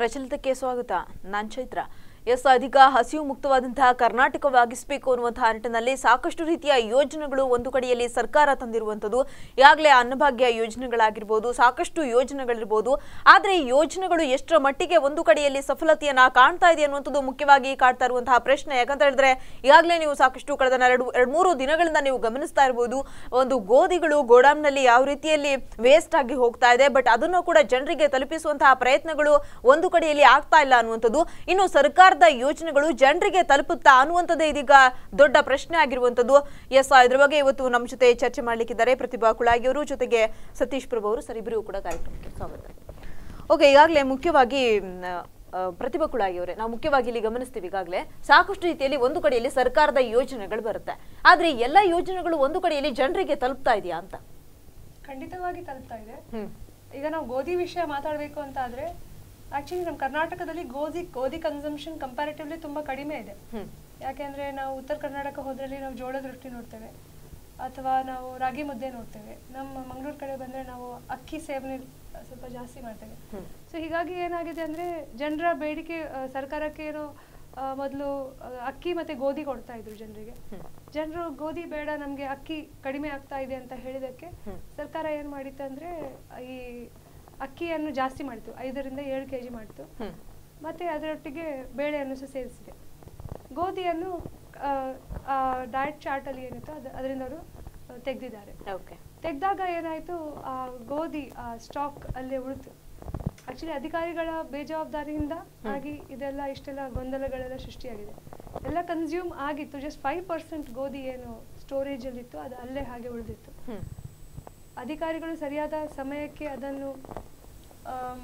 ಪ್ರಚಲಿತಕ್ಕೆ ಸ್ವಾಗತ ನಾನ್ ಚೈತ್ರ ಎಸ್ ಅಧಿಕ ಹಸಿವು ಮುಕ್ತವಾದಂತಹ ಕರ್ನಾಟಕವಾಗಿಸಬೇಕು ಅನ್ನುವಂತಹ ನಿಟ್ಟಿನಲ್ಲಿ ಸಾಕಷ್ಟು ರೀತಿಯ ಯೋಜನೆಗಳು ಒಂದು ಕಡೆಯಲ್ಲಿ ಸರ್ಕಾರ ತಂದಿರುವಂಥದ್ದು ಈಗಾಗಲೇ ಅನ್ನಭಾಗ್ಯ ಯೋಜನೆಗಳಾಗಿರ್ಬೋದು ಸಾಕಷ್ಟು ಯೋಜನೆಗಳಿರ್ಬೋದು ಆದರೆ ಈ ಯೋಜನೆಗಳು ಎಷ್ಟರ ಮಟ್ಟಿಗೆ ಒಂದು ಕಡೆಯಲ್ಲಿ ಸಫಲತೆಯನ್ನ ಕಾಣ್ತಾ ಇದೆ ಅನ್ನುವಂಥದ್ದು ಮುಖ್ಯವಾಗಿ ಕಾಡ್ತಾ ಇರುವಂತಹ ಪ್ರಶ್ನೆ ಯಾಕಂತ ಹೇಳಿದ್ರೆ ಈಗಾಗಲೇ ನೀವು ಸಾಕಷ್ಟು ಕಳೆದ ಎರಡು ಎರಡು ಮೂರು ದಿನಗಳಿಂದ ನೀವು ಗಮನಿಸ್ತಾ ಇರ್ಬೋದು ಒಂದು ಗೋಧಿಗಳು ಗೋಡಾಮ್ನಲ್ಲಿ ಯಾವ ರೀತಿಯಲ್ಲಿ ವೇಸ್ಟ್ ಆಗಿ ಹೋಗ್ತಾ ಇದೆ ಬಟ್ ಅದನ್ನು ಕೂಡ ಜನರಿಗೆ ತಲುಪಿಸುವಂತಹ ಪ್ರಯತ್ನಗಳು ಒಂದು ಕಡೆಯಲ್ಲಿ ಆಗ್ತಾ ಇಲ್ಲ ಅನ್ನುವಂಥದ್ದು ಇನ್ನು ಸರ್ಕಾರ ಸರ್ಕಾರದ ಯೋಜನೆಗಳು ಜನರಿಗೆ ತಲುಪುತ್ತಾ ಅನ್ನುವಂಥದ್ದೇ ಇದೀಗ ದೊಡ್ಡ ಪ್ರಶ್ನೆ ಆಗಿರುವಂಥದ್ದು ಎಸ್ ಇದ್ರ ಬಗ್ಗೆ ಇವತ್ತು ನಮ್ಮ ಜೊತೆ ಚರ್ಚೆ ಮಾಡಲಿಕ್ಕಿದ್ದಾರೆ ಪ್ರತಿಭಾ ಕುಳಾಗಿಯವರು ಜೊತೆಗೆ ಸತೀಶ್ ಪ್ರಭು ಅವರು ಸರಿ ಕೂಡ ಕಾರ್ಯಕ್ರಮಕ್ಕೆ ಸ್ವಾಗತ ಓಕೆ ಈಗಾಗಲೇ ಮುಖ್ಯವಾಗಿ ಪ್ರತಿಭಾ ಕುಳಾಗಿಯವರೇ ನಾವು ಮುಖ್ಯವಾಗಿ ಇಲ್ಲಿ ಗಮನಿಸ್ತೀವಿ ಈಗಾಗಲೇ ಸಾಕಷ್ಟು ರೀತಿಯಲ್ಲಿ ಒಂದು ಕಡೆಯಲ್ಲಿ ಸರ್ಕಾರದ ಯೋಜನೆಗಳು ಬರುತ್ತೆ ಆದ್ರೆ ಎಲ್ಲ ಯೋಜನೆಗಳು ಒಂದು ಕಡೆಯಲ್ಲಿ ಜನರಿಗೆ ತಲುಪ್ತಾ ಇದೆಯಾ ಅಂತ ಖಂಡಿತವಾಗಿ ತಲುಪ್ತಾ ಇದೆ ಈಗ ನಾವು ಗೋಧಿ ವಿಷಯ ಮಾತಾಡಬೇಕು ಅಂತ ಆದ್ರೆ ಆಕ್ಚುಲಿ ನಮ್ಮ ಕರ್ನಾಟಕದಲ್ಲಿ ಗೋಧಿ ಗೋಧಿ ಕನ್ಸಂಪ್ಷನ್ ಕಂಪಾರಿಟಿವ್ಲಿ ತುಂಬಾ ಕಡಿಮೆ ಇದೆ ಯಾಕೆಂದ್ರೆ ನಾವು ಉತ್ತರ ಕರ್ನಾಟಕ ಹೋದ್ರಲ್ಲಿ ನಾವು ಜೋಳದ ರೊಟ್ಟಿ ನೋಡ್ತೇವೆ ಅಥವಾ ನಾವು ರಾಗಿ ಮುದ್ದೆ ನೋಡ್ತೇವೆ ನಮ್ಮ ಮಂಗಳೂರು ಕಡೆ ಬಂದ್ರೆ ನಾವು ಅಕ್ಕಿ ಸೇವನೆ ಸ್ವಲ್ಪ ಜಾಸ್ತಿ ಮಾಡ್ತೇವೆ ಸೊ ಹೀಗಾಗಿ ಏನಾಗಿದೆ ಅಂದ್ರೆ ಜನರ ಬೇಡಿಕೆ ಸರ್ಕಾರಕ್ಕೆ ಏನು ಮೊದಲು ಅಕ್ಕಿ ಮತ್ತೆ ಗೋಧಿ ಕೊಡ್ತಾ ಇದ್ರು ಜನರಿಗೆ ಜನರು ಗೋಧಿ ಬೇಡ ನಮ್ಗೆ ಅಕ್ಕಿ ಕಡಿಮೆ ಆಗ್ತಾ ಇದೆ ಅಂತ ಹೇಳಿದಕ್ಕೆ ಸರ್ಕಾರ ಏನ್ ಮಾಡಿತ್ತಂದ್ರೆ ಈ ಅಕ್ಕಿಯನ್ನು ಜಾಸ್ತಿ ಮಾಡ್ತೀವಿ ಐದರಿಂದ ಏಳು ಕೆ ಜಿ ಮಾಡ್ತು ಮತ್ತೆ ಅದರೊಟ್ಟಿಗೆ ಬೇಳೆಯನ್ನು ಸಹ ಸೇರಿಸಿದೆ ಗೋಧಿಯನ್ನು ಡಯಟ್ ಅಲ್ಲಿ ಏನಿತ್ತು ಅದು ಅದರಿಂದ ಅವರು ತೆಗೆದಿದ್ದಾರೆ ತೆಗೆದಾಗ ಏನಾಯ್ತು ಆ ಗೋಧಿ ಆ ಸ್ಟಾಕ್ ಅಲ್ಲೇ ಉಳಿತು ಆಕ್ಚುಲಿ ಅಧಿಕಾರಿಗಳ ಬೇಜವಾಬ್ದಾರಿಯಿಂದ ಹಾಗೆ ಇದೆಲ್ಲ ಇಷ್ಟೆಲ್ಲ ಗೊಂದಲಗಳೆಲ್ಲ ಸೃಷ್ಟಿಯಾಗಿದೆ ಎಲ್ಲ ಕನ್ಸ್ಯೂಮ್ ಆಗಿತ್ತು ಜಸ್ಟ್ ಫೈವ್ ಪರ್ಸೆಂಟ್ ಗೋಧಿ ಏನು ಸ್ಟೋರೇಜ್ ಅಲ್ಲಿತ್ತು ಅದು ಅಲ್ಲೇ ಹಾಗೆ ಉಳಿದಿತ್ತು ಅಧಿಕಾರಿಗಳು ಸರಿಯಾದ ಸಮಯಕ್ಕೆ ಅದನ್ನು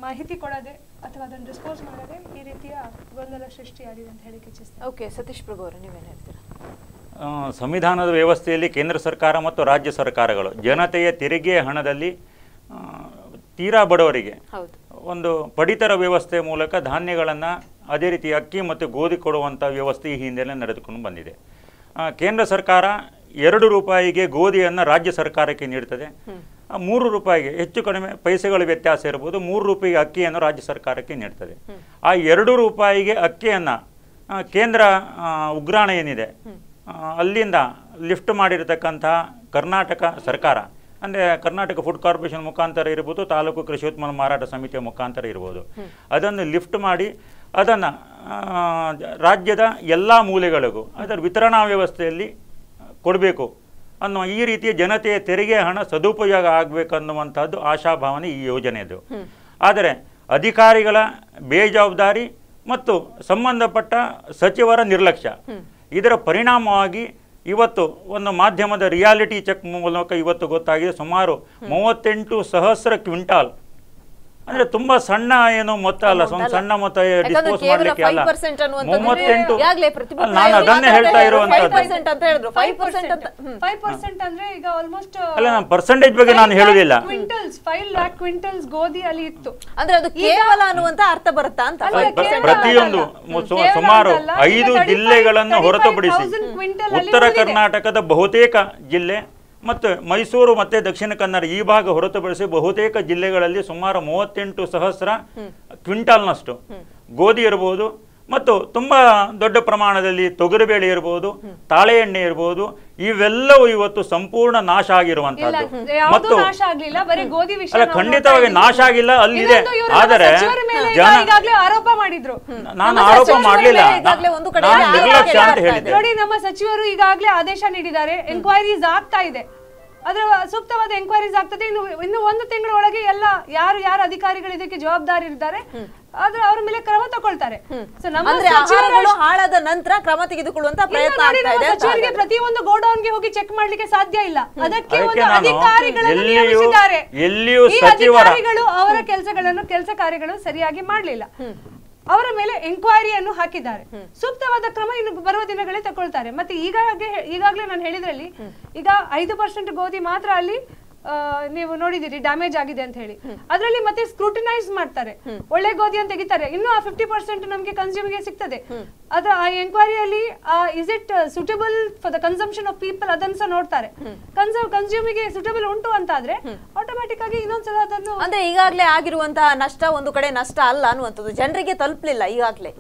ಮಾಹಿತಿ ಕೊಡದೆ ಅಥವಾ ಅದನ್ನು ಡಿಸ್ಪೋಸ್ ಮಾಡದೆ ಈ ರೀತಿಯ ಗೊಂದಲ ಸೃಷ್ಟಿಯಾಗಿದೆ ಅಂತ ಹೇಳಿ ಓಕೆ ಸತೀಶ್ ಪ್ರಭು ಅವರು ನೀವೇನು ಹೇಳ್ತೀರಾ ಸಂವಿಧಾನದ ವ್ಯವಸ್ಥೆಯಲ್ಲಿ ಕೇಂದ್ರ ಸರ್ಕಾರ ಮತ್ತು ರಾಜ್ಯ ಸರ್ಕಾರಗಳು ಜನತೆಯ ತೆರಿಗೆ ಹಣದಲ್ಲಿ ತೀರಾ ಬಡವರಿಗೆ ಒಂದು ಪಡಿತರ ವ್ಯವಸ್ಥೆ ಮೂಲಕ ಧಾನ್ಯಗಳನ್ನು ಅದೇ ರೀತಿ ಅಕ್ಕಿ ಮತ್ತು ಗೋಧಿ ಕೊಡುವಂಥ ವ್ಯವಸ್ಥೆ ಈ ಹಿಂದೆಯೇ ನಡೆದುಕೊಂಡು ಬಂದಿದೆ ಕೇಂದ್ರ ಸರ್ಕಾರ ಎರಡು ರೂಪಾಯಿಗೆ ಗೋಧಿಯನ್ನು ರಾಜ್ಯ ಸರ್ಕಾರಕ್ಕೆ ನೀಡ್ತದೆ ಮೂರು ರೂಪಾಯಿಗೆ ಹೆಚ್ಚು ಕಡಿಮೆ ಪೈಸೆಗಳ ವ್ಯತ್ಯಾಸ ಇರ್ಬೋದು ಮೂರು ರೂಪಾಯಿಗೆ ಅಕ್ಕಿಯನ್ನು ರಾಜ್ಯ ಸರ್ಕಾರಕ್ಕೆ ನೀಡ್ತದೆ ಆ ಎರಡು ರೂಪಾಯಿಗೆ ಅಕ್ಕಿಯನ್ನು ಕೇಂದ್ರ ಉಗ್ರಾಣ ಏನಿದೆ ಅಲ್ಲಿಂದ ಲಿಫ್ಟ್ ಮಾಡಿರತಕ್ಕಂತಹ ಕರ್ನಾಟಕ ಸರ್ಕಾರ ಅಂದರೆ ಕರ್ನಾಟಕ ಫುಡ್ ಕಾರ್ಪೊರೇಷನ್ ಮುಖಾಂತರ ಇರ್ಬೋದು ತಾಲೂಕು ಕೃಷಿ ಉತ್ಪನ್ನ ಮಾರಾಟ ಸಮಿತಿಯ ಮುಖಾಂತರ ಇರ್ಬೋದು ಅದನ್ನು ಲಿಫ್ಟ್ ಮಾಡಿ ಅದನ್ನು ರಾಜ್ಯದ ಎಲ್ಲ ಮೂಲೆಗಳಿಗೂ ಅದರ ವಿತರಣಾ ವ್ಯವಸ್ಥೆಯಲ್ಲಿ ಕೊಡಬೇಕು ಅನ್ನುವ ಈ ರೀತಿಯ ಜನತೆಯ ತೆರಿಗೆ ಹಣ ಸದುಪಯೋಗ ಆಗಬೇಕನ್ನುವಂಥದ್ದು ಆಶಾಭಾವನೆ ಈ ಯೋಜನೆಯದು ಆದರೆ ಅಧಿಕಾರಿಗಳ ಬೇಜವಾಬ್ದಾರಿ ಮತ್ತು ಸಂಬಂಧಪಟ್ಟ ಸಚಿವರ ನಿರ್ಲಕ್ಷ್ಯ ಇದರ ಪರಿಣಾಮವಾಗಿ ಇವತ್ತು ಒಂದು ಮಾಧ್ಯಮದ ರಿಯಾಲಿಟಿ ಚೆಕ್ ಮೂಲಕ ಇವತ್ತು ಗೊತ್ತಾಗಿದೆ ಸುಮಾರು ಮೂವತ್ತೆಂಟು ಸಹಸ್ರ ಕ್ವಿಂಟಾಲ್ ಅಂದ್ರೆ ತುಂಬಾ ಸಣ್ಣ ಏನು ಮೊತ್ತ ಅಲ್ಲ ಸಣ್ಣ ಮೊತ್ತ ಡಿಸ್ಪೋಸ್ ಮಾಡ್ಲಿಕ್ಕೆ ಅಲ್ಲ ಮೂವತ್ತೆಂಟು ನಾನು ಅದನ್ನೇ ಹೇಳ್ತಾ ಇರುವಂತದ್ದು ಅಲ್ಲ ನಾನು ಪರ್ಸೆಂಟೇಜ್ ಬಗ್ಗೆ ನಾನು ಹೇಳುದಿಲ್ಲ ಕ್ವಿಂಟಲ್ಸ್ ಕ್ವಿಂಟಲ್ಸ್ ಗೋಧಿ ಅದು ಕೇವಲ ಅನ್ನುವಂತ ಅರ್ಥ ಬರುತ್ತಾ ಅಂತ ಪ್ರತಿಯೊಂದು ಸುಮಾರು ಐದು ಜಿಲ್ಲೆಗಳನ್ನು ಹೊರತುಪಡಿಸಿ ಉತ್ತರ ಕರ್ನಾಟಕದ ಬಹುತೇಕ ಜಿಲ್ಲೆ ಮತ್ತು ಮೈಸೂರು ಮತ್ತು ದಕ್ಷಿಣ ಕನ್ನಡ ಈ ಭಾಗ ಹೊರತುಪಡಿಸಿ ಬಹುತೇಕ ಜಿಲ್ಲೆಗಳಲ್ಲಿ ಸುಮಾರು ಮೂವತ್ತೆಂಟು ಸಹಸ್ರ ಕ್ವಿಂಟಾಲ್ನಷ್ಟು ಗೋಧಿ ಇರಬಹುದು ಮತ್ತು ತುಂಬ ದೊಡ್ಡ ಪ್ರಮಾಣದಲ್ಲಿ ತೊಗರಿಬೇಳೆ ಇರ್ಬೋದು ತಾಳೆ ಎಣ್ಣೆ ಇರ್ಬೋದು ಇವೆಲ್ಲವೂ ಇವತ್ತು ಸಂಪೂರ್ಣ ನಾಶ ಆಗಿರುವಂತಹದ್ದು ಮತ್ತು ಅಲ್ಲ ಖಂಡಿತವಾಗಿ ನಾಶ ಆಗಿಲ್ಲ ಅಲ್ಲಿದೆ ಆದರೆ ಜನ ಆರೋಪ ಮಾಡಿದ್ರು ನಾನು ಆರೋಪ ಮಾಡಲಿಲ್ಲ ನಿರ್ಲಕ್ಷ್ಯ ನೋಡಿ ನಮ್ಮ ಸಚಿವರು ಈಗಾಗಲೇ ಆದೇಶ ನೀಡಿದ್ದಾರೆ ಎನ್ಕ್ವೈರೀಸ್ ಆಗ್ತಾ ಇದೆ ಅದರ ಸೂಕ್ತವಾದ ಎಂಕ್ವೈರೀಸ್ ಆಗ್ತದೆ ಇನ್ನು ಇನ್ನು ಒಂದು ತಿಂಗಳ ಒಳಗೆ ಎಲ್ಲ ಯಾರು ಯಾರು ಅಧಿಕಾರಿಗಳು ಇದಕ್ಕೆ ಜವಾಬ್ದಾರಿ ಇರ್ತಾರೆ ಆದ್ರೆ ಅವ್ರ ಮೇಲೆ ಕ್ರಮ ತಗೊಳ್ತಾರೆ ಹಾಳಾದ ನಂತರ ಕ್ರಮ ತೆಗೆದುಕೊಳ್ಳುವಂತ ಪ್ರಯತ್ನ ಪ್ರತಿ ಒಂದು ಗೋಡೌನ್ ಗೆ ಹೋಗಿ ಚೆಕ್ ಮಾಡ್ಲಿಕ್ಕೆ ಸಾಧ್ಯ ಇಲ್ಲ ಅದಕ್ಕೆ ಒಂದು ಅಧಿಕಾರಿಗಳನ್ನು ಈ ಅಧಿಕಾರಿಗಳು ಅವರ ಕೆಲಸಗಳನ್ನು ಕೆಲಸ ಕಾರ್ಯಗಳು ಸರಿಯಾಗಿ ಮಾಡ್ಲಿಲ್ಲ ಅವರ ಮೇಲೆ ಎಂಕ್ವೈರಿಯನ್ನು ಹಾಕಿದ್ದಾರೆ ಸೂಕ್ತವಾದ ಕ್ರಮ ಇನ್ನು ಬರುವ ದಿನಗಳೇ ತಗೊಳ್ತಾರೆ ಮತ್ತೆ ಈಗಾಗಲೇ ಈಗಾಗಲೇ ನಾನು ಹೇಳಿದ್ರಲ್ಲಿ ಈಗ ಐದು ಪರ್ಸೆಂಟ್ ಗೋಧಿ ಮಾತ್ರ ಅಲ್ಲಿ ನೀವು ನೋಡಿದಿರಿ ಡ್ಯಾಮೇಜ್ ಆಗಿದೆ ಅಂತ ಹೇಳಿ ಅದರಲ್ಲಿ ಮತ್ತೆ ಸ್ಕ್ರೂಟಿನೈಸ್ ಮಾಡ್ತಾರೆ ಒಳ್ಳೆ ಅಂತ ತೆಗಿತಾರೆ ಇನ್ನು ಆ ಫಿಫ್ಟಿ ಪರ್ಸೆಂಟ್ ನಮಗೆ ಕನ್ಸ್ಯೂಮರ್ಗೆ ಸಿಗ್ತದೆ ಅದ್ರ ಆ ಎಂಕ್ವೈರಿಯಲ್ಲಿ is it suitable for the consumption of people ಅದನ್ನ ಸಹ ನೋಡ್ತಾರೆ ಕನ್ಸ್ಯೂಮರ್ಗೆ ಸೂಟಬಲ್ ಉಂಟು ಅಂತ ಆದ್ರೆ ಆಟೋಮೆಟಿಕ್ ಆಗಿ ಇನ್ನೊಂದ್ಸಲ ಅದನ್ನು ಅಂದ್ರೆ ಈಗಾಗಲೇ ಆಗಿರುವಂತಹ ನಷ್ಟ ಒಂದು ಕಡೆ ನಷ್ಟ ಅಲ್ಲ ಅನ್ನುವಂಥದ್ದು ಜನರಿಗೆ ತಲುಪಲಿಲ್ಲ ಈಗಾಗಲೇ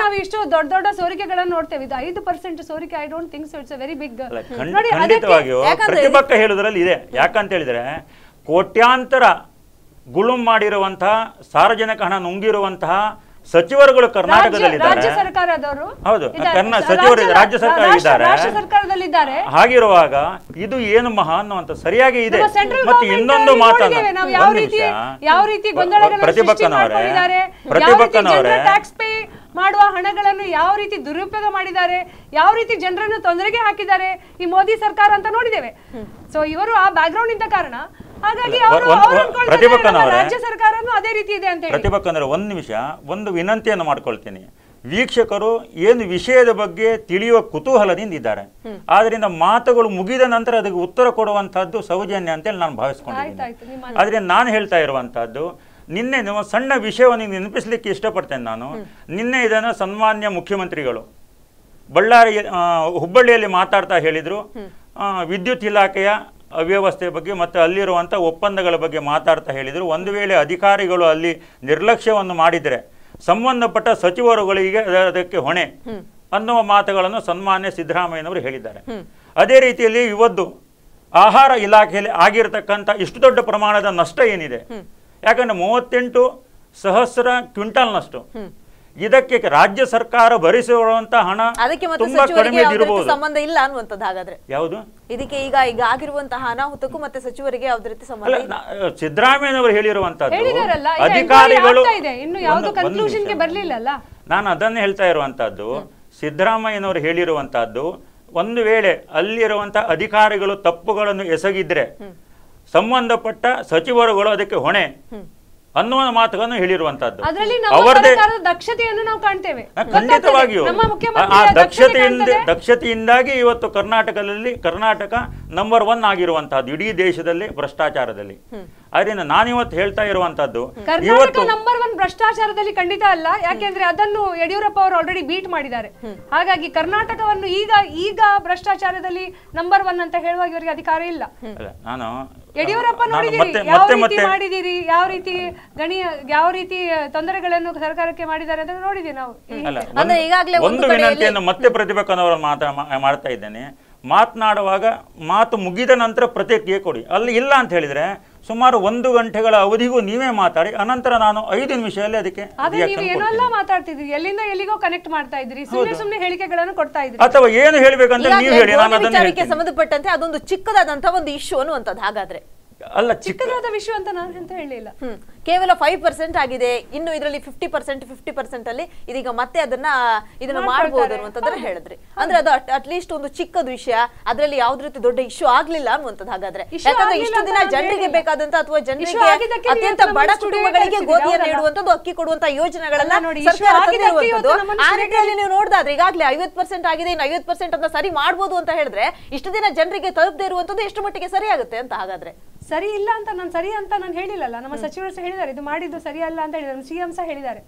ನಾವು ಇಷ್ಟು ದೊಡ್ಡ ದೊಡ್ಡ ಸೋರಿಕೆಗಳನ್ನು ನೋಡ್ತೇವೆ ಇದು ಐದು ಪರ್ಸೆಂಟ್ ಸೋರಿಕೆ I don't think so it's very big ಖಂಡಿತವಾಗಿಯೂ ಪ್ರತಿಪಕ್ಷ ಹೇಳುದರಲ್ಲಿ ಇದೆ ಯಾಕಂತ ಹೇಳಿದ್ರೆ ಕೋಟ್ಯಾಂತರ ಗುಳುಂ ಮಾಡಿರುವಂತಹ ಸಾರ್ವಜನಿಕ ಹಣ ನುಂಗಿರುವಂತಹ ಸಚಿವರುಗಳು ಕರ್ನಾಟಕದಲ್ಲಿದ್ದಾರೆ ಹೌದು ಸಚಿವರು ರಾಜ್ಯ ಸರ್ಕಾರ ಇದ್ದಾರೆ ಹಾಗಿರುವಾಗ ಇದು ಏನು ಮಹಾ ಅನ್ನುವಂತ ಸರಿಯಾಗಿ ಇದೆ ಮತ್ತೆ ಇನ್ನೊಂದು ಮಾತನ್ನು ಪ್ರತಿಭಕ್ಕನವರೇ ಪ್ರತಿಭಕ್ಕನವರೇ ಮಾಡುವ ಹಣಗಳನ್ನು ಯಾವ ರೀತಿ ದುರುಪಯೋಗ ಮಾಡಿದ್ದಾರೆ ಯಾವ ರೀತಿ ಜನರನ್ನು ತೊಂದರೆಗೆ ಹಾಕಿದ್ದಾರೆ ಈ ಮೋದಿ ಸರ್ಕಾರ ಅಂತ ನೋಡಿದ್ದೇವೆ ಸೊ ಇವರು ಆ ಬ್ಯಾಕ್ ಇದ್ದ ಕಾರಣ ಹಾಗಾಗಿ ರಾಜ್ಯ ಸರ್ಕಾರನು ಅದೇ ರೀತಿ ಇದೆ ಅಂತ ಅಂದ್ರೆ ಒಂದ್ ನಿಮಿಷ ಒಂದು ವಿನಂತಿಯನ್ನು ಮಾಡ್ಕೊಳ್ತೇನೆ ವೀಕ್ಷಕರು ಏನು ವಿಷಯದ ಬಗ್ಗೆ ತಿಳಿಯುವ ಕುತೂಹಲದಿಂದ ಇದ್ದಾರೆ ಆದ್ರಿಂದ ಮಾತುಗಳು ಮುಗಿದ ನಂತರ ಅದಕ್ಕೆ ಉತ್ತರ ಕೊಡುವಂತಹದ್ದು ಸೌಜನ್ಯ ಅಂತೇಳಿ ನಾನು ಭಾವಿಸ್ಕೊಂಡಿದ್ದೀನಿ ಆದ್ರೆ ನಾನು ಹೇಳ್ತಾ ಇರುವಂತಹದ್ದು ನಿನ್ನೆ ಸಣ್ಣ ವಿಷಯವನ್ನು ನೆನಪಿಸ್ಲಿಕ್ಕೆ ಇಷ್ಟಪಡ್ತೇನೆ ನಾನು ನಿನ್ನೆ ಇದನ್ನು ಸನ್ಮಾನ್ಯ ಮುಖ್ಯಮಂತ್ರಿಗಳು ಬಳ್ಳಾರಿ ಹುಬ್ಬಳ್ಳಿಯಲ್ಲಿ ಮಾತಾಡ್ತಾ ಹೇಳಿದರು ವಿದ್ಯುತ್ ಇಲಾಖೆಯ ಅವ್ಯವಸ್ಥೆ ಬಗ್ಗೆ ಮತ್ತು ಅಲ್ಲಿರುವಂಥ ಒಪ್ಪಂದಗಳ ಬಗ್ಗೆ ಮಾತಾಡ್ತಾ ಹೇಳಿದರು ಒಂದು ವೇಳೆ ಅಧಿಕಾರಿಗಳು ಅಲ್ಲಿ ನಿರ್ಲಕ್ಷ್ಯವನ್ನು ಮಾಡಿದರೆ ಸಂಬಂಧಪಟ್ಟ ಸಚಿವರುಗಳಿಗೆ ಅದಕ್ಕೆ ಹೊಣೆ ಅನ್ನುವ ಮಾತುಗಳನ್ನು ಸನ್ಮಾನ್ಯ ಸಿದ್ದರಾಮಯ್ಯನವರು ಹೇಳಿದ್ದಾರೆ ಅದೇ ರೀತಿಯಲ್ಲಿ ಇವತ್ತು ಆಹಾರ ಇಲಾಖೆಯಲ್ಲಿ ಆಗಿರತಕ್ಕಂಥ ಇಷ್ಟು ದೊಡ್ಡ ಪ್ರಮಾಣದ ನಷ್ಟ ಏನಿದೆ ಯಾಕಂದ್ರೆ ಮೂವತ್ತೆಂಟು ಸಹಸ್ರ ಕ್ವಿಂಟಲ್ನಷ್ಟು ಇದಕ್ಕೆ ರಾಜ್ಯ ಸರ್ಕಾರ ಭರಿಸಿರುವಂತ ಹಣ ತುಂಬಾ ಕಡಿಮೆ ಸಂಬಂಧ ಇಲ್ಲ ಅನ್ನುವಂಥದ್ದು ಹಾಗಾದ್ರೆ ಯಾವುದು ಇದಕ್ಕೆ ಈಗ ಈಗ ಆಗಿರುವಂತಹ ಅನಾಹುತಕ್ಕೂ ಮತ್ತೆ ಸಚಿವರಿಗೆ ಯಾವ್ದು ರೀತಿ ಸಂಬಂಧ ಸಿದ್ದರಾಮಯ್ಯ ಅವರು ಹೇಳಿರುವಂತಹದ್ದು ಅಧಿಕಾರಿಗಳು ನಾನು ಅದನ್ನ ಹೇಳ್ತಾ ಇರುವಂತಹದ್ದು ಸಿದ್ದರಾಮಯ್ಯನವರು ಹೇಳಿರುವಂತಹದ್ದು ಒಂದು ವೇಳೆ ಅಲ್ಲಿರುವಂತಹ ಅಧಿಕಾರಿಗಳು ತಪ್ಪುಗಳನ್ನು ಎಸಗಿದ್ರೆ ಸಂಬಂಧಪಟ್ಟ ಸಚಿವರುಗಳು ಅದಕ್ಕೆ ಹೊಣೆ ಅನ್ನುವ ಮಾತುಗಳನ್ನು ಹೇಳಿರುವಂತಹದ್ದು ಅವರದೇ ದಕ್ಷತೆಯನ್ನು ನಾವು ಖಂಡಿತವಾಗಿಯೂ ಆ ದಕ್ಷತೆಯಿಂದ ದಕ್ಷತೆಯಿಂದಾಗಿ ಇವತ್ತು ಕರ್ನಾಟಕದಲ್ಲಿ ಕರ್ನಾಟಕ ನಂಬರ್ ಒನ್ ಆಗಿರುವಂತಹದ್ದು ಇಡೀ ದೇಶದಲ್ಲಿ ಭ್ರಷ್ಟಾಚಾರದಲ್ಲಿ ಆದ್ರಿಂದ ನಾನಿವತ್ತು ಹೇಳ್ತಾ ಇರುವಂತದ್ದು ನಂಬರ್ ಒನ್ ಭ್ರಷ್ಟಾಚಾರದಲ್ಲಿ ಖಂಡಿತ ಅಲ್ಲ ಯಾಕೆಂದ್ರೆ ಅದನ್ನು ಯಡಿಯೂರಪ್ಪ ಅವರು ಆಲ್ರೆಡಿ ಬೀಟ್ ಮಾಡಿದ್ದಾರೆ ಹಾಗಾಗಿ ಕರ್ನಾಟಕವನ್ನು ಈಗ ಈಗ ಭ್ರಷ್ಟಾಚಾರದಲ್ಲಿ ನಂಬರ್ ಒನ್ ಅಂತ ಹೇಳುವಾಗ ಇವರಿಗೆ ಅಧಿಕಾರ ಇಲ್ಲ ನಾನು ಯಡಿಯೂರಪ್ಪ ಮಾಡಿದಿರಿ ಯಾವ ರೀತಿ ಗಣಿ ಯಾವ ರೀತಿ ತೊಂದರೆಗಳನ್ನು ಸರ್ಕಾರಕ್ಕೆ ಮಾಡಿದ್ದಾರೆ ಅಂತ ನೋಡಿದೀವಿ ನಾವು ಒಂದು ವಿನಂತಿಯನ್ನು ಮತ್ತೆ ಪ್ರತಿಭಾ ಕನ್ನವರ ಮಾತ್ರ ಮಾಡ್ತಾ ಇದ್ದೇನೆ ಮಾತನಾಡುವಾಗ ಮಾತು ಮುಗಿದ ನಂತರ ಪ್ರತಿಕ್ರಿಯೆ ಕೊಡಿ ಅಲ್ಲಿ ಇಲ್ಲ ಅಂತ ಹೇಳಿದ್ರೆ ಸುಮಾರು ಒಂದು ಗಂಟೆಗಳ ಅವಧಿಗೂ ನೀವೇ ಮಾತಾಡಿ ಅನಂತರ ನಾನು ಐದು ನಿಮಿಷದಲ್ಲಿ ಅದಕ್ಕೆ ಎಲ್ಲಿಂದ ಎಲ್ಲಿಗೋ ಕನೆಕ್ಟ್ ಮಾಡ್ತಾ ಇದ್ರಿ ಸುಮ್ಮನೆ ಹೇಳಿಕೆಗಳನ್ನು ಕೊಡ್ತಾ ಇದ್ರಿ ಅಥವಾ ಏನು ಹೇಳಬೇಕಂತ ನೀವು ಹೇಳಿ ಸಂಬಂಧಪಟ್ಟಂತೆ ಅದೊಂದು ಚಿಕ್ಕದಾದಂತಹ ಒಂದು ಇಶ್ಯೂ ಅನ್ನುವಂಥದ್ದು ಹಾಗಾದ್ರೆ ಅಲ್ಲ ಚಿಕ್ಕದಾದ ವಿಷಯ ಅಂತ ನಾನು ಅಂತ ಹೇಳಿಲ್ಲ ಕೇವಲ ಫೈವ್ ಪರ್ಸೆಂಟ್ ಆಗಿದೆ ಇನ್ನು ಇದರಲ್ಲಿ ಫಿಫ್ಟಿ ಪರ್ಸೆಂಟ್ ಫಿಫ್ಟಿ ಪರ್ಸೆಂಟ್ ಅಲ್ಲಿ ಇದೀಗ ಮತ್ತೆ ಅದನ್ನ ಇದನ್ನ ಮಾಡಬಹುದು ಅನ್ನುವಂಥದ್ದನ್ನ ಹೇಳಿದ್ರಿ ಅಂದ್ರೆ ಅದು ಅಟ್ಲೀಸ್ಟ್ ಒಂದು ಚಿಕ್ಕದ ವಿಷಯ ಅದರಲ್ಲಿ ಯಾವ್ದು ರೀತಿ ದೊಡ್ಡ ಇಶ್ಯೂ ಆಗ್ಲಿಲ್ಲ ಅನ್ನುವಂಥದ್ದು ಹಾಗಾದ್ರೆ ಯಾಕಂದ್ರೆ ಇಷ್ಟು ದಿನ ಜನರಿಗೆ ಬೇಕಾದಂತ ಅಥವಾ ಜನರಿಗೆ ಅತ್ಯಂತ ಬಡ ಕುಟುಂಬಗಳಿಗೆ ಗೋಧಿಯನ್ನು ನೀಡುವಂತದ್ದು ಅಕ್ಕಿ ಕೊಡುವಂತ ಯೋಜನೆಗಳೆಲ್ಲ ನೀವು ನೋಡಿದ್ರೆ ಈಗಾಗಲೇ ಐವತ್ ಪರ್ಸೆಂಟ್ ಆಗಿದೆ ಇನ್ನು ಐವತ್ ಪರ್ಸೆಂಟ್ ಅಂತ ಸರಿ ಮಾಡಬಹುದು ಅಂತ ಹೇಳಿದ್ರೆ ಇಷ್ಟು ದಿನ ಜನರಿಗೆ ತಲುಪದೇ ಇರುವಂತದ್ದು ಎಷ್ಟು ಮಟ್ಟಿಗೆ ಸರಿ ಆಗುತ್ತೆ ಅಂತ ಹಾಗಾದ್ರೆ ಸರಿ ಇಲ್ಲ ಅಂತ ನಾನು ಸರಿ ಅಂತ ನಾನು ಹೇಳಿಲ್ಲಲ್ಲ ನಮ್ಮ ಸಚಿವರು ಹೇಳಿದ್ದಾರೆ ಇದು ಮಾಡಿದ್ದು ಸರಿಯಲ್ಲ ಅಂತ ಹೇಳಿದ್ದಾರೆ ಸಿ ಎಂ ಸಹ ಹೇಳಿದ್ದಾರೆ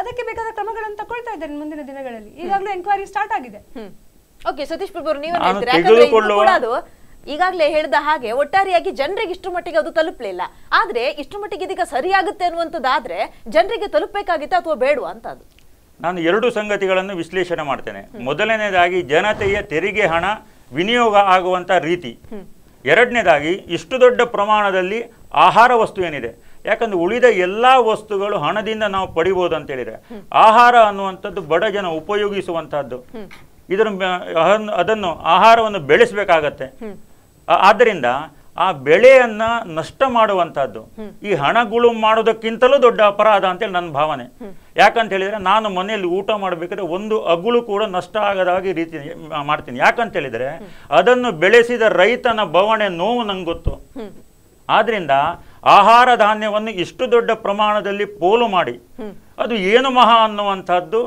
ಅದಕ್ಕೆ ಬೇಕಾದ ಕ್ರಮಗಳನ್ನು ತಗೊಳ್ತಾ ಇದ್ದಾರೆ ಮುಂದಿನ ದಿನಗಳಲ್ಲಿ ಈಗಾಗಲೇ ಎಂಕ್ವೈರಿ ಸ್ಟಾರ್ಟ್ ಆಗಿದೆ ಓಕೆ ಸತೀಶ್ ಪ್ರಭು ನೀವು ಈಗಾಗಲೇ ಹೇಳಿದ ಹಾಗೆ ಒಟ್ಟಾರೆಯಾಗಿ ಜನರಿಗೆ ಇಷ್ಟು ಮಟ್ಟಿಗೆ ಅದು ತಲುಪಲಿಲ್ಲ ಆದ್ರೆ ಇಷ್ಟು ಮಟ್ಟಿಗೆ ಇದೀಗ ಸರಿಯಾಗುತ್ತೆ ಅನ್ನುವಂಥದ್ದಾದ್ರೆ ಜನರಿಗೆ ತಲುಪಬೇಕಾಗಿತ್ತು ಅಥವಾ ಬೇಡ ಅಂತ ಅದು ನಾನು ಎರಡು ಸಂಗತಿಗಳನ್ನು ವಿಶ್ಲೇಷಣೆ ಮಾಡ್ತೇನೆ ಮೊದಲನೇದಾಗಿ ಜನತೆಯ ತೆರಿಗೆ ಹಣ ವಿನಿಯೋಗ ಆಗುವಂತ ರೀತಿ ಎರಡನೇದಾಗಿ ಇಷ್ಟು ದೊಡ್ಡ ಪ್ರಮಾಣದಲ್ಲಿ ಆಹಾರ ವಸ್ತು ಏನಿದೆ ಯಾಕಂದ್ರೆ ಉಳಿದ ಎಲ್ಲಾ ವಸ್ತುಗಳು ಹಣದಿಂದ ನಾವು ಪಡಿಬಹುದು ಅಂತ ಹೇಳಿದ್ರೆ ಆಹಾರ ಅನ್ನುವಂಥದ್ದು ಬಡ ಜನ ಉಪಯೋಗಿಸುವಂತಹದ್ದು ಇದರ ಅದನ್ನು ಆಹಾರವನ್ನು ಬೆಳೆಸಬೇಕಾಗತ್ತೆ ಆದ್ದರಿಂದ ಆ ಬೆಳೆಯನ್ನ ನಷ್ಟ ಮಾಡುವಂತಹದ್ದು ಈ ಹಣಗಳು ಮಾಡೋದಕ್ಕಿಂತಲೂ ದೊಡ್ಡ ಅಪರಾಧ ಅಂತೇಳಿ ನನ್ನ ಭಾವನೆ ಯಾಕಂತ ಹೇಳಿದ್ರೆ ನಾನು ಮನೆಯಲ್ಲಿ ಊಟ ಮಾಡಬೇಕಾದ್ರೆ ಒಂದು ಅಗುಳು ಕೂಡ ನಷ್ಟ ಆಗದಾಗಿ ರೀತಿ ಮಾಡ್ತೀನಿ ಯಾಕಂತ ಹೇಳಿದ್ರೆ ಅದನ್ನು ಬೆಳೆಸಿದ ರೈತನ ಬವಣೆ ನೋವು ನಂಗೆ ಗೊತ್ತು ಆದ್ರಿಂದ ಆಹಾರ ಧಾನ್ಯವನ್ನು ಇಷ್ಟು ದೊಡ್ಡ ಪ್ರಮಾಣದಲ್ಲಿ ಪೋಲು ಮಾಡಿ ಅದು ಏನು ಮಹಾ ಅನ್ನುವಂಥದ್ದು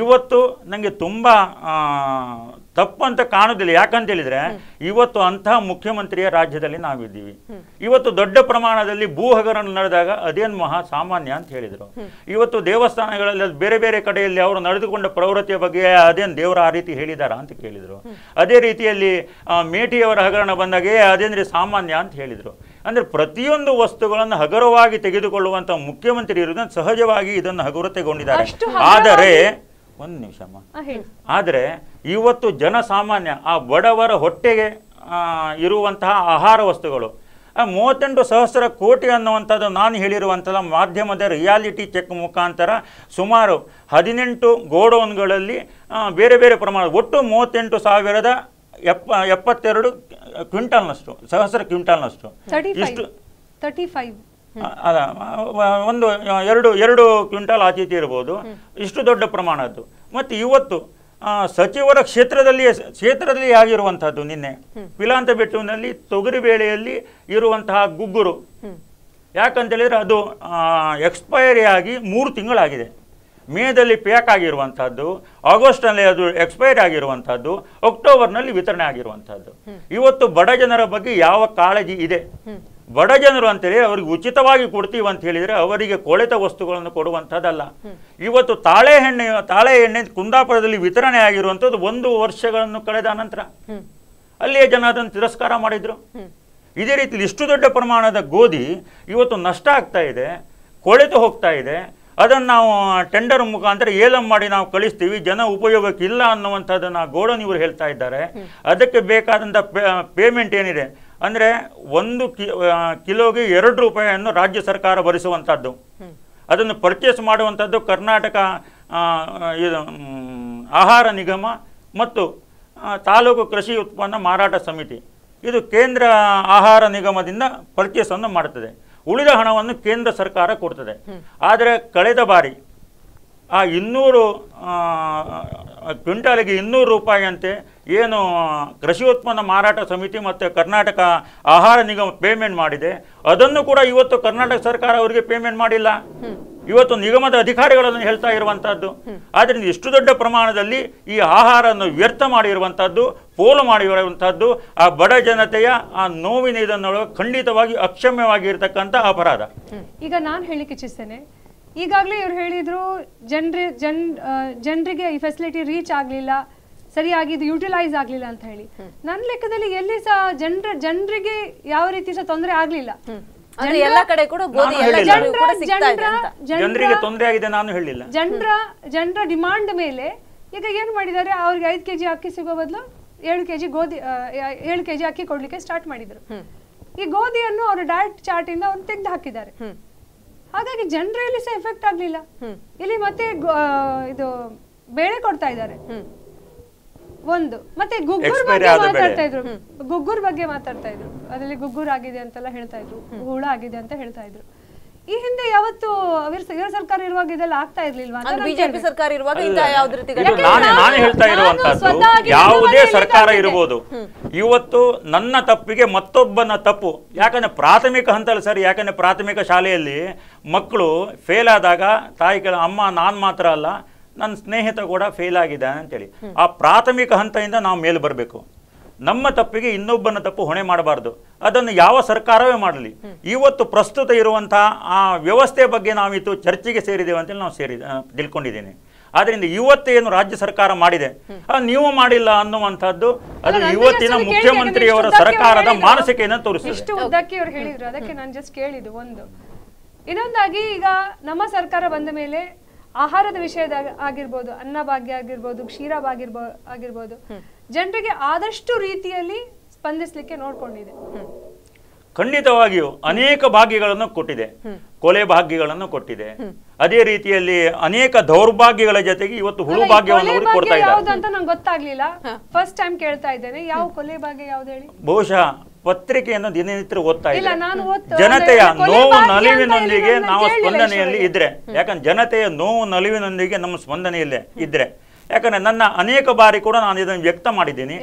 ಇವತ್ತು ನನಗೆ ತುಂಬ ತಪ್ಪು ಅಂತ ಕಾಣೋದಿಲ್ಲ ಯಾಕಂತ ಹೇಳಿದ್ರೆ ಇವತ್ತು ಅಂತಹ ಮುಖ್ಯಮಂತ್ರಿಯ ರಾಜ್ಯದಲ್ಲಿ ನಾವಿದ್ದೀವಿ ಇವತ್ತು ದೊಡ್ಡ ಪ್ರಮಾಣದಲ್ಲಿ ಭೂ ಹಗರಣ ನಡೆದಾಗ ಅದೇನು ಮಹಾ ಸಾಮಾನ್ಯ ಅಂತ ಹೇಳಿದರು ಇವತ್ತು ದೇವಸ್ಥಾನಗಳಲ್ಲಿ ಬೇರೆ ಬೇರೆ ಕಡೆಯಲ್ಲಿ ಅವರು ನಡೆದುಕೊಂಡ ಪ್ರವೃತ್ತಿಯ ಬಗ್ಗೆ ಅದೇನು ದೇವರ ಆ ರೀತಿ ಹೇಳಿದಾರಾ ಅಂತ ಕೇಳಿದರು ಅದೇ ರೀತಿಯಲ್ಲಿ ಮೇಟಿಯವರ ಹಗರಣ ಬಂದಾಗೆ ಅದೇಂದ್ರೆ ಸಾಮಾನ್ಯ ಅಂತ ಹೇಳಿದರು ಅಂದರೆ ಪ್ರತಿಯೊಂದು ವಸ್ತುಗಳನ್ನು ಹಗುರವಾಗಿ ತೆಗೆದುಕೊಳ್ಳುವಂಥ ಮುಖ್ಯಮಂತ್ರಿ ಇರುವುದನ್ನು ಸಹಜವಾಗಿ ಇದನ್ನು ಹಗುರತೆಗೊಂಡಿದ್ದಾರೆ ಆದರೆ ಒಂದು ನಿಮಿಷ ಆದರೆ ಇವತ್ತು ಜನಸಾಮಾನ್ಯ ಆ ಬಡವರ ಹೊಟ್ಟೆಗೆ ಇರುವಂತಹ ಆಹಾರ ವಸ್ತುಗಳು ಮೂವತ್ತೆಂಟು ಸಹಸ್ರ ಕೋಟಿ ಅನ್ನುವಂಥದ್ದು ನಾನು ಹೇಳಿರುವಂಥದ್ದು ಮಾಧ್ಯಮದ ರಿಯಾಲಿಟಿ ಚೆಕ್ ಮುಖಾಂತರ ಸುಮಾರು ಹದಿನೆಂಟು ಗೋಡೌನ್ಗಳಲ್ಲಿ ಬೇರೆ ಬೇರೆ ಪ್ರಮಾಣ ಒಟ್ಟು ಮೂವತ್ತೆಂಟು ಸಾವಿರದ ಎಪ್ಪ ಎಪ್ಪತ್ತೆರಡು ಕ್ವಿಂಟಲ್ನಷ್ಟು ಸಹಸ್ರ ಕ್ವಿಂಟಲ್ನಷ್ಟು ಇಷ್ಟು ತರ್ಟಿ ಫೈವ್ ಅದ ಒಂದು ಎರಡು ಎರಡು ಕ್ವಿಂಟಾಲ್ ಆಚೀತಿ ಇರ್ಬೋದು ಇಷ್ಟು ದೊಡ್ಡ ಪ್ರಮಾಣದ್ದು ಮತ್ತು ಇವತ್ತು ಸಚಿವರ ಕ್ಷೇತ್ರದಲ್ಲಿ ಕ್ಷೇತ್ರದಲ್ಲಿ ಆಗಿರುವಂತಹದ್ದು ನಿನ್ನೆ ಪಿಲಾಂತ ತೊಗರಿ ಬೇಳೆಯಲ್ಲಿ ಇರುವಂತಹ ಗುಗ್ಗುರು ಯಾಕಂತೇಳಿದರೆ ಅದು ಎಕ್ಸ್ಪೈರಿ ಆಗಿ ಮೂರು ತಿಂಗಳಾಗಿದೆ ಮೇದಲ್ಲಿ ಪ್ಯಾಕ್ ಆಗಿರುವಂಥದ್ದು ನಲ್ಲಿ ಅದು ಎಕ್ಸ್ಪೈರ್ ಆಗಿರುವಂಥದ್ದು ಅಕ್ಟೋಬರ್ನಲ್ಲಿ ವಿತರಣೆ ಆಗಿರುವಂಥದ್ದು ಇವತ್ತು ಬಡ ಜನರ ಬಗ್ಗೆ ಯಾವ ಕಾಳಜಿ ಇದೆ ಬಡ ಜನರು ಅಂತೇಳಿ ಅವರಿಗೆ ಉಚಿತವಾಗಿ ಕೊಡ್ತೀವಿ ಅಂತ ಹೇಳಿದರೆ ಅವರಿಗೆ ಕೊಳೆತ ವಸ್ತುಗಳನ್ನು ಕೊಡುವಂಥದ್ದಲ್ಲ ಇವತ್ತು ತಾಳೆ ಎಣ್ಣೆ ತಾಳೆ ಎಣ್ಣೆ ಕುಂದಾಪುರದಲ್ಲಿ ವಿತರಣೆ ಆಗಿರುವಂಥದ್ದು ಒಂದು ವರ್ಷಗಳನ್ನು ಕಳೆದ ನಂತರ ಅಲ್ಲಿಯೇ ಜನ ಅದನ್ನು ತಿರಸ್ಕಾರ ಮಾಡಿದರು ಇದೇ ರೀತಿಲಿ ಇಷ್ಟು ದೊಡ್ಡ ಪ್ರಮಾಣದ ಗೋಧಿ ಇವತ್ತು ನಷ್ಟ ಆಗ್ತಾ ಇದೆ ಕೊಳೆತು ಹೋಗ್ತಾ ಇದೆ ಅದನ್ನು ನಾವು ಟೆಂಡರ್ ಮುಖಾಂತರ ಏಲಂ ಮಾಡಿ ನಾವು ಕಳಿಸ್ತೀವಿ ಜನ ಉಪಯೋಗಕ್ಕಿಲ್ಲ ಅನ್ನುವಂಥದ್ದನ್ನು ಗೋಡನ್ ಇವರು ಹೇಳ್ತಾ ಇದ್ದಾರೆ ಅದಕ್ಕೆ ಬೇಕಾದಂಥ ಪೇಮೆಂಟ್ ಏನಿದೆ ಅಂದರೆ ಒಂದು ಕಿ ಕಿಲೋಗೆ ಎರಡು ರೂಪಾಯಿಯನ್ನು ರಾಜ್ಯ ಸರ್ಕಾರ ಭರಿಸುವಂಥದ್ದು ಅದನ್ನು ಪರ್ಚೇಸ್ ಮಾಡುವಂಥದ್ದು ಕರ್ನಾಟಕ ಇದು ಆಹಾರ ನಿಗಮ ಮತ್ತು ತಾಲೂಕು ಕೃಷಿ ಉತ್ಪನ್ನ ಮಾರಾಟ ಸಮಿತಿ ಇದು ಕೇಂದ್ರ ಆಹಾರ ನಿಗಮದಿಂದ ಪರ್ಚೇಸನ್ನು ಮಾಡುತ್ತದೆ ಉಳಿದ ಹಣವನ್ನು ಕೇಂದ್ರ ಸರ್ಕಾರ ಕೊಡ್ತದೆ ಆದರೆ ಕಳೆದ ಬಾರಿ ಆ ಇನ್ನೂರು ಕ್ವಿಂಟಾಲಿಗೆ ಇನ್ನೂರು ರೂಪಾಯಿಯಂತೆ ಏನು ಕೃಷಿ ಉತ್ಪನ್ನ ಮಾರಾಟ ಸಮಿತಿ ಮತ್ತು ಕರ್ನಾಟಕ ಆಹಾರ ನಿಗಮ ಪೇಮೆಂಟ್ ಮಾಡಿದೆ ಅದನ್ನು ಕೂಡ ಇವತ್ತು ಕರ್ನಾಟಕ ಸರ್ಕಾರ ಅವರಿಗೆ ಪೇಮೆಂಟ್ ಮಾಡಿಲ್ಲ ಇವತ್ತು ನಿಗಮದ ಅಧಿಕಾರಿಗಳನ್ನು ಹೇಳ್ತಾ ಇರುವಂತಹದ್ದು ಆದ್ದರಿಂದ ಇಷ್ಟು ದೊಡ್ಡ ಪ್ರಮಾಣದಲ್ಲಿ ಈ ಆಹಾರವನ್ನು ವ್ಯರ್ಥ ಮಾಡಿರುವಂತಹದ್ದು ಪೋಲು ಮಾಡಿರುವಂತಹದ್ದು ಆ ಬಡ ಜನತೆಯ ಆ ನೋವಿನ ಇದನ್ನೊಳಗೆ ಖಂಡಿತವಾಗಿ ಅಕ್ಷಮ್ಯವಾಗಿರ್ತಕ್ಕಂಥ ಅಪರಾಧ ಈಗ ನಾನು ಹೇಳಿಕ್ಕೆ ಇಚ್ಛಿಸ್ತೇನೆ ಈಗಾಗಲೇ ಇವ್ರು ಹೇಳಿದ್ರು ಜನರಿ ಜನ್ ಜನರಿಗೆ ಈ ಫೆಸಿಲಿಟಿ ರೀಚ್ ಆಗಲಿಲ್ಲ ಸರಿಯಾಗಿ ಇದು ಯುಟಿಲೈಸ್ ಆಗ್ಲಿಲ್ಲ ಅಂತ ಹೇಳಿ ನನ್ನ ಲೆಕ್ಕದಲ್ಲಿ ಎಲ್ಲಿ ಸಹ ಜನರ ಜನರಿಗೆ ಯಾವ ರೀತಿ ಸಹ ತೊಂದರೆ ಆಗಲಿಲ್ಲ ಜನರ ಜನರ ಡಿಮಾಂಡ್ ಮೇಲೆ ಈಗ ಏನ್ ಮಾಡಿದ್ದಾರೆ ಅವ್ರಿಗೆ ಐದು ಕೆಜಿ ಅಕ್ಕಿ ಸಿಗೋ ಬದಲು ಏಳು ಕೆಜಿ ಗೋಧಿ ಏಳು ಕೆಜಿ ಅಕ್ಕಿ ಕೊಡ್ಲಿಕ್ಕೆ ಸ್ಟಾರ್ಟ್ ಮಾಡಿದ್ರು ಈ ಗೋಧಿಯನ್ನು ಅವರು ಡಯಟ್ ಚಾರ್ಟ್ ಇಂದ ಅವ್ರು ತೆಗೆದು ಹಾಕಿದ್ದಾರೆ ಹಾಗಾಗಿ ಜನರಲ್ಲಿ ಸಹ ಎಫೆಕ್ಟ್ ಆಗ್ಲಿಲ್ಲ ಇಲ್ಲಿ ಮತ್ತೆ ಇದು ಬೇಳೆ ಕೊಡ್ತಾ ಇದ್ದಾರೆ ಒಂದು ಮತ್ತೆ ಗುಗ್ಗುರ್ ಬಗ್ಗೆ ಮಾತಾಡ್ತಾ ಇದ್ರು ಗುಗ್ಗುರ್ ಬಗ್ಗೆ ಮಾತಾಡ್ತಾ ಇದ್ರು ಅದ್ರಲ್ಲಿ ಗುಗ್ಗುರ್ ಆಗಿದೆ ಅಂತೆಲ್ಲ ಹೇಳ್ತಾ ಇದ್ರು ಹುಳ ಆಗಿದೆ ಅಂತ ಹೇಳ್ತಾ ಇದ್ರು ಈ ಹಿಂದೆ ಯಾವತ್ತು ಇವರ ಸರ್ಕಾರ ಇರುವಾಗ ಇದೆಲ್ಲ ಆಗ್ತಾ ಇರ್ಲಿಲ್ವಾ ಬಿಜೆಪಿ ಸರ್ಕಾರ ಇರುವಾಗ ನಾನು ಹೇಳ್ತಾ ಇರುವಂತದ್ದು ಯಾವುದೇ ಸರ್ಕಾರ ಇರಬಹುದು ಇವತ್ತು ನನ್ನ ತಪ್ಪಿಗೆ ಮತ್ತೊಬ್ಬನ ತಪ್ಪು ಯಾಕಂದ್ರೆ ಪ್ರಾಥಮಿಕ ಹಂತದಲ್ಲಿ ಸರಿ ಯಾಕಂದ್ರೆ ಪ್ರಾಥಮಿಕ ಶಾಲೆಯಲ್ಲಿ ಮಕ್ಕಳು ಫೇಲ್ ಆದಾಗ ತಾಯಿ ಅಮ್ಮ ನಾನು ಮಾತ್ರ ಅಲ್ಲ ನನ್ನ ಸ್ನೇಹಿತ ಕೂಡ ಫೇಲ್ ಅಂತ ಅಂತೇಳಿ ಆ ಪ್ರಾಥಮಿಕ ಹಂತದಿಂದ ನಾವು ಮೇಲೆ ಬರಬೇಕು ನಮ್ಮ ತಪ್ಪಿಗೆ ಇನ್ನೊಬ್ಬನ ತಪ್ಪು ಹೊಣೆ ಮಾಡಬಾರ್ದು ಅದನ್ನು ಯಾವ ಸರ್ಕಾರವೇ ಮಾಡಲಿ ಇವತ್ತು ಪ್ರಸ್ತುತ ಇರುವಂತಹ ಆ ವ್ಯವಸ್ಥೆ ಬಗ್ಗೆ ನಾವಿತ್ತು ಚರ್ಚೆಗೆ ಸೇರಿದ್ದೇವೆ ಅಂತೇಳಿ ನಾವು ಸೇರಿ ತಿಳ್ಕೊಂಡಿದ್ದೇನೆ ಆದ್ರಿಂದ ಇವತ್ತೇನು ರಾಜ್ಯ ಸರ್ಕಾರ ಮಾಡಿದೆ ನೀವು ಮಾಡಿಲ್ಲ ಅನ್ನುವಂಥದ್ದು ಅದು ಇವತ್ತಿನ ಮುಖ್ಯಮಂತ್ರಿಯವರ ಸರ್ಕಾರದ ಮಾನಸಿಕೆಯನ್ನು ಒಂದು ಇನ್ನೊಂದಾಗಿ ಈಗ ನಮ್ಮ ಸರ್ಕಾರ ಬಂದ ಮೇಲೆ ಆಹಾರದ ವಿಷಯದ ಆಗಿರ್ಬೋದು ಅನ್ನ ಭಾಗ್ಯ ಆಗಿರ್ಬೋದು ಕ್ಷೀರ ಭಾಗ್ಯ ಆಗಿರ್ಬೋದು ಜನರಿಗೆ ಆದಷ್ಟು ರೀತಿಯಲ್ಲಿ ಸ್ಪಂದಿಸಲಿಕ್ಕೆ ನೋಡ್ಕೊಂಡಿದೆ ಖಂಡಿತವಾಗಿಯೂ ಅನೇಕ ಭಾಗ್ಯಗಳನ್ನು ಕೊಟ್ಟಿದೆ ಕೊಲೆ ಭಾಗ್ಯಗಳನ್ನು ಕೊಟ್ಟಿದೆ ಅದೇ ರೀತಿಯಲ್ಲಿ ಅನೇಕ ದೌರ್ಭಾಗ್ಯಗಳ ಜೊತೆಗೆ ಇವತ್ತು ಹುಳು ಭಾಗ್ಯವನ್ನು ಕೊಡ್ತಾ ಇದ್ದಾರೆ ಗೊತ್ತಾಗ್ಲಿಲ್ಲ ಫಸ್ಟ್ ಟೈಮ್ ಕೇಳ್ತಾ ಇದ್ದೇನೆ ಯಾವ ಕೊಲೆ ಭಾಗ್ಯ ಯಾವ್ದು ಹೇಳಿ ಬಹುಶಃ ಪತ್ರಿಕೆಯನ್ನು ದಿನನಿತ್ಯ ಓದ್ತಾ ಇದೆ ಜನತೆಯ ನೋವು ನಲಿವಿನೊಂದಿಗೆ ನಾವು ಸ್ಪಂದನೆಯಲ್ಲಿ ಇದ್ರೆ ಯಾಕಂದ್ರೆ ಜನತೆಯ ನೋವು ನಲಿವಿನೊಂದಿಗೆ ನಮ್ಮ ಸ್ಪಂದನೆಯಲ್ಲಿ ಇದ್ರೆ ಯಾಕಂದ್ರೆ ನನ್ನ ಅನೇಕ ಬಾರಿ ಕೂಡ ನಾನು ಇದನ್ನು ವ್ಯಕ್ತ ಮಾಡಿದ್ದೀನಿ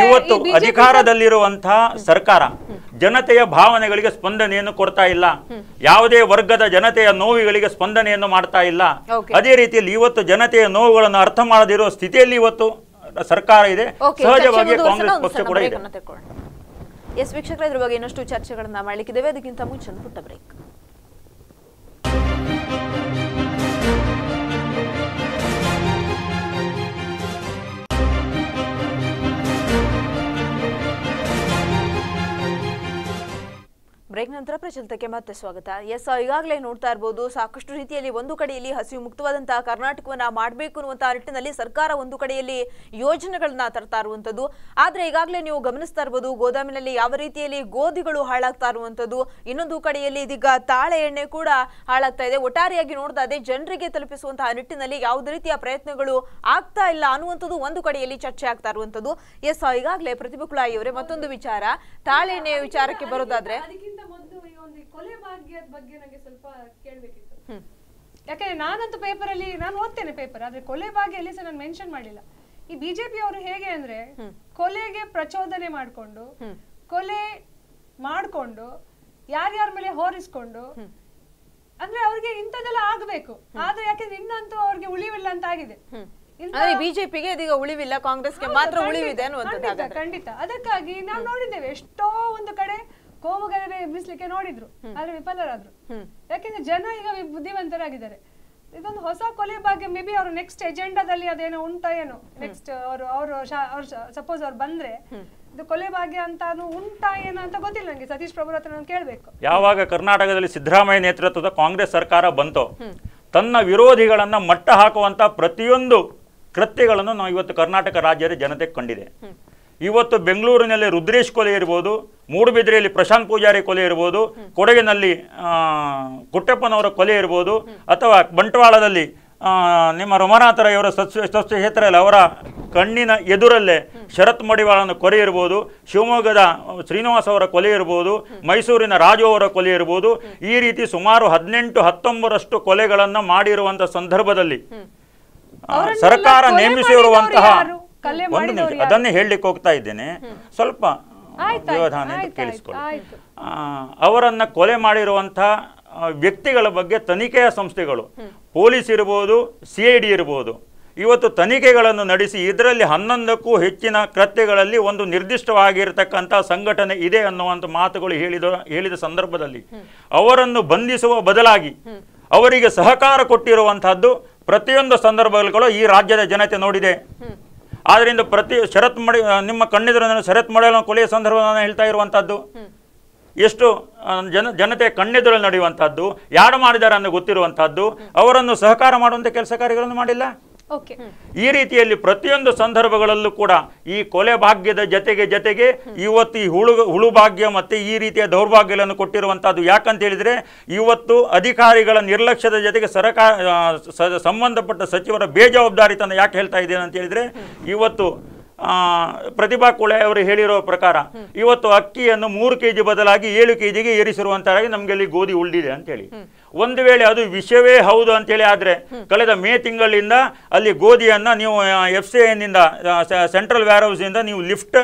ಇವತ್ತು ಅಧಿಕಾರದಲ್ಲಿರುವಂತಹ ಸರ್ಕಾರ ಜನತೆಯ ಭಾವನೆಗಳಿಗೆ ಸ್ಪಂದನೆಯನ್ನು ಕೊಡ್ತಾ ಇಲ್ಲ ಯಾವುದೇ ವರ್ಗದ ಜನತೆಯ ನೋವುಗಳಿಗೆ ಸ್ಪಂದನೆಯನ್ನು ಮಾಡ್ತಾ ಇಲ್ಲ ಅದೇ ರೀತಿಯಲ್ಲಿ ಇವತ್ತು ಜನತೆಯ ನೋವುಗಳನ್ನು ಅರ್ಥ ಮಾಡದಿರುವ ಸ್ಥಿತಿಯಲ್ಲಿ ಇವತ್ತು ಸರ್ಕಾರ ಇದೆ ಸಹಜವಾಗಿ ಕಾಂಗ್ರೆಸ್ ಪಕ್ಷ ಕೂಡ ಇದೆ ಎಸ್ ವೀಕ್ಷಕರ ಇದ್ರ ಬಗ್ಗೆ ಇನ್ನಷ್ಟು ಚರ್ಚೆಗಳನ್ನ ಮಾಡಲಿಕ್ಕಿದ್ದೇವೆ ಅದಕ್ಕಿಂತ ಮುಂಚೆ ಪುಟ್ಟ ಬ್ರೇಕ್ ಬ್ರೇಕ್ ನಂತರ ಪ್ರಚಲಿತಕ್ಕೆ ಮತ್ತೆ ಸ್ವಾಗತ ಎಸ್ ಈಗಾಗಲೇ ನೋಡ್ತಾ ಇರಬಹುದು ಸಾಕಷ್ಟು ರೀತಿಯಲ್ಲಿ ಒಂದು ಕಡೆಯಲ್ಲಿ ಹಸಿವು ಮುಕ್ತವಾದಂತಹ ಕರ್ನಾಟಕವನ್ನ ಮಾಡಬೇಕು ಅನ್ನುವಂತಹ ನಿಟ್ಟಿನಲ್ಲಿ ಸರ್ಕಾರ ಒಂದು ಕಡೆಯಲ್ಲಿ ಯೋಜನೆಗಳನ್ನ ತರ್ತಾ ಇರುವಂತದ್ದು ಆದ್ರೆ ಈಗಾಗಲೇ ನೀವು ಗಮನಿಸ್ತಾ ಇರಬಹುದು ಗೋದಾಮಿನಲ್ಲಿ ಯಾವ ರೀತಿಯಲ್ಲಿ ಗೋಧಿಗಳು ಹಾಳಾಗ್ತಾ ಇರುವಂತದ್ದು ಇನ್ನೊಂದು ಕಡೆಯಲ್ಲಿ ಇದೀಗ ತಾಳೆ ಎಣ್ಣೆ ಕೂಡ ಹಾಳಾಗ್ತಾ ಇದೆ ಒಟ್ಟಾರೆಯಾಗಿ ನೋಡ್ತಾ ಇದೆ ಜನರಿಗೆ ತಲುಪಿಸುವಂತಹ ನಿಟ್ಟಿನಲ್ಲಿ ಯಾವುದೇ ರೀತಿಯ ಪ್ರಯತ್ನಗಳು ಆಗ್ತಾ ಇಲ್ಲ ಅನ್ನುವಂಥದ್ದು ಒಂದು ಕಡೆಯಲ್ಲಿ ಚರ್ಚೆ ಆಗ್ತಾ ಇರುವಂತದ್ದು ಎಸ್ ಈಗಾಗಲೇ ಪ್ರತಿಭಾ ಕುಳಾಯಿ ಮತ್ತೊಂದು ವಿಚಾರ ತಾಳೆ ಎಣ್ಣೆಯ ವಿಚಾರಕ್ಕೆ ಬರೋದಾದ್ರೆ ಮೊದಲು ಈ ಒಂದು ಕೊಲೆ ಭಾಗ್ಯದ ಬಗ್ಗೆ ನನಗೆ ಸ್ವಲ್ಪ ಕೇಳಬೇಕಿತ್ತು ಯಾಕಂದ್ರೆ ನಾನಂತೂ ಪೇಪರಲ್ಲಿ ನಾನು ಓದ್ತೇನೆ ಪೇಪರ್ ಆದ್ರೆ ಕೊಲೆ ಭಾಗ್ಯ ಎಲ್ಲಿ ಸಹ ನಾನು ಮೆನ್ಷನ್ ಮಾಡಿಲ್ಲ ಈ ಬಿಜೆಪಿ ಅವರು ಹೇಗೆ ಅಂದ್ರೆ ಕೊಲೆಗೆ ಪ್ರಚೋದನೆ ಮಾಡಿಕೊಂಡು ಕೊಲೆ ಮಾಡಿಕೊಂಡು ಯಾರ್ಯಾರ ಮೇಲೆ ಹೋರಿಸ್ಕೊಂಡು ಅಂದ್ರೆ ಅವ್ರಿಗೆ ಇಂಥದ್ದೆಲ್ಲ ಆಗ್ಬೇಕು ಆದ್ರೆ ಯಾಕಂದ್ರೆ ಇನ್ನಂತೂ ಅವ್ರಿಗೆ ಉಳಿವಿಲ್ಲ ಅಂತ ಆಗಿದೆ ಬಿಜೆಪಿಗೆ ಇದೀಗ ಉಳಿವಿಲ್ಲ ಕಾಂಗ್ರೆಸ್ಗೆ ಮಾತ್ರ ಉಳಿವಿದೆ ಖಂಡಿತ ಅದಕ್ಕಾಗಿ ನಾವು ನೋಡಿದ್ದೇವೆ ಎಷ್ಟೋ ಒಂದು ಕಡೆ ಕೋಮು ಎಬ್ಬಿಸ್ಲಿಕ್ಕೆ ನೋಡಿದ್ರು ಆದ್ರೆ ವಿಫಲರಾದ್ರು ಯಾಕೆಂದ್ರೆ ಜನ ಈಗ ಬುದ್ಧಿವಂತರಾಗಿದ್ದಾರೆ ಇದೊಂದು ಹೊಸ ಕೊಲೆ ಬಗ್ಗೆ ಮೇ ಬಿ ಅವ್ರ ನೆಕ್ಸ್ಟ್ ಎಜೆಂಡಾದಲ್ಲಿ ಅದೇನೋ ಉಂಟಾ ಏನೋ ನೆಕ್ಸ್ಟ್ ಅವರು ಅವರು ಸಪೋಸ್ ಅವ್ರು ಬಂದ್ರೆ ಇದು ಕೊಲೆ ಭಾಗ್ಯ ಅಂತಾನು ಉಂಟಾ ಏನೋ ಅಂತ ಗೊತ್ತಿಲ್ಲ ನನಗೆ ಸತೀಶ್ ಪ್ರಭು ಹತ್ರ ನಾನು ಕೇಳಬೇಕು ಯಾವಾಗ ಕರ್ನಾಟಕದಲ್ಲಿ ಸಿದ್ದರಾಮಯ್ಯ ನೇತೃತ್ವದ ಕಾಂಗ್ರೆಸ್ ಸರ್ಕಾರ ಬಂತೋ ತನ್ನ ವಿರೋಧಿಗಳನ್ನ ಮಟ್ಟ ಹಾಕುವಂತ ಪ್ರತಿಯೊಂದು ಕೃತ್ಯಗಳನ್ನು ನಾವು ಇವತ್ತು ಕರ್ನಾಟಕ ರಾಜ್ಯದ ಜನತೆ ಕಂಡಿದೆ ಇವತ್ತು ಬೆಂಗಳೂರಿನಲ್ಲಿ ರುದ್ರೇಶ್ ಕೊಲೆ ಇರ್ಬೋದು ಮೂಡುಬಿದ್ರೆಯಲ್ಲಿ ಪ್ರಶಾಂತ್ ಪೂಜಾರಿ ಕೊಲೆ ಇರ್ಬೋದು ಕೊಡಗಿನಲ್ಲಿ ಕುಟ್ಟಪ್ಪನವರ ಕೊಲೆ ಇರ್ಬೋದು ಅಥವಾ ಬಂಟ್ವಾಳದಲ್ಲಿ ನಿಮ್ಮ ರಮನಾಥರಯ್ಯವರ ಸತ್ಸ ಸಸ್ಯಕ್ಷೇತ್ರದಲ್ಲಿ ಅವರ ಕಣ್ಣಿನ ಎದುರಲ್ಲೇ ಶರತ್ ಮಡಿವಾಳನ ಕೊಲೆ ಇರ್ಬೋದು ಶಿವಮೊಗ್ಗದ ಶ್ರೀನಿವಾಸ್ ಅವರ ಕೊಲೆ ಇರ್ಬೋದು ಮೈಸೂರಿನ ರಾಜು ಅವರ ಕೊಲೆ ಇರ್ಬೋದು ಈ ರೀತಿ ಸುಮಾರು ಹದಿನೆಂಟು ಹತ್ತೊಂಬರಷ್ಟು ಕೊಲೆಗಳನ್ನು ಮಾಡಿರುವಂಥ ಸಂದರ್ಭದಲ್ಲಿ ಸರ್ಕಾರ ನೇಮಿಸಿರುವಂತಹ ಒಂದು ಅದನ್ನೇ ಹೇಳಲಿಕ್ಕೆ ಹೋಗ್ತಾ ಇದ್ದೇನೆ ಸ್ವಲ್ಪ ವ್ಯವಧಾನ ಅವರನ್ನ ಕೊಲೆ ಮಾಡಿರುವಂತಹ ವ್ಯಕ್ತಿಗಳ ಬಗ್ಗೆ ತನಿಖೆಯ ಸಂಸ್ಥೆಗಳು ಪೊಲೀಸ್ ಇರಬಹುದು ಸಿ ಐ ಡಿ ಇರಬಹುದು ಇವತ್ತು ತನಿಖೆಗಳನ್ನು ನಡೆಸಿ ಇದರಲ್ಲಿ ಹನ್ನೊಂದಕ್ಕೂ ಹೆಚ್ಚಿನ ಕೃತ್ಯಗಳಲ್ಲಿ ಒಂದು ನಿರ್ದಿಷ್ಟವಾಗಿರತಕ್ಕಂಥ ಸಂಘಟನೆ ಇದೆ ಅನ್ನುವಂಥ ಮಾತುಗಳು ಹೇಳಿದ ಹೇಳಿದ ಸಂದರ್ಭದಲ್ಲಿ ಅವರನ್ನು ಬಂಧಿಸುವ ಬದಲಾಗಿ ಅವರಿಗೆ ಸಹಕಾರ ಕೊಟ್ಟಿರುವಂತಹದ್ದು ಪ್ರತಿಯೊಂದು ಸಂದರ್ಭಗಳು ಈ ರಾಜ್ಯದ ಜನತೆ ನೋಡಿದೆ ಆದ್ರಿಂದ ಪ್ರತಿ ಶರತ್ ಮಡಿ ನಿಮ್ಮ ಕಣ್ಣೆದುರು ಶರತ್ ಮಾಡಲು ಕೊಲೆಯ ಸಂದರ್ಭವನ್ನು ಹೇಳ್ತಾ ಇರುವಂಥದ್ದು ಎಷ್ಟು ಜನ ಜನತೆ ಕಣ್ಣೆದುರಲ್ಲಿ ನಡೆಯುವಂಥದ್ದು ಯಾರು ಮಾಡಿದ್ದಾರೆ ಅನ್ನೋ ಗೊತ್ತಿರುವಂಥದ್ದು ಅವರನ್ನು ಸಹಕಾರ ಮಾಡುವಂಥ ಕೆಲಸ ಕಾರ್ಯಗಳನ್ನು ಮಾಡಿಲ್ಲ ಈ ರೀತಿಯಲ್ಲಿ ಪ್ರತಿಯೊಂದು ಸಂದರ್ಭಗಳಲ್ಲೂ ಕೂಡ ಈ ಕೊಲೆ ಭಾಗ್ಯದ ಜತೆಗೆ ಜತೆಗೆ ಇವತ್ತು ಈ ಹುಳು ಹುಳು ಭಾಗ್ಯ ಮತ್ತೆ ಈ ರೀತಿಯ ದೌರ್ಭಾಗ್ಯಗಳನ್ನು ಕೊಟ್ಟಿರುವಂಥದ್ದು ಯಾಕಂತ ಹೇಳಿದ್ರೆ ಇವತ್ತು ಅಧಿಕಾರಿಗಳ ನಿರ್ಲಕ್ಷ್ಯದ ಜೊತೆಗೆ ಸರಕಾರ ಸಂಬಂಧಪಟ್ಟ ಸಚಿವರ ಬೇಜವಾಬ್ದಾರಿತನ ಯಾಕೆ ಹೇಳ್ತಾ ಇದ್ದೇನೆ ಅಂತ ಹೇಳಿದ್ರೆ ಇವತ್ತು ಪ್ರತಿಭಾ ಕುಳೆ ಅವರು ಹೇಳಿರೋ ಪ್ರಕಾರ ಇವತ್ತು ಅಕ್ಕಿಯನ್ನು ಮೂರು ಕೆಜಿ ಬದಲಾಗಿ ಏಳು ಕೆ ಜಿಗೆ ಏರಿಸಿರುವಂತಹ ನಮ್ಗೆ ಅಲ್ಲಿ ಗೋಧಿ ಉಳಿದಿದೆ ಅಂತೇಳಿ ಒಂದು ವೇಳೆ ಅದು ವಿಷಯವೇ ಹೌದು ಅಂತೇಳಿ ಆದರೆ ಕಳೆದ ಮೇ ತಿಂಗಳಿಂದ ಅಲ್ಲಿ ಗೋಧಿಯನ್ನು ನೀವು ಎಫ್ ಸಿ ಐನಿಂದ ಸೆಂಟ್ರಲ್ ವೇರ್ಹೌಸಿಂದ ನೀವು ಲಿಫ್ಟ್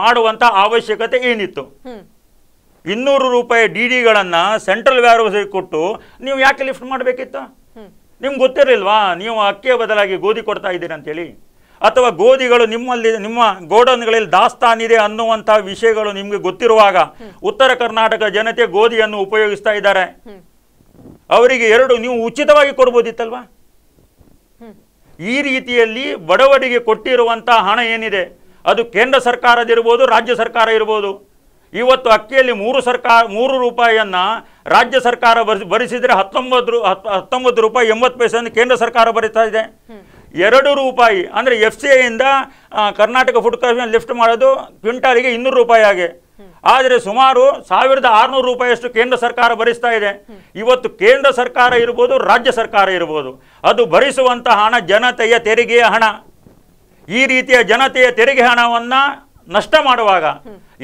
ಮಾಡುವಂಥ ಅವಶ್ಯಕತೆ ಏನಿತ್ತು ಇನ್ನೂರು ರೂಪಾಯಿ ಡಿ ಡಿಗಳನ್ನು ಸೆಂಟ್ರಲ್ ವೇರ್ಹೌಸಿಗೆ ಕೊಟ್ಟು ನೀವು ಯಾಕೆ ಲಿಫ್ಟ್ ಮಾಡಬೇಕಿತ್ತು ನಿಮ್ಗೆ ಗೊತ್ತಿರಲಿಲ್ವಾ ನೀವು ಅಕ್ಕಿಯ ಬದಲಾಗಿ ಗೋಧಿ ಕೊಡ್ತಾ ಇದ್ದೀರಿ ಅಂತೇಳಿ ಅಥವಾ ಗೋಧಿಗಳು ನಿಮ್ಮಲ್ಲಿ ನಿಮ್ಮ ಗೋಡನ್ಗಳಲ್ಲಿ ದಾಸ್ತಾನಿದೆ ಅನ್ನುವಂತಹ ವಿಷಯಗಳು ನಿಮಗೆ ಗೊತ್ತಿರುವಾಗ ಉತ್ತರ ಕರ್ನಾಟಕ ಜನತೆ ಗೋಧಿಯನ್ನು ಉಪಯೋಗಿಸ್ತಾ ಇದ್ದಾರೆ ಅವರಿಗೆ ಎರಡು ನೀವು ಉಚಿತವಾಗಿ ಕೊಡ್ಬೋದಿತ್ತಲ್ವಾ ಈ ರೀತಿಯಲ್ಲಿ ಬಡವರಿಗೆ ಕೊಟ್ಟಿರುವಂತಹ ಹಣ ಏನಿದೆ ಅದು ಕೇಂದ್ರ ಸರ್ಕಾರದಿರ್ಬೋದು ರಾಜ್ಯ ಸರ್ಕಾರ ಇರ್ಬೋದು ಇವತ್ತು ಅಕ್ಕಿಯಲ್ಲಿ ಮೂರು ಸರ್ಕಾರ ಮೂರು ರೂಪಾಯಿಯನ್ನು ರಾಜ್ಯ ಸರ್ಕಾರ ಬರಿಸಿದರೆ ಹತ್ತೊಂಬತ್ತು ಹತ್ತೊಂಬತ್ತು ರೂಪಾಯಿ ಎಂಬತ್ತು ಪೈಸೆಯನ್ನು ಕೇಂದ್ರ ಸರ್ಕಾರ ಬರಿತಾ ಇದೆ ಎರಡು ರೂಪಾಯಿ ಅಂದರೆ ಎಫ್ ಸಿ ಐಯಿಂದ ಕರ್ನಾಟಕ ಫುಡ್ ಕಾರ್ಪೊರೇಷನ್ ಲಿಫ್ಟ್ ಮಾಡೋದು ಕ್ವಿಂಟಾಲಿಗೆ ಇನ್ನೂರು ರೂಪಾಯಿ ಆಗಿದೆ ಆದರೆ ಸುಮಾರು ಸಾವಿರದ ಆರುನೂರು ರೂಪಾಯಿಯಷ್ಟು ಕೇಂದ್ರ ಸರ್ಕಾರ ಭರಿಸ್ತಾ ಇದೆ ಇವತ್ತು ಕೇಂದ್ರ ಸರ್ಕಾರ ಇರ್ಬೋದು ರಾಜ್ಯ ಸರ್ಕಾರ ಇರ್ಬೋದು ಅದು ಭರಿಸುವಂತಹ ಹಣ ಜನತೆಯ ತೆರಿಗೆಯ ಹಣ ಈ ರೀತಿಯ ಜನತೆಯ ತೆರಿಗೆ ಹಣವನ್ನು ನಷ್ಟ ಮಾಡುವಾಗ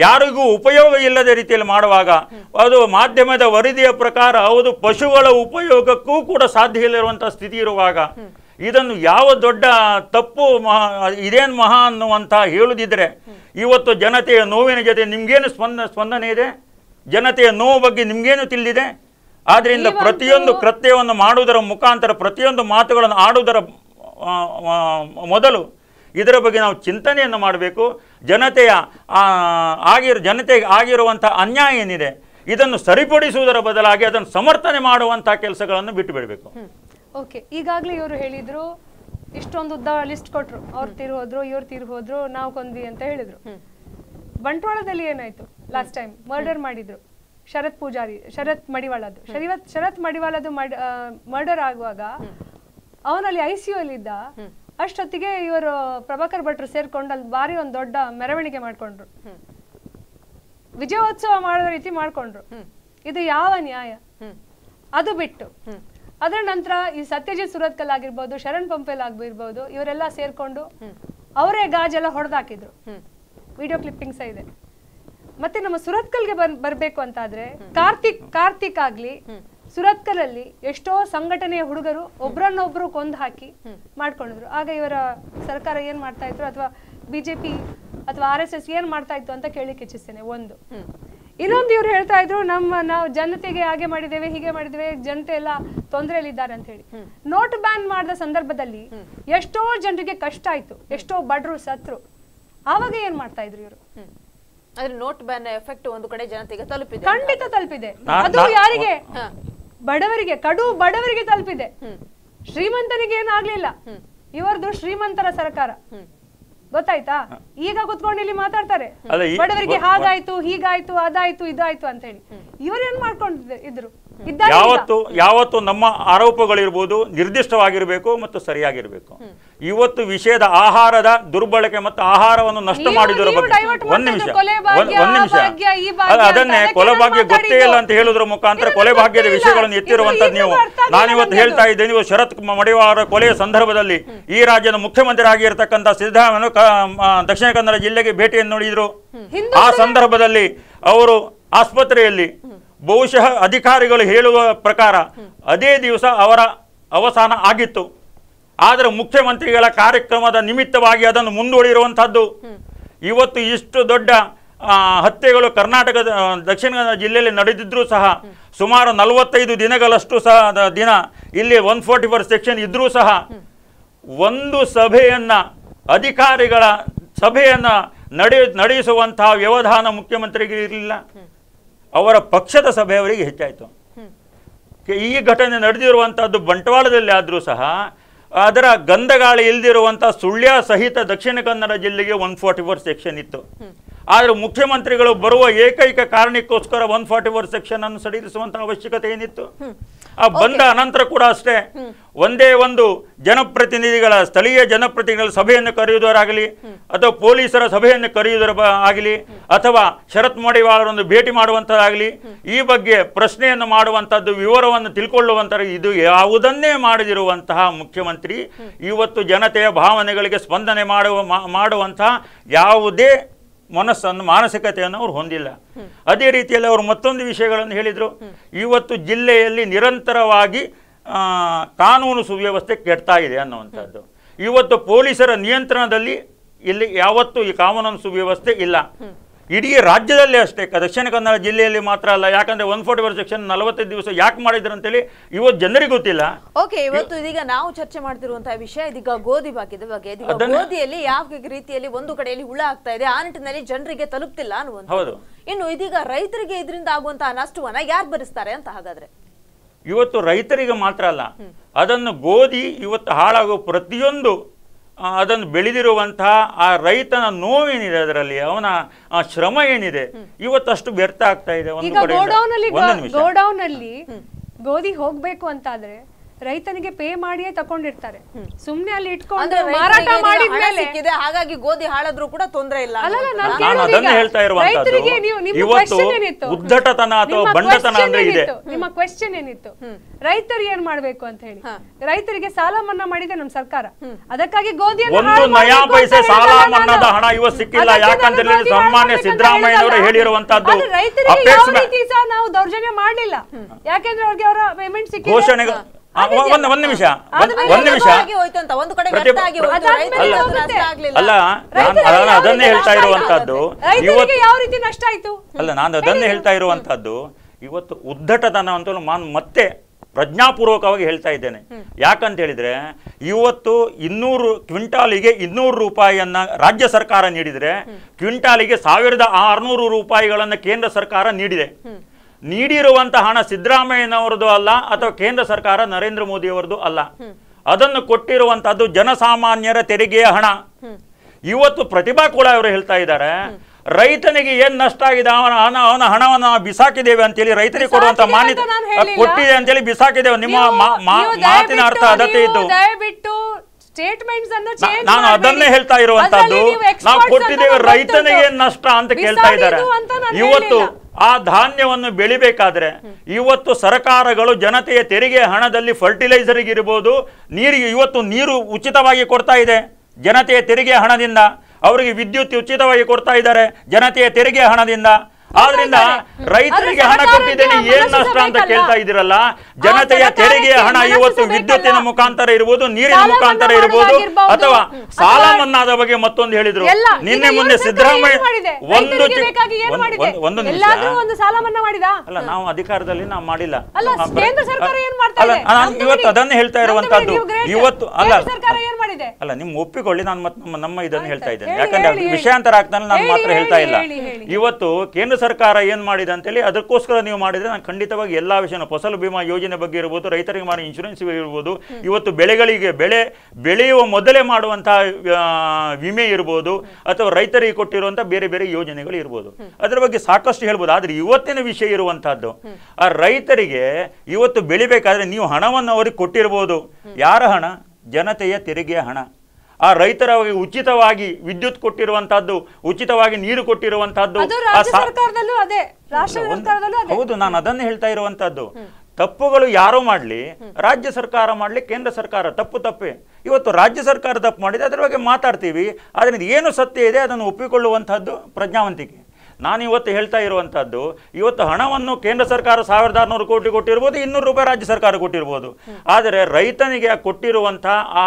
ಯಾರಿಗೂ ಉಪಯೋಗ ಇಲ್ಲದ ರೀತಿಯಲ್ಲಿ ಮಾಡುವಾಗ ಅದು ಮಾಧ್ಯಮದ ವರದಿಯ ಪ್ರಕಾರ ಹೌದು ಪಶುಗಳ ಉಪಯೋಗಕ್ಕೂ ಕೂಡ ಸಾಧ್ಯ ಇಲ್ಲಿರುವಂತಹ ಸ್ಥಿತಿ ಇರುವಾಗ ಇದನ್ನು ಯಾವ ದೊಡ್ಡ ತಪ್ಪು ಮಹಾ ಇದೇನು ಮಹಾ ಅನ್ನುವಂತಹ ಹೇಳುದಿದ್ರೆ ಇವತ್ತು ಜನತೆಯ ನೋವಿನ ಜೊತೆ ನಿಮಗೇನು ಸ್ಪಂದ ಸ್ಪಂದನೆ ಇದೆ ಜನತೆಯ ನೋವು ಬಗ್ಗೆ ನಿಮಗೇನು ತಿಳಿದಿದೆ ಆದ್ದರಿಂದ ಪ್ರತಿಯೊಂದು ಕೃತ್ಯವನ್ನು ಮಾಡುವುದರ ಮುಖಾಂತರ ಪ್ರತಿಯೊಂದು ಮಾತುಗಳನ್ನು ಆಡುವುದರ ಮೊದಲು ಇದರ ಬಗ್ಗೆ ನಾವು ಚಿಂತನೆಯನ್ನು ಮಾಡಬೇಕು ಜನತೆಯ ಆಗಿರೋ ಜನತೆಗೆ ಆಗಿರುವಂಥ ಅನ್ಯಾಯ ಏನಿದೆ ಇದನ್ನು ಸರಿಪಡಿಸುವುದರ ಬದಲಾಗಿ ಅದನ್ನು ಸಮರ್ಥನೆ ಮಾಡುವಂಥ ಕೆಲಸಗಳನ್ನು ಬಿಟ್ಟು ಓಕೆ ಈಗಾಗಲೇ ಇವರು ಹೇಳಿದ್ರು ಇಷ್ಟೊಂದು ಉದ್ದ ಲಿಸ್ಟ್ ಕೊಟ್ರು ಅವ್ರು ತೀರ್ ಹೋದ್ರು ಇವ್ರು ತೀರ್ ಹೋದ್ರು ನಾವು ಕೊಂದ್ವಿ ಅಂತ ಹೇಳಿದ್ರು ಬಂಟ್ವಾಳದಲ್ಲಿ ಏನಾಯ್ತು ಲಾಸ್ಟ್ ಟೈಮ್ ಮರ್ಡರ್ ಮಾಡಿದ್ರು ಶರತ್ ಪೂಜಾರಿ ಶರತ್ ಮಡಿವಾಳದ್ದು ಶರತ್ ಶರತ್ ಮಡಿವಾಳದ್ದು ಮರ್ಡರ್ ಆಗುವಾಗ ಅವನಲ್ಲಿ ಐ ಸಿ ಅಲ್ಲಿ ಇದ್ದ ಅಷ್ಟೊತ್ತಿಗೆ ಇವರು ಪ್ರಭಾಕರ್ ಭಟ್ರು ಸೇರ್ಕೊಂಡು ಅಲ್ಲಿ ಭಾರಿ ಒಂದು ದೊಡ್ಡ ಮೆರವಣಿಗೆ ಮಾಡ್ಕೊಂಡ್ರು ವಿಜಯೋತ್ಸವ ಮಾಡೋ ರೀತಿ ಮಾಡ್ಕೊಂಡ್ರು ಇದು ಯಾವ ನ್ಯಾಯ ಅದು ಬಿಟ್ಟು ಅದರ ನಂತರ ಈ ಸತ್ಯಜಿತ್ ಸುರತ್ಕಲ್ ಆಗಿರ್ಬೋದು ಶರಣ್ ಪಂಪೆಲ್ ಆಗಿರ್ಬೋದು ಇವರೆಲ್ಲ ಸೇರ್ಕೊಂಡು ಅವರೇ ಗಾಜೆಲ್ಲ ಹೊಡೆದಾಕಿದ್ರು ವಿಡಿಯೋ ಕ್ಲಿಪ್ಪಿಂಗ್ಸ್ ಇದೆ ಮತ್ತೆ ನಮ್ಮ ಸುರತ್ಕಲ್ಗೆ ಬರ್ ಬರ್ಬೇಕು ಅಂತಾದ್ರೆ ಕಾರ್ತಿಕ್ ಕಾರ್ತಿಕ್ ಆಗ್ಲಿ ಸುರತ್ಕಲ್ ಅಲ್ಲಿ ಎಷ್ಟೋ ಸಂಘಟನೆಯ ಹುಡುಗರು ಒಬ್ರನ್ನೊಬ್ರು ಕೊಂದು ಹಾಕಿ ಮಾಡ್ಕೊಂಡಿದ್ರು ಆಗ ಇವರ ಸರ್ಕಾರ ಏನ್ ಮಾಡ್ತಾ ಇದ್ರು ಅಥವಾ ಬಿಜೆಪಿ ಅಥವಾ ಆರ್ ಎಸ್ ಎಸ್ ಏನ್ ಮಾಡ್ತಾ ಇತ್ತು ಅಂತ ಕೇಳಿಕ್ಕೆ ಇಚ್ಛಿಸ್ತೇನೆ ಒಂದು ಇನ್ನೊಂದು ಇವ್ರು ಹೇಳ್ತಾ ಇದ್ರು ನಮ್ಮ ನಾವು ಜನತೆಗೆ ಹಾಗೆ ಮಾಡಿದ್ದೇವೆ ಹೀಗೆ ಮಾಡಿದ್ದೇವೆ ಜನತೆ ಎಲ್ಲ ಇದ್ದಾರೆ ಅಂತ ಹೇಳಿ ನೋಟ್ ಬ್ಯಾನ್ ಮಾಡಿದ ಸಂದರ್ಭದಲ್ಲಿ ಎಷ್ಟೋ ಜನರಿಗೆ ಕಷ್ಟ ಆಯ್ತು ಎಷ್ಟೋ ಬಡ್ರು ಸತ್ರು ಆವಾಗ ಏನ್ ಮಾಡ್ತಾ ಇದ್ರು ಇವರು ಅದ್ರ ನೋಟ್ ಬ್ಯಾನ್ ಎಫೆಕ್ಟ್ ಒಂದು ಕಡೆ ಜನತೆಗೆ ತಲುಪಿದೆ ಖಂಡಿತ ತಲುಪಿದೆ ಅದು ಯಾರಿಗೆ ಬಡವರಿಗೆ ಕಡು ಬಡವರಿಗೆ ತಲುಪಿದೆ ಶ್ರೀಮಂತನಿಗೆ ಏನಾಗ್ಲಿಲ್ಲ ಇವರದು ಶ್ರೀಮಂತರ ಸರ್ಕಾರ ಗೊತ್ತಾಯ್ತಾ ಈಗ ಕುತ್ಕೊಂಡು ಇಲ್ಲಿ ಮಾತಾಡ್ತಾರೆ ಬಡವರಿಗೆ ಹಾಗಾಯ್ತು ಹೀಗಾಯ್ತು ಅದಾಯ್ತು ಇದಾಯ್ತು ಅಂತ ಹೇಳಿ ಇವ್ರು ಏನ್ ಮಾಡ್ಕೊಂಡಿದ್ರು ಇದ್ರು ಯಾವತ್ತು ಯಾವತ್ತು ನಮ್ಮ ಆರೋಪಗಳಿರ್ಬೋದು ನಿರ್ದಿಷ್ಟವಾಗಿರಬೇಕು ಮತ್ತು ಸರಿಯಾಗಿರಬೇಕು ಇವತ್ತು ವಿಷಯದ ಆಹಾರದ ದುರ್ಬಳಕೆ ಮತ್ತು ಆಹಾರವನ್ನು ನಷ್ಟ ಮಾಡಿದರ ಬಗ್ಗೆ ಒಂದ್ ನಿಮಿಷ ಒಂದ್ ನಿಮಿಷ ಅದನ್ನೇ ಕೊಲೆ ಭಾಗ್ಯ ಗೊತ್ತೇ ಇಲ್ಲ ಅಂತ ಹೇಳುದ್ರ ಮುಖಾಂತರ ಕೊಲೆ ಭಾಗ್ಯದ ವಿಷಯಗಳನ್ನು ಎತ್ತಿರುವಂತದ್ದು ನೀವು ನಾನಿವತ್ತು ಹೇಳ್ತಾ ಇದ್ದೇನೆ ನೀವು ಶರತ್ ಮಡಿವಾರ ಕೊಲೆಯ ಸಂದರ್ಭದಲ್ಲಿ ಈ ರಾಜ್ಯದ ಮುಖ್ಯಮಂತ್ರಿ ಇರತಕ್ಕಂತ ಸಿದ್ದರಾಮಯ್ಯ ದಕ್ಷಿಣ ಕನ್ನಡ ಜಿಲ್ಲೆಗೆ ಭೇಟಿಯನ್ನು ನೋಡಿದ್ರು ಆ ಸಂದರ್ಭದಲ್ಲಿ ಅವರು ಆಸ್ಪತ್ರೆಯಲ್ಲಿ ಬಹುಶಃ ಅಧಿಕಾರಿಗಳು ಹೇಳುವ ಪ್ರಕಾರ ಅದೇ ದಿವಸ ಅವರ ಅವಸಾನ ಆಗಿತ್ತು ಆದರೆ ಮುಖ್ಯಮಂತ್ರಿಗಳ ಕಾರ್ಯಕ್ರಮದ ನಿಮಿತ್ತವಾಗಿ ಅದನ್ನು ಮುಂದೂಡಿರುವಂಥದ್ದು ಇವತ್ತು ಇಷ್ಟು ದೊಡ್ಡ ಹತ್ಯೆಗಳು ಕರ್ನಾಟಕದ ದಕ್ಷಿಣ ಕನ್ನಡ ಜಿಲ್ಲೆಯಲ್ಲಿ ನಡೆದಿದ್ದರೂ ಸಹ ಸುಮಾರು ನಲವತ್ತೈದು ದಿನಗಳಷ್ಟು ಸಹ ದಿನ ಇಲ್ಲಿ ಒನ್ ಫೋರ್ಟಿ ಫೋರ್ ಸೆಕ್ಷನ್ ಇದ್ದರೂ ಸಹ ಒಂದು ಸಭೆಯನ್ನು ಅಧಿಕಾರಿಗಳ ಸಭೆಯನ್ನು ನಡೆ ನಡೆಸುವಂತಹ ವ್ಯವಧಾನ ಇರಲಿಲ್ಲ ಅವರ ಪಕ್ಷದ ಸಭೆಯವರಿಗೆ ಹೆಚ್ಚಾಯಿತು ಈ ಘಟನೆ ನಡೆದಿರುವಂಥದ್ದು ಬಂಟ್ವಾಳದಲ್ಲಿ ಆದರೂ ಸಹ ಅದರ ಗಂಧಗಾಳಿ ಇಲ್ದಿರುವಂಥ ಸುಳ್ಯ ಸಹಿತ ದಕ್ಷಿಣ ಕನ್ನಡ ಜಿಲ್ಲೆಗೆ ಒನ್ ಫಾರ್ಟಿ ಫೋರ್ ಸೆಕ್ಷನ್ ಇತ್ತು ಆದರೆ ಮುಖ್ಯಮಂತ್ರಿಗಳು ಬರುವ ಏಕೈಕ ಕಾರಣಕ್ಕೋಸ್ಕರ ಒನ್ ಫಾರ್ಟಿ ಫೋರ್ ಸೆಕ್ಷನ್ ಅನ್ನು ಸಡಿಲಿಸುವಂತಹ ಅವಶ್ಯಕತೆ ಏನಿತ್ತು ಆ ಬಂದ ಅನಂತರ ಕೂಡ ಅಷ್ಟೇ ಒಂದೇ ಒಂದು ಜನಪ್ರತಿನಿಧಿಗಳ ಸ್ಥಳೀಯ ಜನಪ್ರತಿನಿಧಿಗಳ ಸಭೆಯನ್ನು ಕರೆಯುವುದರಾಗಲಿ ಅಥವಾ ಪೊಲೀಸರ ಸಭೆಯನ್ನು ಕರೆಯುವುದರ ಆಗಲಿ ಅಥವಾ ಶರತ್ ಮೋಡಿವಾಳರನ್ನು ಭೇಟಿ ಮಾಡುವಂಥದ್ದಾಗಲಿ ಈ ಬಗ್ಗೆ ಪ್ರಶ್ನೆಯನ್ನು ಮಾಡುವಂಥದ್ದು ವಿವರವನ್ನು ತಿಳ್ಕೊಳ್ಳುವಂಥ ಇದು ಯಾವುದನ್ನೇ ಮಾಡದಿರುವಂತಹ ಮುಖ್ಯಮಂತ್ರಿ ಇವತ್ತು ಜನತೆಯ ಭಾವನೆಗಳಿಗೆ ಸ್ಪಂದನೆ ಮಾಡುವ ಮಾಡುವಂತಹ ಯಾವುದೇ ಮನಸ್ಸನ್ನು ಮಾನಸಿಕತೆಯನ್ನು ಅವರು ಹೊಂದಿಲ್ಲ ಅದೇ ರೀತಿಯಲ್ಲಿ ಅವರು ಮತ್ತೊಂದು ವಿಷಯಗಳನ್ನು ಹೇಳಿದರು ಇವತ್ತು ಜಿಲ್ಲೆಯಲ್ಲಿ ನಿರಂತರವಾಗಿ ಕಾನೂನು ಸುವ್ಯವಸ್ಥೆ ಕೆಡ್ತಾ ಇದೆ ಅನ್ನುವಂಥದ್ದು ಇವತ್ತು ಪೊಲೀಸರ ನಿಯಂತ್ರಣದಲ್ಲಿ ಇಲ್ಲಿ ಯಾವತ್ತೂ ಈ ಕಾನೂನು ಸುವ್ಯವಸ್ಥೆ ಇಲ್ಲ ಇಡೀ ರಾಜ್ಯದಲ್ಲೇ ಅಷ್ಟೇ ದಕ್ಷಿಣ ಕನ್ನಡ ಜಿಲ್ಲೆಯಲ್ಲಿ ಮಾತ್ರ ಅಲ್ಲ ಯಾಕಂದ್ರೆ ಒನ್ ಫೋರ್ಟಿ ಫೋರ್ ಸೆಕ್ಷನ್ ನಲವತ್ತೈದು ದಿವಸ ಯಾಕೆ ಮಾಡಿದ್ರು ಅಂತೇಳಿ ಇವತ್ತು ಜನರಿಗೆ ಗೊತ್ತಿಲ್ಲ ಓಕೆ ಇವತ್ತು ಇದೀಗ ನಾವು ಚರ್ಚೆ ಮಾಡ್ತಿರುವಂತಹ ವಿಷಯ ಇದೀಗ ಗೋಧಿ ಬಾಕಿದ ಬಗ್ಗೆ ಗೋಧಿಯಲ್ಲಿ ಯಾವ ರೀತಿಯಲ್ಲಿ ಒಂದು ಕಡೆಯಲ್ಲಿ ಹುಳ ಆಗ್ತಾ ಇದೆ ಆ ನಿಟ್ಟಿನಲ್ಲಿ ಜನರಿಗೆ ತಲುಪ್ತಿಲ್ಲ ಅನ್ನುವಂತ ಹೌದು ಇನ್ನು ಇದೀಗ ರೈತರಿಗೆ ಇದರಿಂದ ಆಗುವಂತಹ ನಷ್ಟವನ್ನ ಯಾರು ಭರಿಸ್ತಾರೆ ಅಂತ ಹಾಗಾದ್ರೆ ಇವತ್ತು ರೈತರಿಗೆ ಮಾತ್ರ ಅಲ್ಲ ಅದನ್ನು ಗೋಧಿ ಇವತ್ತು ಹಾಳಾಗೋ ಪ್ರತಿಯೊಂದು ಅದನ್ನು ಬೆಳೆದಿರುವಂತಹ ಆ ರೈತನ ನೋವೇನಿದೆ ಅದರಲ್ಲಿ ಅವನ ಶ್ರಮ ಏನಿದೆ ಇವತ್ತಷ್ಟು ವ್ಯರ್ಥ ಆಗ್ತಾ ಇದೆ ಗೋಡೌನ್ ಅಲ್ಲಿ ಗೋಧಿ ಹೋಗ್ಬೇಕು ಅಂತಾದ್ರೆ ರೈತನಿಗೆ ಪೇ ಮಾಡಿಯೇ ತಕೊಂಡಿರ್ತಾರೆ ಸುಮ್ನೆ ಅಲ್ಲಿ ಇಟ್ಕೊಂಡು ಮಾರಾಟ ಮಾಡಿದ ಮಾಡಿದ್ಮೇಲೆ ಹಾಗಾಗಿ ಗೋಧಿ ಹಾಳಾದ್ರು ಕೂಡ ತೊಂದರೆ ಇಲ್ಲ ಅದನ್ನ ಹೇಳ್ತಾ ರೈತರಿಗೆ ನಿಮ್ಮ ಕ್ವೆಶ್ಚನ್ ಏನಿತ್ತು ನಿಮ್ಮ ಕ್ವೆಶ್ಚನ್ ಏನಿತ್ತು ರೈತರು ಏನ್ ಮಾಡ್ಬೇಕು ಅಂತ ಹೇಳಿ ರೈತರಿಗೆ ಸಾಲ ಮನ್ನಾ ಮಾಡಿದೆ ನಮ್ಮ ಸರ್ಕಾರ ಅದಕ್ಕಾಗಿ ಗೋಧಿ ಒಂದು ನಯಾ ಪೈಸೆ ಸಾಲ ಮನ್ನಾದ ಹಣ ಇವ ಸಿಕ್ಕಿಲ್ಲ ಯಾಕಂದ್ರೆ ಸನ್ಮಾನ್ಯ ಸಿದ್ದರಾಮಯ್ಯ ಅವರು ಹೇಳಿರುವಂತದ್ದು ರೈತರಿಗೆ ನಾವು ದೌರ್ಜನ್ಯ ಮಾಡಲಿಲ್ಲ ಯಾಕಂದ್ರೆ ಅವ್ರಿಗೆ ಅವರ ಪೇಮೆಂಟ್ ಸಿಕ್ಕಿಲ್ಲ ಒಂದ್ ನಿಮಿಷ ಒಂದು ಅಲ್ಲ ನಾನು ಅದನ್ನೇ ಹೇಳ್ತಾ ಇರುವಂತಹದ್ದು ಅಲ್ಲ ನಾನು ಅದನ್ನೇ ಹೇಳ್ತಾ ಇವತ್ತು ಉದ್ದಟತನ ಅಂತ ನಾನು ಮತ್ತೆ ಪ್ರಜ್ಞಾಪೂರ್ವಕವಾಗಿ ಹೇಳ್ತಾ ಇದ್ದೇನೆ ಯಾಕಂತ ಹೇಳಿದ್ರೆ ಇವತ್ತು ಇನ್ನೂರು ಕ್ವಿಂಟಾಲಿಗೆ ಇನ್ನೂರು ರೂಪಾಯಿಯನ್ನ ರಾಜ್ಯ ಸರ್ಕಾರ ನೀಡಿದ್ರೆ ಕ್ವಿಂಟಾಲಿಗೆ ಸಾವಿರದ ಆರ್ನೂರು ರೂಪಾಯಿಗಳನ್ನ ಕೇಂದ್ರ ಸರ್ಕಾರ ನೀಡಿದೆ ನೀಡಿರುವಂತಹ ಹಣ ಸಿದ್ದರಾಮಯ್ಯನವರದು ಅಲ್ಲ ಅಥವಾ ಕೇಂದ್ರ ಸರ್ಕಾರ ನರೇಂದ್ರ ಮೋದಿ ಮೋದಿಯವರದು ಅಲ್ಲ ಅದನ್ನು ಕೊಟ್ಟಿರುವಂತಹದ್ದು ಜನಸಾಮಾನ್ಯರ ತೆರಿಗೆಯ ಹಣ ಇವತ್ತು ಪ್ರತಿಭಾ ಕೂಡ ಅವರು ಹೇಳ್ತಾ ಇದ್ದಾರೆ ರೈತನಿಗೆ ಏನ್ ನಷ್ಟ ಆಗಿದೆ ಅವನ ಅವನ ಹಣವನ್ನು ನಾವು ಬಿಸಾಕಿದ್ದೇವೆ ಅಂತೇಳಿ ರೈತರಿಗೆ ಕೊಡುವಂತ ಮಾನ್ಯತೆ ಕೊಟ್ಟಿದೆ ಅಂತೇಳಿ ಬಿಸಾಕಿದ್ದೇವೆ ನಿಮ್ಮ ಮಾತಿನ ಅರ್ಥ ಅದತ್ತೆ ಇದ್ದು ನಾನು ಅದನ್ನೇ ಹೇಳ್ತಾ ಇರುವಂತಹದ್ದು ನಾವು ಕೊಟ್ಟಿದ್ದೇವೆ ರೈತನಿಗೆ ಏನ್ ನಷ್ಟ ಅಂತ ಕೇಳ್ತಾ ಇದ್ದಾರೆ ಇವತ್ತು ಆ ಧಾನ್ಯವನ್ನು ಬೆಳಿಬೇಕಾದ್ರೆ ಇವತ್ತು ಸರಕಾರಗಳು ಜನತೆಯ ತೆರಿಗೆ ಹಣದಲ್ಲಿ ಇರ್ಬೋದು ನೀರಿಗೆ ಇವತ್ತು ನೀರು ಉಚಿತವಾಗಿ ಕೊಡ್ತಾ ಇದೆ ಜನತೆಯ ತೆರಿಗೆ ಹಣದಿಂದ ಅವರಿಗೆ ವಿದ್ಯುತ್ ಉಚಿತವಾಗಿ ಕೊಡ್ತಾ ಇದ್ದಾರೆ ಜನತೆಯ ತೆರಿಗೆ ಹಣದಿಂದ ಆದ್ರಿಂದ ರೈತರಿಗೆ ಹಣ ಕೊಟ್ಟಿದ್ದೇನೆ ಏನ್ ನಷ್ಟ ಅಂತ ಕೇಳ್ತಾ ಇದ್ದೀರಲ್ಲ ಜನತೆಯ ತೆರಿಗೆಯ ಹಣ ಇವತ್ತು ವಿದ್ಯುತ್ತಿನ ಮುಖಾಂತರ ಇರ್ಬೋದು ನೀರಿನ ಮುಖಾಂತರ ಇರ್ಬೋದು ಅಥವಾ ಸಾಲ ಮನ್ನಾದ ಬಗ್ಗೆ ಮತ್ತೊಂದು ಹೇಳಿದ್ರು ನಿನ್ನೆ ಮುಂದೆ ಸಿದ್ದರಾಮಯ್ಯ ಒಂದು ಒಂದು ಅಲ್ಲ ನಾವು ಅಧಿಕಾರದಲ್ಲಿ ನಾವು ಮಾಡಿಲ್ಲ ಇವತ್ತು ಅದನ್ನ ಹೇಳ್ತಾ ಇರುವಂತಹದ್ದು ಇವತ್ತು ಅಲ್ಲ ಅಲ್ಲ ನಿಮ್ ಒಪ್ಪಿಕೊಳ್ಳಿ ನಾನು ನಮ್ಮ ನಮ್ಮ ಇದನ್ನು ಹೇಳ್ತಾ ಇದ್ದೇನೆ ಯಾಕಂದ್ರೆ ವಿಷಯಾಂತರ ಆಗ್ತಾನೆ ನಾನು ಮಾತ್ರ ಹೇಳ್ತಾ ಇಲ್ಲ ಇವತ್ತು ಕೇಂದ್ರ ಸರ್ಕಾರ ಏನು ಮಾಡಿದೆ ಅಂತೇಳಿ ಅದಕ್ಕೋಸ್ಕರ ನೀವು ಮಾಡಿದರೆ ನಾನು ಖಂಡಿತವಾಗಿ ಎಲ್ಲ ವಿಷಯನ ಫಸಲು ಬಿಮಾ ಯೋಜನೆ ಬಗ್ಗೆ ಇರ್ಬೋದು ರೈತರಿಗೆ ಮಾಡೋ ಇನ್ಶೂರೆನ್ಸ್ ಇರ್ಬೋದು ಇವತ್ತು ಬೆಳೆಗಳಿಗೆ ಬೆಳೆ ಬೆಳೆಯುವ ಮೊದಲೇ ಮಾಡುವಂತಹ ವಿಮೆ ಇರ್ಬೋದು ಅಥವಾ ರೈತರಿಗೆ ಕೊಟ್ಟಿರುವಂಥ ಬೇರೆ ಬೇರೆ ಯೋಜನೆಗಳು ಇರ್ಬೋದು ಅದರ ಬಗ್ಗೆ ಸಾಕಷ್ಟು ಹೇಳ್ಬೋದು ಆದರೆ ಇವತ್ತಿನ ವಿಷಯ ಇರುವಂತಹದ್ದು ಆ ರೈತರಿಗೆ ಇವತ್ತು ಬೆಳಿಬೇಕಾದ್ರೆ ನೀವು ಹಣವನ್ನು ಅವರಿಗೆ ಕೊಟ್ಟಿರ್ಬೋದು ಯಾರ ಹಣ ಜನತೆಯ ತೆರಿಗೆಯ ಹಣ ಆ ರೈತರ ಉಚಿತವಾಗಿ ವಿದ್ಯುತ್ ಕೊಟ್ಟಿರುವಂತಹದ್ದು ಉಚಿತವಾಗಿ ನೀರು ಕೊಟ್ಟಿರುವಂತಹದ್ದು ಹೌದು ನಾನು ಅದನ್ನೇ ಹೇಳ್ತಾ ಇರುವಂತಹದ್ದು ತಪ್ಪುಗಳು ಯಾರು ಮಾಡಲಿ ರಾಜ್ಯ ಸರ್ಕಾರ ಮಾಡಲಿ ಕೇಂದ್ರ ಸರ್ಕಾರ ತಪ್ಪು ತಪ್ಪೆ ಇವತ್ತು ರಾಜ್ಯ ಸರ್ಕಾರ ತಪ್ಪು ಮಾಡಿದೆ ಅದರ ಬಗ್ಗೆ ಮಾತಾಡ್ತೀವಿ ಅದರಿಂದ ಏನು ಸತ್ಯ ಇದೆ ಅದನ್ನು ಒಪ್ಪಿಕೊಳ್ಳುವಂತಹದ್ದು ಪ್ರಜ್ಞಾವಂತಿಕೆ ನಾನು ಇವತ್ತು ಹೇಳ್ತಾ ಇರುವಂಥದ್ದು ಇವತ್ತು ಹಣವನ್ನು ಕೇಂದ್ರ ಸರ್ಕಾರ ಸಾವಿರದ ಆರುನೂರು ಕೋಟಿ ಕೊಟ್ಟಿರ್ಬೋದು ಇನ್ನೂರು ರೂಪಾಯಿ ರಾಜ್ಯ ಸರ್ಕಾರ ಕೊಟ್ಟಿರ್ಬೋದು ಆದರೆ ರೈತನಿಗೆ ಕೊಟ್ಟಿರುವಂಥ ಆ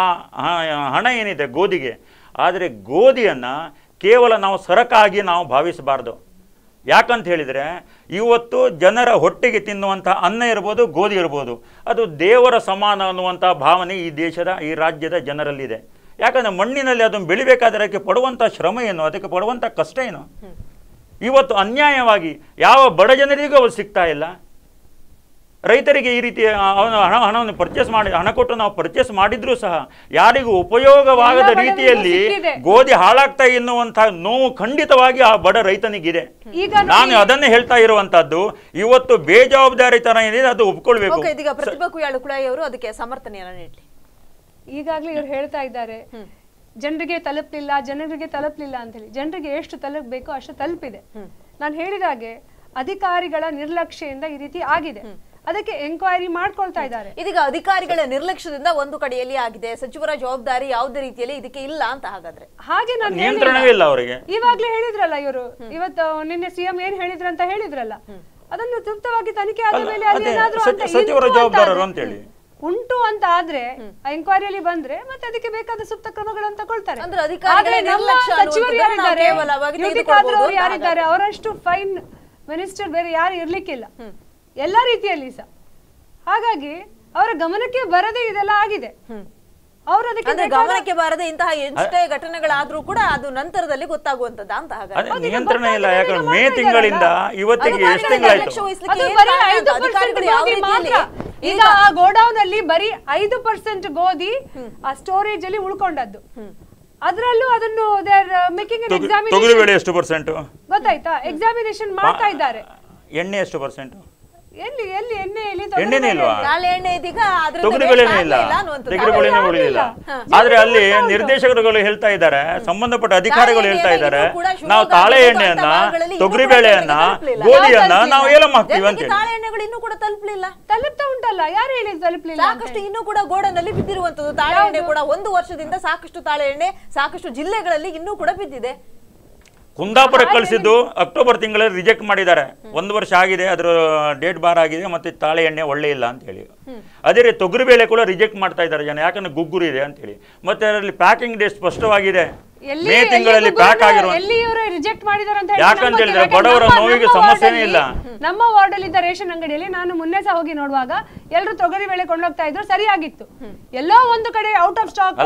ಹಣ ಏನಿದೆ ಗೋಧಿಗೆ ಆದರೆ ಗೋಧಿಯನ್ನು ಕೇವಲ ನಾವು ಸರಕಾಗಿ ನಾವು ಭಾವಿಸಬಾರ್ದು ಯಾಕಂತ ಹೇಳಿದರೆ ಇವತ್ತು ಜನರ ಹೊಟ್ಟೆಗೆ ತಿನ್ನುವಂಥ ಅನ್ನ ಇರ್ಬೋದು ಗೋಧಿ ಇರ್ಬೋದು ಅದು ದೇವರ ಸಮಾನ ಅನ್ನುವಂಥ ಭಾವನೆ ಈ ದೇಶದ ಈ ರಾಜ್ಯದ ಜನರಲ್ಲಿದೆ ಯಾಕಂದರೆ ಮಣ್ಣಿನಲ್ಲಿ ಅದನ್ನು ಬೆಳಿಬೇಕಾದ್ರೆ ಅದಕ್ಕೆ ಪಡುವಂಥ ಶ್ರಮ ಏನು ಅದಕ್ಕೆ ಪಡುವಂಥ ಕಷ್ಟ ಏನು ಇವತ್ತು ಅನ್ಯಾಯವಾಗಿ ಯಾವ ಬಡ ಜನರಿಗೂ ಅವರು ಸಿಗ್ತಾ ಇಲ್ಲ ರೈತರಿಗೆ ಈ ರೀತಿ ಹಣ ಹಣವನ್ನು ಪರ್ಚೇಸ್ ಮಾಡಿ ಹಣ ಕೊಟ್ಟು ನಾವು ಪರ್ಚೇಸ್ ಮಾಡಿದ್ರೂ ಸಹ ಯಾರಿಗೂ ಉಪಯೋಗವಾಗದ ರೀತಿಯಲ್ಲಿ ಗೋಧಿ ಹಾಳಾಗ್ತಾ ಎನ್ನುವಂತಹ ನೋವು ಖಂಡಿತವಾಗಿ ಆ ಬಡ ರೈತನಿಗಿದೆ ನಾನು ಅದನ್ನೇ ಹೇಳ್ತಾ ಇರುವಂತಹದ್ದು ಇವತ್ತು ಬೇಜವಾಬ್ದಾರಿ ತರ ಏನಿದೆ ಅದು ಒಪ್ಕೊಳ್ಬೇಕು ಅದಕ್ಕೆ ಸಮರ್ಥನೆಯನ್ನು ಈಗಾಗಲೇ ಇವರು ಹೇಳ್ತಾ ಇದ್ದಾರೆ ಜನರಿಗೆ ತಲುಪಲಿಲ್ಲ ಜನರಿಗೆ ತಲುಪಲಿಲ್ಲ ಅಂತ ಹೇಳಿ ಜನರಿಗೆ ಎಷ್ಟು ತಲುಪ್ಬೇಕು ಅಷ್ಟು ತಲುಪಿದೆ ನಾನು ಹೇಳಿದ ಹಾಗೆ ಅಧಿಕಾರಿಗಳ ನಿರ್ಲಕ್ಷ್ಯದಿಂದ ಈ ರೀತಿ ಆಗಿದೆ ಅದಕ್ಕೆ ಎನ್ಕ್ವೈರಿ ಮಾಡ್ಕೊಳ್ತಾ ಇದ್ದಾರೆ ಇದೀಗ ಅಧಿಕಾರಿಗಳ ನಿರ್ಲಕ್ಷ್ಯದಿಂದ ಒಂದು ಕಡೆಯಲ್ಲಿ ಆಗಿದೆ ಸಚಿವರ ಜವಾಬ್ದಾರಿ ಯಾವುದೇ ರೀತಿಯಲ್ಲಿ ಇದಕ್ಕೆ ಇಲ್ಲ ಅಂತ ಹಾಗಾದ್ರೆ ಹಾಗೆ ನಾನು ಇವಾಗ್ಲೇ ಹೇಳಿದ್ರಲ್ಲ ಇವರು ಇವತ್ತು ನಿನ್ನೆ ಸಿಎಂ ಏನ್ ಅಂತ ಹೇಳಿದ್ರಲ್ಲ ಅದನ್ನು ತೃಪ್ತವಾಗಿ ತನಿಖೆ ಆದ ಮೇಲೆ ಜವಾಬ್ದಾರರು ಹೇಳಿ ಉಂಟು ಅಂತ ಆದ್ರೆ ಆ ಎಂಕ್ವೈರಿಯಲ್ಲಿ ಬಂದ್ರೆ ಮತ್ತೆ ಅದಕ್ಕೆ ಬೇಕಾದ ಸೂಕ್ತ ಕ್ರಮಗಳನ್ನು ತಗೊಳ್ತಾರೆ ಯಾರಿದ್ದಾರೆ ಯಾರಿದ್ದಾರೆ ಅವರಷ್ಟು ಫೈನ್ ಮಿನಿಸ್ಟರ್ ಬೇರೆ ಯಾರು ಇರ್ಲಿಕ್ಕಿಲ್ಲ ಎಲ್ಲಾ ರೀತಿಯಲ್ಲಿ ಸಹ ಹಾಗಾಗಿ ಅವರ ಗಮನಕ್ಕೆ ಬರದೇ ಇದೆಲ್ಲ ಆಗಿದೆ ಅವರು ಅದಕ್ಕೆ ಗಮನಕ್ಕೆ ಬಾರದೆ ಇಂತಹ ಎಷ್ಟೇ ಘಟನೆಗಳಾದ್ರೂ ಕೂಡ ಅದು ನಂತರದಲ್ಲಿ ಗೊತ್ತಾಗುವಂತದ್ದ ಅಂತ ನಿಯಂತ್ರಣ ಇಲ್ಲ ಯಾಕಂದ್ರೆ ಮೇ ತಿಂಗಳಿಂದ ಇವತ್ತಿಗೆ ಈಗ ಆ ಗೋಡೌನ್ ಅಲ್ಲಿ ಬರೀ ಐದು ಪರ್ಸೆಂಟ್ ಗೋಧಿ ಆ ಸ್ಟೋರೇಜ್ ಅಲ್ಲಿ ಉಳ್ಕೊಂಡದ್ದು ಅದರಲ್ಲೂ ಅದನ್ನು ಮೇಕಿಂಗ್ uh, ಎಕ್ಸಾಮಿನೇಷನ್ ಎಷ್ಟು ಪರ್ಸೆಂಟ್ ಗೊತ್ತಾಯ್ತಾ ಎಕ್ಸಾಮಿನೇಷನ್ ಮಾಡ್ತಾ ಇದ್ದಾರೆ ಎಣ್ಣೆ ಎಷ್ಟು ಪರ್ಸೆಂಟ್ ಎಲ್ಲಿ ಎಲ್ಲಿ ಎಣ್ಣೆ ಎಣ್ಣೆನೇ ಎಣ್ಣೆ ಇಲ್ಲ ಆದ್ರೆ ಅಲ್ಲಿ ನಿರ್ದೇಶಕರುಗಳು ಹೇಳ್ತಾ ಇದ್ದಾರೆ ಸಂಬಂಧಪಟ್ಟ ಅಧಿಕಾರಿಗಳು ಹೇಳ್ತಾ ಇದ್ದಾರೆ ನಾವು ತಾಳೆ ಎಣ್ಣೆಯನ್ನ ತೊಗರಿಬೇಳೆಯನ್ನ ಗೋಧಿಯನ್ನ ನಾವು ಏಲಂ ಹಾಕ್ತೀವಿ ಅಂತ ತಾಳೆ ಎಣ್ಣೆಗಳು ಇನ್ನೂ ಕೂಡ ತಲುಪಲಿಲ್ಲ ತಲುಪ್ತಾ ಉಂಟಲ್ಲ ಯಾರು ಹೇಳಿ ತಲುಪಲಿಲ್ಲ ಸಾಕಷ್ಟು ಇನ್ನೂ ಕೂಡ ಗೋಡನಲ್ಲಿ ಬಿದ್ದಿರುವಂತದ್ದು ತಾಳೆ ಎಣ್ಣೆ ಕೂಡ ಒಂದು ವರ್ಷದಿಂದ ಸಾಕಷ್ಟು ತಾಳೆ ಎಣ್ಣೆ ಸಾಕಷ್ಟು ಜಿಲ್ಲೆಗಳಲ್ಲಿ ಇನ್ನೂ ಕೂಡ ಬಿದ್ದಿದೆ ಕುಂದಾಪುರಕ್ಕೆ ಕಳಿಸಿದ್ದು ಅಕ್ಟೋಬರ್ ತಿಂಗಳಲ್ಲಿ ರಿಜೆಕ್ಟ್ ಮಾಡಿದ್ದಾರೆ ಒಂದು ವರ್ಷ ಆಗಿದೆ ಅದ್ರ ಡೇಟ್ ಬಾರ್ ಆಗಿದೆ ಮತ್ತೆ ತಾಳೆ ಎಣ್ಣೆ ಒಳ್ಳೆ ಇಲ್ಲ ಅಂತ ಹೇಳಿ ಅದೇ ರೀತಿ ಬೇಳೆ ಕೂಡ ರಿಜೆಕ್ಟ್ ಮಾಡ್ತಾ ಇದ್ದಾರೆ ಜನ ಯಾಕಂದ್ರೆ ಗುಗ್ಗುರಿ ಇದೆ ಅಂತ ಹೇಳಿ ಮತ್ತೆ ಅದರಲ್ಲಿ ಪ್ಯಾಕಿಂಗ್ ಡೇಟ್ ಸ್ಪಷ್ಟವಾಗಿದೆ ಮೇ ತಿಂಗಳಲ್ಲಿ ಪ್ಯಾಕ್ ರಿಜೆಕ್ಟ್ ಅಂತ ನಮ್ಮ ರೇಷನ್ ಅಂಗಡಿಯಲ್ಲಿ ನಾನು ಹೋಗಿ ನೋಡುವಾಗ ಎಲ್ಲರೂ ತೊಗರಿ ಬೇಳೆ ಕೊಂಡೋಗ್ತಾ ಇದ್ರು ಸರಿಯಾಗಿತ್ತು ಎಲ್ಲೋ ಒಂದು ಕಡೆ ಔಟ್ ಆಫ್ ಸ್ಟಾಕ್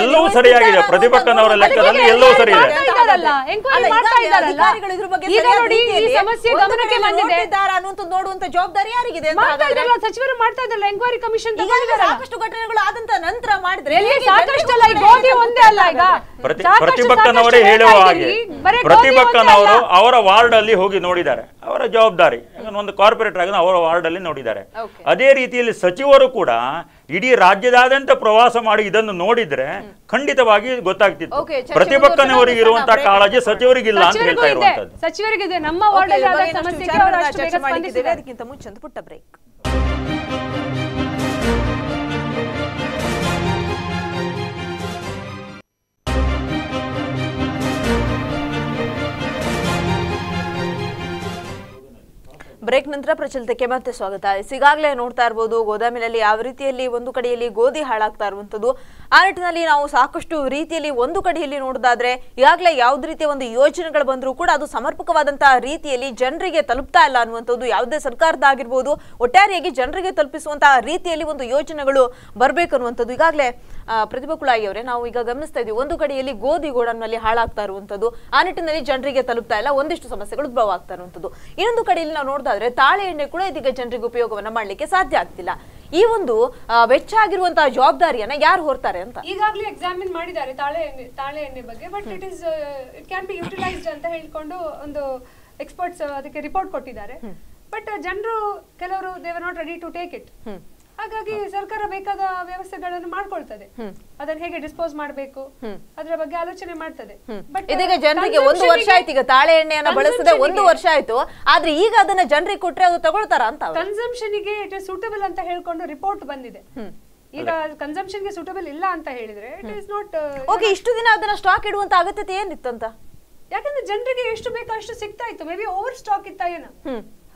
ಎಲ್ಲವೂ ಸರಿಯಾಗಿದೆ ಎಲ್ಲವೂ ನೋಡುವಂತ ಜವಾಬ್ದಾರಿ ಯಾರಿಗಿದೆ ಸಚಿವರು ಮಾಡ್ತಾ ಎಂಕ್ವೈರಿ ಕಮಿಷನ್ ಘಟನೆಗಳು ಆದಂತ ನಂತರ ಮಾಡಿದ್ರೆ ಸಾಕಷ್ಟಲ್ಲ ಈ ಗೋಧಿ ಒಂದೇ ಅಲ್ಲ ಈಗ ಹೇಳುವ ಹಾಗೆ ಪ್ರತಿಭಕ್ತನವರು ಅವರ ವಾರ್ಡ್ ಅಲ್ಲಿ ಹೋಗಿ ನೋಡಿದ್ದಾರೆ ಅವರ ಜವಾಬ್ದಾರಿ ಒಂದು ಕಾರ್ಪೊರೇಟರ್ ಆಗಿ ಅವರ ವಾರ್ಡ್ ಅಲ್ಲಿ ನೋಡಿದ್ದಾರೆ ಅದೇ ರೀತಿಯಲ್ಲಿ ಸಚಿವರು ಕೂಡ ಇಡೀ ರಾಜ್ಯದಾದ್ಯಂತ ಪ್ರವಾಸ ಮಾಡಿ ಇದನ್ನು ನೋಡಿದ್ರೆ ಖಂಡಿತವಾಗಿ ಗೊತ್ತಾಗ್ತಿತ್ತು ಪ್ರತಿಭಕ್ತನವರಿಗೆ ಇರುವಂತಹ ಕಾಳಜಿ ಸಚಿವರಿಗಿಲ್ಲ ಅಂತ ಹೇಳ್ತಾ ಇರುವಂತದ್ದು ಸಚಿವರಿಗಿದೆ ನಮ್ಮ ವಾರ್ಡ್ ಅದಕ್ಕಿಂತ ಮುಂಚೆ ಪುಟ್ಟ ಬ್ರೇಕ್ ಬ್ರೇಕ್ ನಂತರ ಪ್ರಚಲಿತಕ್ಕೆ ಮತ್ತೆ ಸ್ವಾಗತ ಈಗಾಗಲೇ ನೋಡ್ತಾ ಇರ್ಬೋದು ಗೋದಾಮಿನಲ್ಲಿ ಯಾವ ರೀತಿಯಲ್ಲಿ ಒಂದು ಕಡೆಯಲ್ಲಿ ಗೋಧಿ ಹಾಳಾಗ್ತಾ ಇರುವಂತದ್ದು ಆ ನಿಟ್ಟಿನಲ್ಲಿ ನಾವು ಸಾಕಷ್ಟು ರೀತಿಯಲ್ಲಿ ಒಂದು ಕಡೆಯಲ್ಲಿ ನೋಡೋದಾದ್ರೆ ಈಗಾಗಲೇ ಯಾವ್ದು ರೀತಿಯ ಒಂದು ಯೋಜನೆಗಳು ಬಂದರೂ ಕೂಡ ಅದು ಸಮರ್ಪಕವಾದಂತಹ ರೀತಿಯಲ್ಲಿ ಜನರಿಗೆ ತಲುಪ್ತಾ ಇಲ್ಲ ಅನ್ನುವಂಥದ್ದು ಯಾವುದೇ ಸರ್ಕಾರದಾಗಿರ್ಬೋದು ಒಟ್ಟಾರೆಯಾಗಿ ಜನರಿಗೆ ತಲುಪಿಸುವಂತಹ ರೀತಿಯಲ್ಲಿ ಒಂದು ಯೋಜನೆಗಳು ಬರಬೇಕು ಅನ್ನುವಂಥದ್ದು ಈಗಾಗಲೇ ಪ್ರತಿಭಾ ಕುಳಾಯಿ ಅವರೇ ನಾವು ಈಗ ಗಮನಿಸ್ತಾ ಇದೀವಿ ಒಂದು ಕಡೆಯಲ್ಲಿ ಗೋಧಿ ಗೋಡನ್ನಲ್ಲಿ ಹಾಳಾಗ್ತಾ ಇರುವಂತದ್ದು ಆ ನಿಟ್ಟಿನಲ್ಲಿ ಜನರಿಗೆ ತಲುಪ್ತಾ ಇಲ್ಲ ಒಂದಿಷ್ಟು ಸಮಸ್ಯೆಗಳು ಉದ್ಭವ ಆಗ್ತಾ ಇರುವಂತದ್ದು ಇನ್ನೊಂದು ಕಡೆಯಲ್ಲಿ ನಾವು ನೋಡಿದಾಗ ಆದ್ರೆ ತಾಳೆ ಎಣ್ಣೆ ಕೂಡ ಇದೀಗ ಜನರಿಗೆ ಉಪಯೋಗವನ್ನ ಮಾಡ್ಲಿಕ್ಕೆ ಸಾಧ್ಯ ಆಗ್ತಿಲ್ಲ ಈ ಒಂದು ವೆಚ್ಚ ಆಗಿರುವಂತಹ ಜವಾಬ್ದಾರಿಯನ್ನ ಯಾರು ಹೊರ್ತಾರೆ ಅಂತ ಈಗಾಗಲೇ ಎಕ್ಸಾಮಿನ್ ಮಾಡಿದ್ದಾರೆ ತಾಳೆ ಎಣ್ಣೆ ತಾಳೆ ಎಣ್ಣೆ ಬಗ್ಗೆ but it is it can be utilised ಅಂತ ಹೇಳ್ಕೊಂಡು ಒಂದು ಎಕ್ಸ್ಪರ್ಟ್ಸ್ ಅದಕ್ಕೆ ರಿಪೋರ್ಟ್ ಕೊಟ್ಟಿದ್ದಾರೆ ಬಟ್ uh, ಜನರು ಕೆಲವರು they are not ready to take it ಹಾಗಾಗಿ ಸರ್ಕಾರ ಬೇಕಾದ ವ್ಯವಸ್ಥೆಗಳನ್ನು ಮಾಡ್ಕೊಳ್ತದೆ ಅದನ್ನ ಹೇಗೆ ಡಿಸ್ಪೋಸ್ ಮಾಡಬೇಕು ಅದರ ಬಗ್ಗೆ ಆಲೋಚನೆ ಮಾಡ್ತದೆ ಜನರಿಗೆ ಒಂದು ವರ್ಷ ಆಯ್ತು ಈಗ ತಾಳೆ ಎಣ್ಣೆಯನ್ನು ಬಳಸದೆ ಒಂದು ವರ್ಷ ಆಯ್ತು ಆದ್ರೆ ಈಗ ಅದನ್ನ ಜನರಿಗೆ ಕೊಟ್ರೆ ಅದು ತಗೊಳ್ತಾರ ಅಂತ ಕನ್ಸಂಪ್ಷನ್ ಗೆ ಇಟ್ ಇಸ್ ಸೂಟಬಲ್ ಅಂತ ಹೇಳ್ಕೊಂಡು ರಿಪೋರ್ಟ್ ಬಂದಿದೆ ಈಗ ಕನ್ಸಂಪ್ಷನ್ ಗೆ ಸೂಟಬಲ್ ಇಲ್ಲ ಅಂತ ಹೇಳಿದ್ರೆ ಇಟ್ ಇಸ್ ನಾಟ್ ಓಕೆ ಇಷ್ಟು ದಿನ ಅದನ್ನ ಸ್ಟಾಕ್ ಇಡುವಂತ ಅಗತ್ಯತೆ ಏನಿತ್ತಂತ ಯಾಕಂದ್ರೆ ಜನರಿಗೆ ಎಷ್ಟು ಬೇಕೋ ಅಷ್ಟು ಸಿಗ್ತಾ ಇತ್ತು ಮೇ ಬಿ ಓವರ್ ಸ್ಟಾಕ್ ಇತ್ತ ಏನೋ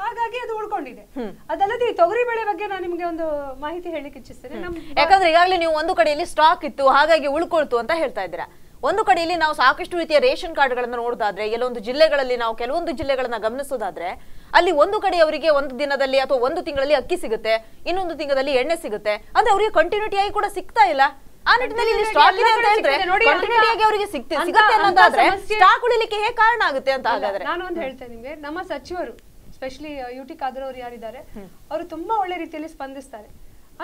ಹಾಗಾಗಿ ಅದು ಉಳ್ಕೊಂಡಿದೆ ಅದಲ್ಲದೆ ಈ ತೊಗರಿ ಬೆಳೆ ಬಗ್ಗೆ ನಾನು ನಿಮಗೆ ಒಂದು ಮಾಹಿತಿ ಹೇಳಲಿಕ್ಕೆ ಇಚ್ಛಿಸ್ತೇನೆ ಯಾಕಂದ್ರೆ ಈಗಾಗಲೇ ನೀವು ಒಂದು ಕಡೆಯಲ್ಲಿ ಸ್ಟಾಕ್ ಇತ್ತು ಹಾಗಾಗಿ ಉಳ್ಕೊಳ್ತು ಅಂತ ಹೇಳ್ತಾ ಇದ್ದೀರಾ ಒಂದು ಕಡೆಯಲ್ಲಿ ನಾವು ಸಾಕಷ್ಟು ರೀತಿಯ ರೇಷನ್ ಕಾರ್ಡ್ಗಳನ್ನು ನೋಡೋದಾದ್ರೆ ಕೆಲವೊಂದು ಜಿಲ್ಲೆಗಳಲ್ಲಿ ನಾವು ಕೆಲವೊಂದು ಜಿಲ್ಲೆಗಳನ್ನ ಗಮನಿಸೋದಾದ್ರೆ ಅಲ್ಲಿ ಒಂದು ಕಡೆ ಅವರಿಗೆ ಒಂದು ದಿನದಲ್ಲಿ ಅಥವಾ ಒಂದು ತಿಂಗಳಲ್ಲಿ ಅಕ್ಕಿ ಸಿಗುತ್ತೆ ಇನ್ನೊಂದು ತಿಂಗಳಲ್ಲಿ ಎಣ್ಣೆ ಸಿಗುತ್ತೆ ಅಂದ್ರೆ ಅವರಿಗೆ ಕಂಟಿನ್ಯೂಟಿ ಆಗಿ ಕೂಡ ಸಿಗ್ತಾ ಇಲ್ಲ ಆ ನಿಟ್ಟಿನಲ್ಲಿ ಇಲ್ಲಿ ಸ್ಟಾಕ್ ಇದೆ ಅಂತ ಹೇಳಿದ್ರೆ ಕಂಟಿನ್ಯೂಟಿ ಆಗಿ ಅವರಿಗೆ ಸಿಗ್ತಿದೆ ಸಿಗುತ್ತೆ ಅನ್ನೋದಾದ್ರೆ ಸ್ಟಾಕ್ ಉಳಿಲಿಕ್ಕೆ ಹೇಗೆ ಕಾರಣ ಆಗುತ್ತೆ ಅಂತ ಹಾಗಾದ್ರೆ ನಾನು ಒಂದು ಹೇಳ್ತೇನೆ ನಿಮಗೆ ನಮ್ಮ ಸಚಿವರು ಸ್ಪೆಷಲಿ ಯು ಟಿ ಖಾದರ್ ಅವರು ಯಾರಿದ್ದಾರೆ ಅವರು ತುಂಬಾ ಒಳ್ಳೆ ರೀತಿಯಲ್ಲಿ ಸ್ಪಂದಿಸ್ತಾರೆ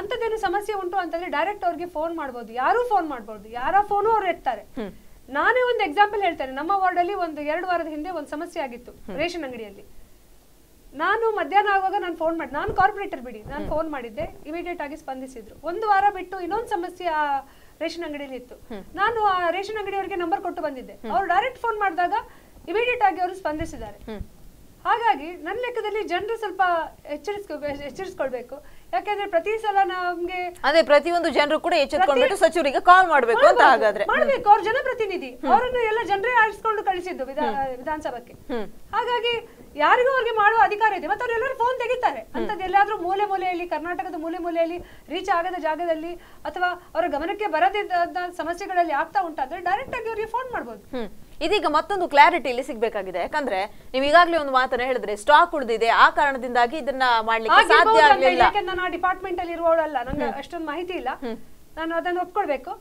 ಅಂತದೇನು ಸಮಸ್ಯೆ ಉಂಟು ಅಂತಂದ್ರೆ ಡೈರೆಕ್ಟ್ ಅವ್ರಿಗೆ ಫೋನ್ ಮಾಡ್ಬೋದು ಯಾರು ಫೋನ್ ಮಾಡ್ಬೋದು ಯಾರ ಫೋನು ಅವ್ರು ಎತ್ತಾರೆ ನಾನೇ ಒಂದು ಎಕ್ಸಾಂಪಲ್ ಹೇಳ್ತೇನೆ ನಮ್ಮ ವಾರ್ಡ್ ಅಲ್ಲಿ ಒಂದು ಎರಡು ವಾರದ ಹಿಂದೆ ಒಂದು ಸಮಸ್ಯೆ ಆಗಿತ್ತು ರೇಷನ್ ಅಂಗಡಿಯಲ್ಲಿ ನಾನು ಮಧ್ಯಾಹ್ನ ಆಗುವಾಗ ನಾನು ಫೋನ್ ಮಾಡಿ ನಾನು ಕಾರ್ಪೊರೇಟರ್ ಬಿಡಿ ನಾನು ಫೋನ್ ಮಾಡಿದ್ದೆ ಇಮಿಡಿಯೇಟ್ ಆಗಿ ಸ್ಪಂದಿಸಿದ್ರು ಒಂದು ವಾರ ಬಿಟ್ಟು ಇನ್ನೊಂದು ಸಮಸ್ಯೆ ಆ ರೇಷನ್ ಅಂಗಡಿಯಲ್ಲಿ ಇತ್ತು ನಾನು ಆ ರೇಷನ್ ಅಂಗಡಿ ಅವರಿಗೆ ನಂಬರ್ ಕೊಟ್ಟು ಬಂದಿದ್ದೆ ಅವ್ರು ಡೈರೆಕ್ಟ್ ಫೋನ್ ಮಾಡಿದಾಗ ಇಮಿಡಿಯೇಟ್ ಆಗಿ ಅವರು ಸ್ಪಂದಿಸಿದ್ದಾರೆ ಹಾಗಾಗಿ ನನ್ನ ಲೆಕ್ಕದಲ್ಲಿ ಜನರು ಸ್ವಲ್ಪ ಎಚ್ಚರಿಸ್ಕೊ ಎಚ್ಚರಿಸ್ಕೊಳ್ಬೇಕು ಯಾಕೆಂದ್ರೆ ಪ್ರತಿ ಸಲ ನಮ್ಗೆ ಅದೇ ಪ್ರತಿಯೊಂದು ಜನರು ಕೂಡ ಎಚ್ಚೆತ್ಕೊಂಡ್ಬಿಟ್ಟು ಸಚಿವರಿಗೆ ಕಾಲ್ ಮಾಡಬೇಕು ಅಂತ ಹಾಗಾದ್ರೆ ಮಾಡಬೇಕು ಅವ್ರ ಜನಪ್ರತಿನಿಧಿ ಅವರನ್ನು ಎಲ್ಲ ಜನರೇ ಆರಿಸ್ಕೊಂಡು ಕಳಿಸಿದ್ದು ವಿಧಾನಸಭಕ್ಕೆ ಹಾಗಾಗಿ ಯಾರಿಗೂ ಅವ್ರಿಗೆ ಮಾಡುವ ಅಧಿಕಾರ ಇದೆ ಮತ್ತೆ ಅವರೆಲ್ಲರೂ ಫೋನ್ ತೆಗಿತಾರೆ ಅಂತದ್ ಎಲ್ಲಾದ್ರೂ ಮೂಲೆ ಮೂಲೆಯಲ್ಲಿ ಕರ್ನಾಟಕದ ಮೂಲೆ ಮೂಲೆಯಲ್ಲಿ ರೀಚ್ ಆಗದ ಜಾಗದಲ್ಲಿ ಅಥವಾ ಅವರ ಗಮನಕ್ಕೆ ಬರದಿದ್ದ ಸಮಸ್ಯೆಗಳಲ್ಲಿ ಆಗ್ತಾ ಉಂಟಾದ್ರೆ ಡೈರೆಕ್ಟ್ ಆಗಿ ಅವ್ರಿಗೆ ಫೋನ್ ಮಾಡಬಹುದು ಇದೀಗ ಮತ್ತೊಂದು ಕ್ಲಾರಿಟಿ ಇಲ್ಲಿ ಸಿಗ್ಬೇಕಾಗಿದೆ ಯಾಕಂದ್ರೆ ನೀವು ಈಗಾಗಲೇ ಒಂದು ಮಾತನ್ನ ಹೇಳಿದ್ರೆ ಸ್ಟಾಕ್ ಉಳಿದಿದೆ ಆ ಕಾರಣದಿಂದಾಗಿ ಇದನ್ನ ಮಾಡ್ಲಿಕ್ಕೆ ಸಾಧ್ಯ ಆಗಲಿಲ್ಲ ನಾನು ಡಿಪಾರ್ಟ್ಮೆಂಟ್ ಅಲ್ಲಿ ಇರುವವಳಲ್ಲ ನನಗೆ ಅಷ್ಟೊಂದು ಮಾಹಿತಿ ಇಲ್ಲ ನಾನು ಅದನ್ನು ಒಪ್ಕೊಳ್ಬೇಕು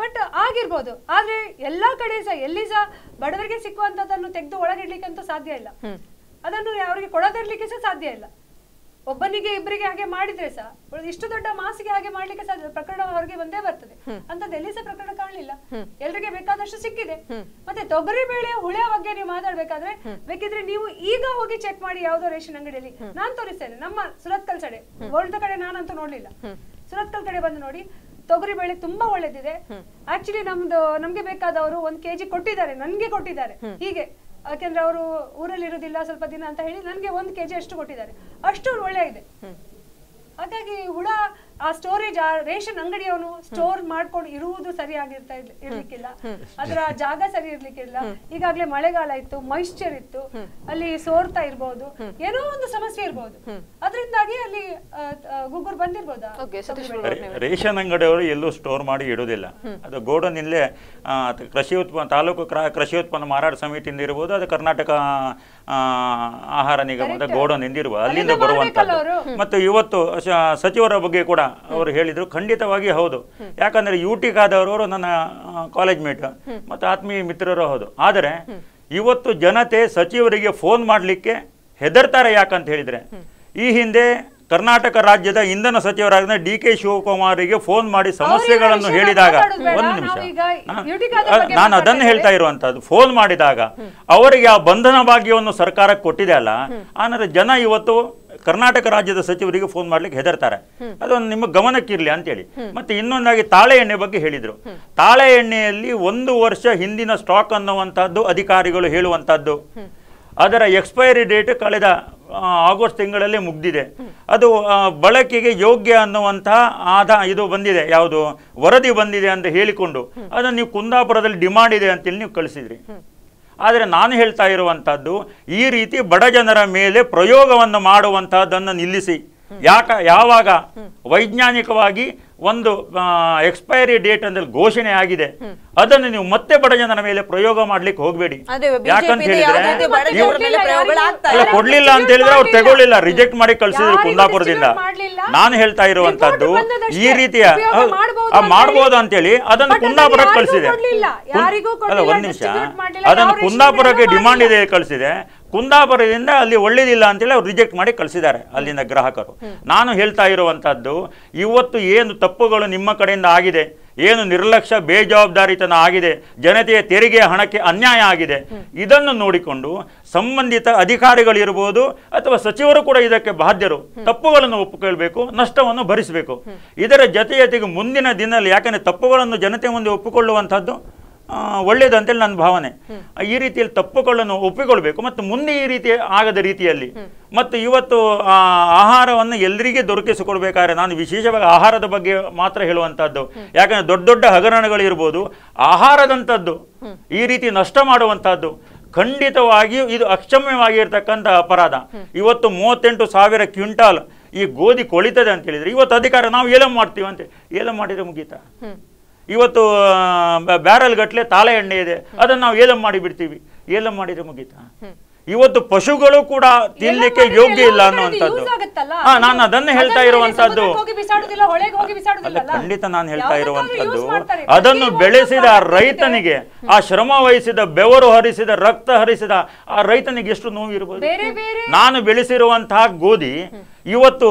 ಬಟ್ ಆಗಿರ್ಬೋದು ಆದ್ರೆ ಎಲ್ಲಾ ಕಡೆ ಸಹ ಎಲ್ಲಿ ಸಹ ಬಡವರಿಗೆ ಸಿಕ್ಕುವಂತದನ್ನು ತೆಗೆದು ಒಳಗಿಡ್ಲಿಕ್ಕಂತೂ ಸಾಧ್ಯ ಇಲ್ಲ ಅದನ್ನು ಅವರಿಗೆ ಕೊಡದಿರ್ಲಿಕ್ಕೆ ಸಹ ಸಾಧ್ಯ ಇಲ್ಲ ಒಬ್ಬನಿಗೆ ಇಬ್ಬರಿಗೆ ಹಾಗೆ ಮಾಡಿದ್ರೆ ಸಹ ಇಷ್ಟು ದೊಡ್ಡ ಮಾಸಿಗೆ ಹಾಗೆ ಮಾಡ್ಲಿಕ್ಕೆ ಸಾಧ್ಯ ಪ್ರಕರಣ ಹೊರಗೆ ಒಂದೇ ಬರ್ತದೆ ಅಂತದ್ದು ಎಲ್ಲಿ ಸಹ ಪ್ರಕರಣ ಕಾಣಲಿಲ್ಲ ಎಲ್ರಿಗೆ ಬೇಕಾದಷ್ಟು ಸಿಕ್ಕಿದೆ ಮತ್ತೆ ತೊಗರಿ ಬೆಳೆ ಹುಳಿಯ ಬಗ್ಗೆ ನೀವು ಮಾತಾಡ್ಬೇಕಾದ್ರೆ ಬೇಕಿದ್ರೆ ನೀವು ಈಗ ಹೋಗಿ ಚೆಕ್ ಮಾಡಿ ಯಾವ್ದೋ ರೇಷನ್ ಅಂಗಡಿಯಲ್ಲಿ ನಾನು ತೋರಿಸ್ತೇನೆ ನಮ್ಮ ಸುರತ್ಕಲ್ ಸಡೆ ವರ್ಲ್ಡ್ ಕಡೆ ನಾನಂತೂ ನೋಡ್ಲಿಲ್ಲ ಸುರತ್ಕಲ್ ಕಡೆ ಬಂದು ನೋಡಿ ತೊಗರಿ ಬೆಳೆ ತುಂಬಾ ಒಳ್ಳೇದಿದೆ ಆಕ್ಚುಲಿ ನಮ್ದು ನಮ್ಗೆ ಬೇಕಾದವರು ಒಂದ್ ಕೆಜಿ ಕೊಟ್ಟಿದ್ದಾರೆ ನನ್ಗೆ ಕೊಟ್ಟಿದ್ದಾರೆ ಹೀಗೆ ಯಾಕೆಂದ್ರೆ ಅವರು ಊರಲ್ಲಿ ಇರೋದಿಲ್ಲ ಸ್ವಲ್ಪ ದಿನ ಅಂತ ಹೇಳಿ ನನಗೆ ಒಂದ್ ಕೆಜಿ ಅಷ್ಟು ಕೊಟ್ಟಿದ್ದಾರೆ ಅಷ್ಟು ಒಳ್ಳೆ ಇದೆ ಹಾಗಾಗಿ ಹುಳ ಆ ಸ್ಟೋರೇಜ್ ಆ ರೇಷನ್ ಅಂಗಡಿಯವನು ಸ್ಟೋರ್ ಮಾಡ್ಕೊಂಡು ಇರುವುದು ಸರಿಯಾಗಿರ್ತಾ ಇರ್ಲಿಕ್ಕಿಲ್ಲ ಅದರ ಜಾಗ ಸರಿ ಇರ್ಲಿಕ್ಕಿಲ್ಲ ಈಗಾಗಲೇ ಮಳೆಗಾಲ ಇತ್ತು ಮೈಶ್ಚರ್ ಇತ್ತು ಅಲ್ಲಿ ಸೋರ್ತಾ ಇರ್ಬೋದು ಏನೋ ಒಂದು ಸಮಸ್ಯೆ ಇರ್ಬೋದು ಅದರಿಂದಾಗಿ ಅಲ್ಲಿ ಗುಗ್ಗುರ್ ಬಂದಿರ್ಬೋದಾ ರೇಷನ್ ಅಂಗಡಿಯವರು ಎಲ್ಲೂ ಸ್ಟೋರ್ ಮಾಡಿ ಇಡುವುದಿಲ್ಲ ಅದು ಗೋಡನ್ ಇಲ್ಲೇ ಕೃಷಿ ಉತ್ಪನ್ನ ತಾಲೂಕು ಕೃಷಿ ಉತ್ಪನ್ನ ಮಾರಾಟ ಸಮಿತಿಯಿಂದ ಇರ್ಬೋದು ಅದು ಕರ್ನಾಟಕ ಆಹಾರ ನಿಗಮದ ಗೋಡನ್ ಇಂದಿರುವ ಅಲ್ಲಿಂದ ಬರುವಂತ ಮತ್ತು ಇವತ್ತು ಸಚಿವರ ಬಗ್ಗೆ ಕೂಡ ಅವರು ಹೇಳಿದ್ರು ಖಂಡಿತವಾಗಿ ಹೌದು ಯಾಕಂದ್ರೆ ಯು ಟಿ ನನ್ನ ಕಾಲೇಜ್ ಮೇಟ್ ಮತ್ತು ಆತ್ಮೀಯ ಮಿತ್ರರು ಹೌದು ಆದರೆ ಇವತ್ತು ಜನತೆ ಸಚಿವರಿಗೆ ಫೋನ್ ಮಾಡಲಿಕ್ಕೆ ಹೆದರ್ತಾರೆ ಯಾಕಂತ ಹೇಳಿದ್ರೆ ಈ ಹಿಂದೆ ಕರ್ನಾಟಕ ರಾಜ್ಯದ ಇಂಧನ ಸಚಿವರಾದ ಡಿ ಕೆ ಶಿವಕುಮಾರಿಗೆ ಫೋನ್ ಮಾಡಿ ಸಮಸ್ಯೆಗಳನ್ನು ಹೇಳಿದಾಗ ಒಂದು ನಿಮಿಷ ನಾನು ಅದನ್ನು ಹೇಳ್ತಾ ಇರುವಂತಹದ್ದು ಫೋನ್ ಮಾಡಿದಾಗ ಅವರಿಗೆ ಆ ಬಂಧನ ಭಾಗ್ಯವನ್ನು ಸರ್ಕಾರಕ್ಕೆ ಕೊಟ್ಟಿದೆ ಅಲ್ಲ ಆನಂದ್ರೆ ಜನ ಇವತ್ತು ಕರ್ನಾಟಕ ರಾಜ್ಯದ ಸಚಿವರಿಗೆ ಫೋನ್ ಮಾಡ್ಲಿಕ್ಕೆ ಹೆದರ್ತಾರೆ ಅದೊಂದು ನಿಮ್ಮ ಗಮನಕ್ಕಿರಲಿ ಹೇಳಿ ಮತ್ತೆ ಇನ್ನೊಂದಾಗಿ ತಾಳೆ ಎಣ್ಣೆ ಬಗ್ಗೆ ಹೇಳಿದ್ರು ತಾಳೆ ಎಣ್ಣೆಯಲ್ಲಿ ಒಂದು ವರ್ಷ ಹಿಂದಿನ ಸ್ಟಾಕ್ ಅನ್ನುವಂಥದ್ದು ಅಧಿಕಾರಿಗಳು ಹೇಳುವಂತಹದ್ದು ಅದರ ಎಕ್ಸ್ಪೈರಿ ಡೇಟ್ ಕಳೆದ ಆಗಸ್ಟ್ ತಿಂಗಳಲ್ಲಿ ಮುಗ್ದಿದೆ ಅದು ಬಳಕೆಗೆ ಯೋಗ್ಯ ಅನ್ನುವಂತಹ ಆದ ಇದು ಬಂದಿದೆ ಯಾವುದು ವರದಿ ಬಂದಿದೆ ಅಂತ ಹೇಳಿಕೊಂಡು ಅದನ್ನು ನೀವು ಕುಂದಾಪುರದಲ್ಲಿ ಡಿಮಾಂಡ್ ಇದೆ ಅಂತೇಳಿ ನೀವು ಕಳಿಸಿದ್ರಿ ಆದರೆ ನಾನು ಹೇಳ್ತಾ ಇರುವಂಥದ್ದು ಈ ರೀತಿ ಬಡ ಜನರ ಮೇಲೆ ಪ್ರಯೋಗವನ್ನು ಮಾಡುವಂತಹದ್ದನ್ನು ನಿಲ್ಲಿಸಿ ಯಾಕ ಯಾವಾಗ ವೈಜ್ಞಾನಿಕವಾಗಿ ಒಂದು ಎಕ್ಸ್ಪೈರಿ ಡೇಟ್ ಅಂದ್ರೆ ಘೋಷಣೆ ಆಗಿದೆ ಅದನ್ನು ನೀವು ಮತ್ತೆ ಬಡ ಜನರ ಮೇಲೆ ಪ್ರಯೋಗ ಮಾಡ್ಲಿಕ್ಕೆ ಹೋಗ್ಬೇಡಿ ಯಾಕಂತ ಹೇಳಿದ್ರೆ ಕೊಡ್ಲಿಲ್ಲ ಅಂತ ಹೇಳಿದ್ರೆ ಅವ್ರು ತಗೊಳ್ಳಿಲ್ಲ ರಿಜೆಕ್ಟ್ ಮಾಡಿ ಕಳ್ಸಿದ್ರು ಕುಂದಾಪುರದಿಂದ ನಾನು ಹೇಳ್ತಾ ಇರುವಂತದ್ದು ಈ ರೀತಿಯ ಮಾಡಬಹುದು ಅಂತೇಳಿ ಅದನ್ನು ಕುಂದಾಪುರಕ್ಕೆ ಕಳಿಸಿದೆ ಅಲ್ಲ ಒಂದ್ ನಿಮಿಷ ಅದನ್ನು ಕುಂದಾಪುರಕ್ಕೆ ಡಿಮಾಂಡ್ ಇದೆ ಕಳಿಸಿದೆ ಕುಂದಾಪುರದಿಂದ ಅಲ್ಲಿ ಒಳ್ಳೇದಿಲ್ಲ ಅಂತೇಳಿ ಅವ್ರು ರಿಜೆಕ್ಟ್ ಮಾಡಿ ಕಳಿಸಿದ್ದಾರೆ ಅಲ್ಲಿನ ಗ್ರಾಹಕರು ನಾನು ಹೇಳ್ತಾ ಇರುವಂಥದ್ದು ಇವತ್ತು ಏನು ತಪ್ಪುಗಳು ನಿಮ್ಮ ಕಡೆಯಿಂದ ಆಗಿದೆ ಏನು ನಿರ್ಲಕ್ಷ್ಯ ಬೇಜವಾಬ್ದಾರಿತನ ಆಗಿದೆ ಜನತೆಯ ತೆರಿಗೆ ಹಣಕ್ಕೆ ಅನ್ಯಾಯ ಆಗಿದೆ ಇದನ್ನು ನೋಡಿಕೊಂಡು ಸಂಬಂಧಿತ ಅಧಿಕಾರಿಗಳಿರ್ಬೋದು ಅಥವಾ ಸಚಿವರು ಕೂಡ ಇದಕ್ಕೆ ಬಾಧ್ಯರು ತಪ್ಪುಗಳನ್ನು ಒಪ್ಪಿಕೊಳ್ಬೇಕು ನಷ್ಟವನ್ನು ಭರಿಸಬೇಕು ಇದರ ಜೊತೆ ಜೊತೆಗೆ ಮುಂದಿನ ದಿನದಲ್ಲಿ ಯಾಕಂದರೆ ತಪ್ಪುಗಳನ್ನು ಜನತೆ ಮುಂದೆ ಒಪ್ಪಿಕೊಳ್ಳುವಂಥದ್ದು ಒಳ್ಳೇದಂತೇಳಿ ನನ್ನ ಭಾವನೆ ಈ ರೀತಿಯಲ್ಲಿ ತಪ್ಪುಗಳನ್ನು ಒಪ್ಪಿಕೊಳ್ಬೇಕು ಮತ್ತು ಮುಂದೆ ಈ ರೀತಿ ಆಗದ ರೀತಿಯಲ್ಲಿ ಮತ್ತು ಇವತ್ತು ಆ ಆಹಾರವನ್ನು ಎಲ್ಲರಿಗೆ ದೊರಕಿಸಿಕೊಡ್ಬೇಕಾದ್ರೆ ನಾನು ವಿಶೇಷವಾಗಿ ಆಹಾರದ ಬಗ್ಗೆ ಮಾತ್ರ ಹೇಳುವಂಥದ್ದು ಯಾಕಂದ್ರೆ ದೊಡ್ಡ ದೊಡ್ಡ ಹಗರಣಗಳಿರ್ಬೋದು ಆಹಾರದಂಥದ್ದು ಈ ರೀತಿ ನಷ್ಟ ಮಾಡುವಂಥದ್ದು ಖಂಡಿತವಾಗಿಯೂ ಇದು ಅಕ್ಷಮ್ಯವಾಗಿರ್ತಕ್ಕಂಥ ಅಪರಾಧ ಇವತ್ತು ಮೂವತ್ತೆಂಟು ಸಾವಿರ ಕ್ವಿಂಟಾಲ್ ಈ ಗೋಧಿ ಕೊಳಿತದೆ ಅಂತ ಹೇಳಿದ್ರೆ ಇವತ್ತು ಅಧಿಕಾರ ನಾವು ಏಲಂ ಮಾಡ್ತೀವಂತೆ ಅಂತ ಏಲಂ ಮಾಡಿದರೆ ಮುಗೀತಾ ಇವತ್ತು ಬ್ಯಾರಲ್ ಗಟ್ಟಲೆ ತಾಳೆ ಎಣ್ಣೆ ಇದೆ ಅದನ್ನು ನಾವು ಏಲಂ ಮಾಡಿ ಬಿಡ್ತೀವಿ ಏಲಂ ಮಾಡಿದ್ರೆ ಮುಗೀತಾ ಇವತ್ತು ಪಶುಗಳು ಕೂಡ ತಿನ್ಲಿಕ್ಕೆ ಯೋಗ್ಯ ಇಲ್ಲ ಅನ್ನುವಂಥದ್ದು ಹಾ ನಾನು ಅದನ್ನ ಹೇಳ್ತಾ ಇರುವಂತದ್ದು ಖಂಡಿತ ನಾನು ಹೇಳ್ತಾ ಇರುವಂತದ್ದು ಅದನ್ನು ಬೆಳೆಸಿದ ಆ ರೈತನಿಗೆ ಆ ಶ್ರಮ ವಹಿಸಿದ ಬೆವರು ಹರಿಸಿದ ರಕ್ತ ಹರಿಸಿದ ಆ ರೈತನಿಗೆ ಎಷ್ಟು ನೋವು ಇರಬಹುದು ನಾನು ಬೆಳೆಸಿರುವಂತಹ ಗೋಧಿ ಇವತ್ತು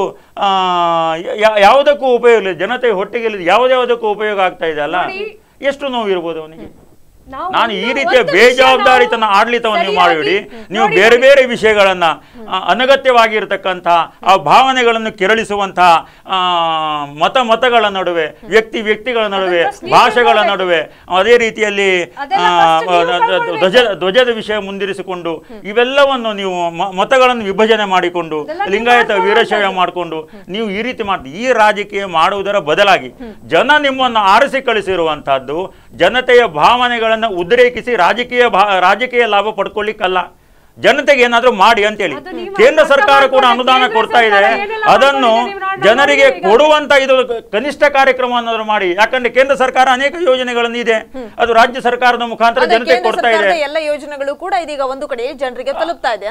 ಯಾವುದಕ್ಕೂ ಉಪಯೋಗ ಇಲ್ಲ ಜನತೆ ಹೊಟ್ಟೆಗೆ ಯಾವ್ದಾವುದಕ್ಕೂ ಉಪಯೋಗ ಆಗ್ತಾ ಇದೆ ಅಲ್ಲ ಎಷ್ಟು ನೋವು ಇರ್ಬೋದು ಅವನಿಗೆ ನಾನು ಈ ರೀತಿಯ ಬೇಜವಾಬ್ದಾರಿತನ ಆಡಳಿತವನ್ನು ನೀವು ಮಾಡಿಬಿಡಿ ನೀವು ಬೇರೆ ಬೇರೆ ವಿಷಯಗಳನ್ನು ಅನಗತ್ಯವಾಗಿರ್ತಕ್ಕಂಥ ಆ ಭಾವನೆಗಳನ್ನು ಕೆರಳಿಸುವಂತಹ ಮತ ಮತಗಳ ನಡುವೆ ವ್ಯಕ್ತಿ ವ್ಯಕ್ತಿಗಳ ನಡುವೆ ಭಾಷೆಗಳ ನಡುವೆ ಅದೇ ರೀತಿಯಲ್ಲಿ ಧ್ವಜ ಧ್ವಜದ ವಿಷಯ ಮುಂದಿರಿಸಿಕೊಂಡು ಇವೆಲ್ಲವನ್ನು ನೀವು ಮತಗಳನ್ನು ವಿಭಜನೆ ಮಾಡಿಕೊಂಡು ಲಿಂಗಾಯತ ವೀರಶೈವ ಮಾಡಿಕೊಂಡು ನೀವು ಈ ರೀತಿ ಮಾಡಿ ಈ ರಾಜಕೀಯ ಮಾಡುವುದರ ಬದಲಾಗಿ ಜನ ನಿಮ್ಮನ್ನು ಆರಿಸಿ ಕಳಿಸಿರುವಂತಹದ್ದು ಜನತೆಯ ಭಾವನೆಗಳನ್ನು ಉದ್ರೇಕಿಸಿ ರಾಜಕೀಯ ಭಾ ರಾಜಕೀಯ ಲಾಭ ಪಡ್ಕೊಳ್ಳಿಕ್ಕಲ್ಲ ಜನತೆಗೆ ಏನಾದರೂ ಮಾಡಿ ಅಂತ ಹೇಳಿ ಕೇಂದ್ರ ಸರ್ಕಾರ ಕೂಡ ಅನುದಾನ ಕೊಡ್ತಾ ಇದೆ ಅದನ್ನು ಜನರಿಗೆ ಕೊಡುವಂತ ಇದು ಕನಿಷ್ಠ ಕಾರ್ಯಕ್ರಮ ಮಾಡಿ ಯಾಕಂದ್ರೆ ಕೇಂದ್ರ ಸರ್ಕಾರ ಅನೇಕ ಯೋಜನೆಗಳನ್ನು ಇದೆ ಅದು ರಾಜ್ಯ ಸರ್ಕಾರದ ಮುಖಾಂತರ ಜನತೆ ಕೊಡ್ತಾ ಇದೆ ಎಲ್ಲ ಯೋಜನೆಗಳು ಕೂಡ ಇದೀಗ ಒಂದು ಕಡೆ ಜನರಿಗೆ ತಲುಪ್ತಾ ಇದೆ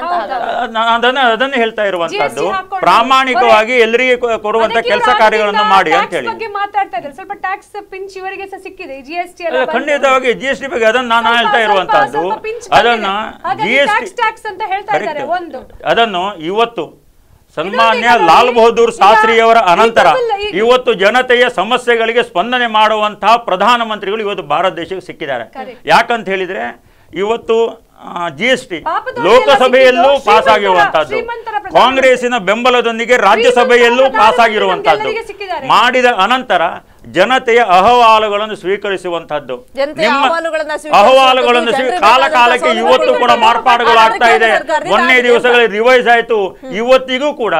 ಅದನ್ನ ಅದನ್ನು ಹೇಳ್ತಾ ಇರುವಂತದ್ದು ಪ್ರಾಮಾಣಿಕವಾಗಿ ಎಲ್ಲರಿಗೆ ಕೊಡುವಂತ ಕೆಲಸ ಕಾರ್ಯಗಳನ್ನು ಮಾಡಿ ಅಂತ ಹೇಳಿ ಖಂಡಿತವಾಗಿ ಜಿ ಎಸ್ ಟಿ ಬಗ್ಗೆ ಅದನ್ನ ನಾನು ಹೇಳ್ತಾ ಇರುವಂತಹದ್ದು ಅದನ್ನ ಟಿ ಹೇಳ್ತಾ ಇದ್ದಾರೆ ಒಂದು ಅದನ್ನು ಇವತ್ತು ಸನ್ಮಾನ್ಯ ಲಾಲ್ ಬಹದ್ದೂರ್ ಶಾಸ್ತ್ರಿಯವರ ಅನಂತರ ಇವತ್ತು ಜನತೆಯ ಸಮಸ್ಯೆಗಳಿಗೆ ಸ್ಪಂದನೆ ಮಾಡುವಂತಹ ಪ್ರಧಾನಮಂತ್ರಿಗಳು ಇವತ್ತು ಭಾರತ ದೇಶಕ್ಕೆ ಸಿಕ್ಕಿದ್ದಾರೆ ಯಾಕಂತ ಹೇಳಿದ್ರೆ ಇವತ್ತು ಜಿ ಎಸ್ ಟಿ ಲೋಕಸಭೆಯಲ್ಲೂ ಪಾಸ್ ಆಗಿರುವಂತಹದ್ದು ಕಾಂಗ್ರೆಸ್ಸಿನ ಬೆಂಬಲದೊಂದಿಗೆ ರಾಜ್ಯಸಭೆಯಲ್ಲೂ ಪಾಸ್ ಆಗಿರುವಂತಹದ್ದು ಮಾಡಿದ ಅನಂತರ ಜನತೆಯ ಅಹವಾಲುಗಳನ್ನು ಸ್ವೀಕರಿಸುವಂತಹದ್ದು ಅಹವಾಲುಗಳನ್ನು ಕಾಲ ಕಾಲಕ್ಕೆ ಇವತ್ತು ಕೂಡ ಮಾರ್ಪಾಡುಗಳು ಆಗ್ತಾ ಇದೆ ಮೊನ್ನೆ ದಿವಸಗಳಲ್ಲಿ ರಿವೈಸ್ ಆಯಿತು ಇವತ್ತಿಗೂ ಕೂಡ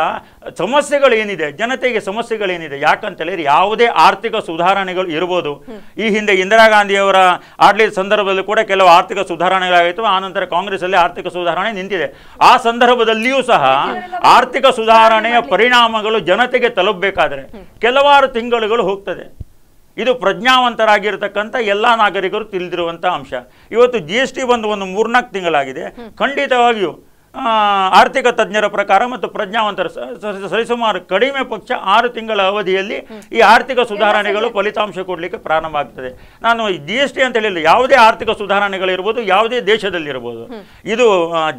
ಸಮಸ್ಯೆಗಳು ಏನಿದೆ ಜನತೆಗೆ ಸಮಸ್ಯೆಗಳೇನಿದೆ ಯಾಕಂತ ಹೇಳಿದ್ರೆ ಯಾವುದೇ ಆರ್ಥಿಕ ಸುಧಾರಣೆಗಳು ಇರ್ಬೋದು ಈ ಹಿಂದೆ ಇಂದಿರಾ ಗಾಂಧಿಯವರ ಆಡಳಿತ ಸಂದರ್ಭದಲ್ಲಿ ಕೂಡ ಕೆಲವು ಆರ್ಥಿಕ ಸುಧಾರಣೆಗಳಾಗಿತ್ತು ಆನಂತರ ಅಲ್ಲಿ ಆರ್ಥಿಕ ಸುಧಾರಣೆ ನಿಂತಿದೆ ಆ ಸಂದರ್ಭದಲ್ಲಿಯೂ ಸಹ ಆರ್ಥಿಕ ಸುಧಾರಣೆಯ ಪರಿಣಾಮಗಳು ಜನತೆಗೆ ತಲುಪಬೇಕಾದ್ರೆ ಕೆಲವಾರು ತಿಂಗಳುಗಳು ಹೋಗ್ತದೆ ಇದು ಪ್ರಜ್ಞಾವಂತರಾಗಿರ್ತಕ್ಕಂಥ ಎಲ್ಲ ನಾಗರಿಕರು ತಿಳಿದಿರುವಂತಹ ಅಂಶ ಇವತ್ತು ಜಿ ಎಸ್ ಟಿ ಬಂದು ಒಂದು ಮೂರ್ನಾಲ್ಕು ತಿಂಗಳಾಗಿದೆ ಖಂಡಿತವಾಗಿಯೂ ಆರ್ಥಿಕ ತಜ್ಞರ ಪ್ರಕಾರ ಮತ್ತು ಪ್ರಜ್ಞಾವಂತರ ಸರಿಸುಮಾರು ಕಡಿಮೆ ಪಕ್ಷ ಆರು ತಿಂಗಳ ಅವಧಿಯಲ್ಲಿ ಈ ಆರ್ಥಿಕ ಸುಧಾರಣೆಗಳು ಫಲಿತಾಂಶ ಕೊಡಲಿಕ್ಕೆ ಪ್ರಾರಂಭ ಆಗ್ತದೆ ನಾನು ಜಿ ಎಸ್ ಟಿ ಅಂತ ಹೇಳಿಲ್ಲ ಯಾವುದೇ ಆರ್ಥಿಕ ಸುಧಾರಣೆಗಳಿರ್ಬೋದು ಯಾವುದೇ ದೇಶದಲ್ಲಿರ್ಬೋದು ಇದು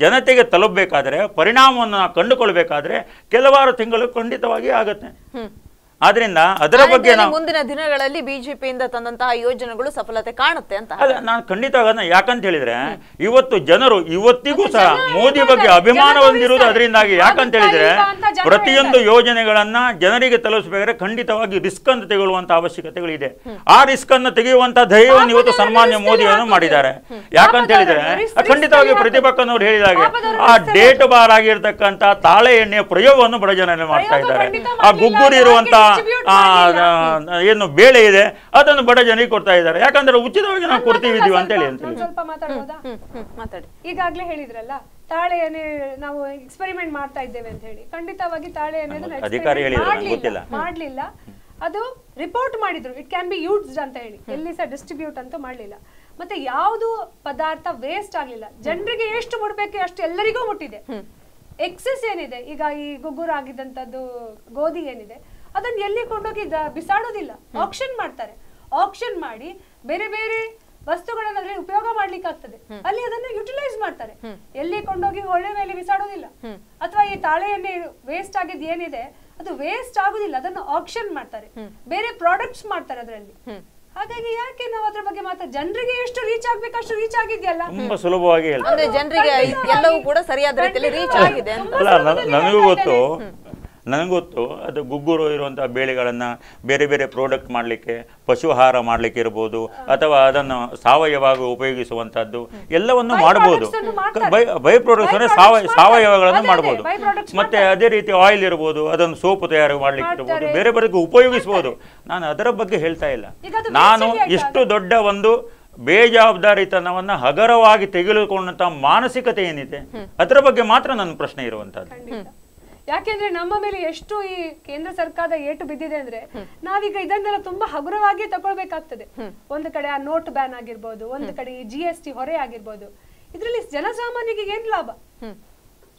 ಜನತೆಗೆ ತಲುಪಬೇಕಾದ್ರೆ ಪರಿಣಾಮವನ್ನು ಕಂಡುಕೊಳ್ಬೇಕಾದ್ರೆ ಕೆಲವಾರು ತಿಂಗಳು ಖಂಡಿತವಾಗಿ ಆಗುತ್ತೆ ಆದ್ರಿಂದ ಅದರ ಬಗ್ಗೆ ಮುಂದಿನ ದಿನಗಳಲ್ಲಿ ಬಿಜೆಪಿಯಿಂದ ತಂದಂತಹ ಯೋಜನೆಗಳು ಸಫಲತೆ ಕಾಣುತ್ತೆ ಅಂತ ನಾನು ಖಂಡಿತ ಯಾಕಂತ ಹೇಳಿದ್ರೆ ಇವತ್ತು ಜನರು ಇವತ್ತಿಗೂ ಸಹ ಮೋದಿ ಬಗ್ಗೆ ಅಭಿಮಾನ ಹೊಂದಿರುವುದು ಅದರಿಂದಾಗಿ ಯಾಕಂತ ಹೇಳಿದ್ರೆ ಪ್ರತಿಯೊಂದು ಯೋಜನೆಗಳನ್ನ ಜನರಿಗೆ ತಲುಪಿಸಬೇಕಾದ್ರೆ ಖಂಡಿತವಾಗಿ ರಿಸ್ಕ್ ಅನ್ನು ತೆಗೊಳ್ಳುವಂತ ಇದೆ ಆ ರಿಸ್ಕ್ ಅನ್ನು ತೆಗೆಯುವಂತಹ ಧೈರ್ಯವನ್ನು ಇವತ್ತು ಸನ್ಮಾನ್ಯ ಮೋದಿಯನ್ನು ಮಾಡಿದ್ದಾರೆ ಯಾಕಂತ ಹೇಳಿದ್ರೆ ಖಂಡಿತವಾಗಿ ಪ್ರತಿಪಕ್ಷನವರು ಹೇಳಿದಾಗೆ ಆ ಡೇಟ್ ಬಾರ್ ಆಗಿರ್ತಕ್ಕಂತಹ ತಾಳೆ ಎಣ್ಣೆಯ ಪ್ರಯೋಗವನ್ನು ಬಡ ಮಾಡ್ತಾ ಇದ್ದಾರೆ ಆ ಇರುವಂತಹ ಏನು ಬೇಳೆ ಇದೆ ಅದನ್ನು ಬಡ ಜನರಿಗೆ ಕೊಡ್ತಾ ಇದ್ದಾರೆ ಯಾಕಂದ್ರೆ ಉಚಿತವಾಗಿ ನಾವು ಕೊಡ್ತೀವಿ ಇದೀವಿ ಅಂತೇಳಿ ಸ್ವಲ್ಪ ಮಾತಾಡ್ಬೋದಾ ಮಾತಾಡಿ ಈಗಾಗ್ಲೇ ಹೇಳಿದ್ರಲ್ಲ ತಾಳೆಯನ್ನೇ ನಾವು ಎಕ್ಸ್ಪೆರಿಮೆಂಟ್ ಮಾಡ್ತಾ ಇದ್ದೇವೆ ಅಂತ ಹೇಳಿ ಖಂಡಿತವಾಗಿ ತಾಳೆ ಅನ್ನೋದನ್ನ ಮಾಡ್ಲಿಲ್ಲ ಅದು ರಿಪೋರ್ಟ್ ಮಾಡಿದ್ರು ಇಟ್ ಕ್ಯಾನ್ ಬಿ ಯೂಸ್ಡ್ ಅಂತ ಹೇಳಿ ಎಲ್ಲಿ ಸಹ ಡಿಸ್ಟ್ರಿಬ್ಯೂಟ್ ಅಂತ ಮಾಡಲಿಲ್ಲ ಮತ್ತೆ ಯಾವುದು ಪದಾರ್ಥ ವೇಸ್ಟ್ ಆಗಲಿಲ್ಲ ಜನರಿಗೆ ಎಷ್ಟು ಮುಟ್ಬೇಕು ಅಷ್ಟು ಎಲ್ಲರಿಗೂ ಮುಟ್ಟಿದೆ ಎಕ್ಸೆಸ್ ಏನಿದೆ ಈಗ ಈ ಗುಗ್ಗುರ್ ಆಗಿದ್ದಂಥದ್ದು ಗೋಧಿ ಏನಿದೆ ಅದನ್ನ ಎಲ್ಲಿ ಕೊಂಡೋಗಿ ಬಿಸಾಡೋದಿಲ್ಲ ಆಕ್ಷನ್ ಮಾಡ್ತಾರೆ ಆಕ್ಷನ್ ಮಾಡಿ ಬೇರೆ ಬೇರೆ ವಸ್ತುಗಳನ್ನ ಅದ್ರಲ್ಲಿ ಉಪಯೋಗ ಮಾಡ್ಲಿಕ್ಕೆ ಆಗ್ತದೆ ಅಲ್ಲಿ ಅದನ್ನ ಯುಟಿಲೈಸ್ ಮಾಡ್ತಾರೆ ಎಲ್ಲಿ ಕೊಂಡೋಗಿ ಹೊಳೆ ಮೇಲೆ ಬಿಸಾಡೋದಿಲ್ಲ ಅಥವಾ ಈ ತಾಳೆಯನ್ನೇ ವೇಸ್ಟ್ ಆಗಿದ್ ಏನಿದೆ ಅದು ವೇಸ್ಟ್ ಆಗುದಿಲ್ಲ ಅದನ್ನ ಆಕ್ಷನ್ ಮಾಡ್ತಾರೆ ಬೇರೆ ಪ್ರಾಡಕ್ಟ್ಸ್ ಮಾಡ್ತಾರೆ ಅದರಲ್ಲಿ ಹಾಗಾಗಿ ಯಾಕೆ ನಾವು ಅದ್ರ ಬಗ್ಗೆ ಮಾತ್ರ ಜನರಿಗೆ ಎಷ್ಟು ರೀಚ್ ಆಗ್ಬೇಕು ಅಷ್ಟು ರೀಚ್ ಆಗಿದೆಯಲ್ಲ ತುಂಬಾ ಸುಲಭವಾಗಿ ಹೇಳ್ತಾರೆ ಜನರಿಗೆ ಎಲ್ಲವೂ ಕೂಡ ಸರಿಯಾದ ರೀತಿಯಲ್ಲಿ ರೀಚ್ ಆಗಿದೆ ಅಂತ ನನಗೂ ಗೊತ್ತು ನನಗೊತ್ತು ಅದು ಗುಗ್ಗುರು ಇರುವಂಥ ಬೇಳೆಗಳನ್ನು ಬೇರೆ ಬೇರೆ ಪ್ರಾಡಕ್ಟ್ ಮಾಡಲಿಕ್ಕೆ ಪಶುಹಾರ ಮಾಡಲಿಕ್ಕೆ ಇರ್ಬೋದು ಅಥವಾ ಅದನ್ನು ಸಾವಯವವಾಗಿ ಉಪಯೋಗಿಸುವಂಥದ್ದು ಎಲ್ಲವನ್ನು ಮಾಡ್ಬೋದು ಬೈ ಬೈ ಪ್ರಾಡಕ್ಟ್ಸ್ ಅಂದರೆ ಸಾವ ಸಾವಯವಗಳನ್ನು ಮಾಡ್ಬೋದು ಮತ್ತು ಅದೇ ರೀತಿ ಆಯಿಲ್ ಇರ್ಬೋದು ಅದನ್ನು ಸೋಪು ತಯಾರು ಮಾಡಲಿಕ್ಕೆ ಇರ್ಬೋದು ಬೇರೆ ಬೇರೆಗೂ ಉಪಯೋಗಿಸ್ಬೋದು ನಾನು ಅದರ ಬಗ್ಗೆ ಹೇಳ್ತಾ ಇಲ್ಲ ನಾನು ಇಷ್ಟು ದೊಡ್ಡ ಒಂದು ಬೇಜವಾಬ್ದಾರಿತನವನ್ನು ಹಗರವಾಗಿ ತೆಗೆದುಕೊಂಡಂಥ ಮಾನಸಿಕತೆ ಏನಿದೆ ಅದರ ಬಗ್ಗೆ ಮಾತ್ರ ನನ್ನ ಪ್ರಶ್ನೆ ಇರುವಂಥದ್ದು ಯಾಕೆಂದ್ರೆ ನಮ್ಮ ಮೇಲೆ ಎಷ್ಟು ಈ ಕೇಂದ್ರ ಸರ್ಕಾರದ ಏಟು ಬಿದ್ದಿದೆ ಅಂದ್ರೆ ನಾವೀಗ ಇದನ್ನೆಲ್ಲ ತುಂಬಾ ಹಗುರವಾಗಿ ತಗೊಳ್ಬೇಕಾಗ್ತದೆ ಒಂದು ಕಡೆ ಆ ನೋಟ್ ಬ್ಯಾನ್ ಆಗಿರ್ಬೋದು ಒಂದು ಕಡೆ ಈ ಜಿ ಎಸ್ ಟಿ ಹೊರೆ ಆಗಿರ್ಬೋದು ಇದರಲ್ಲಿ ಜನಸಾಮಾನ್ಯರಿಗೆ ಏನ್ ಲಾಭ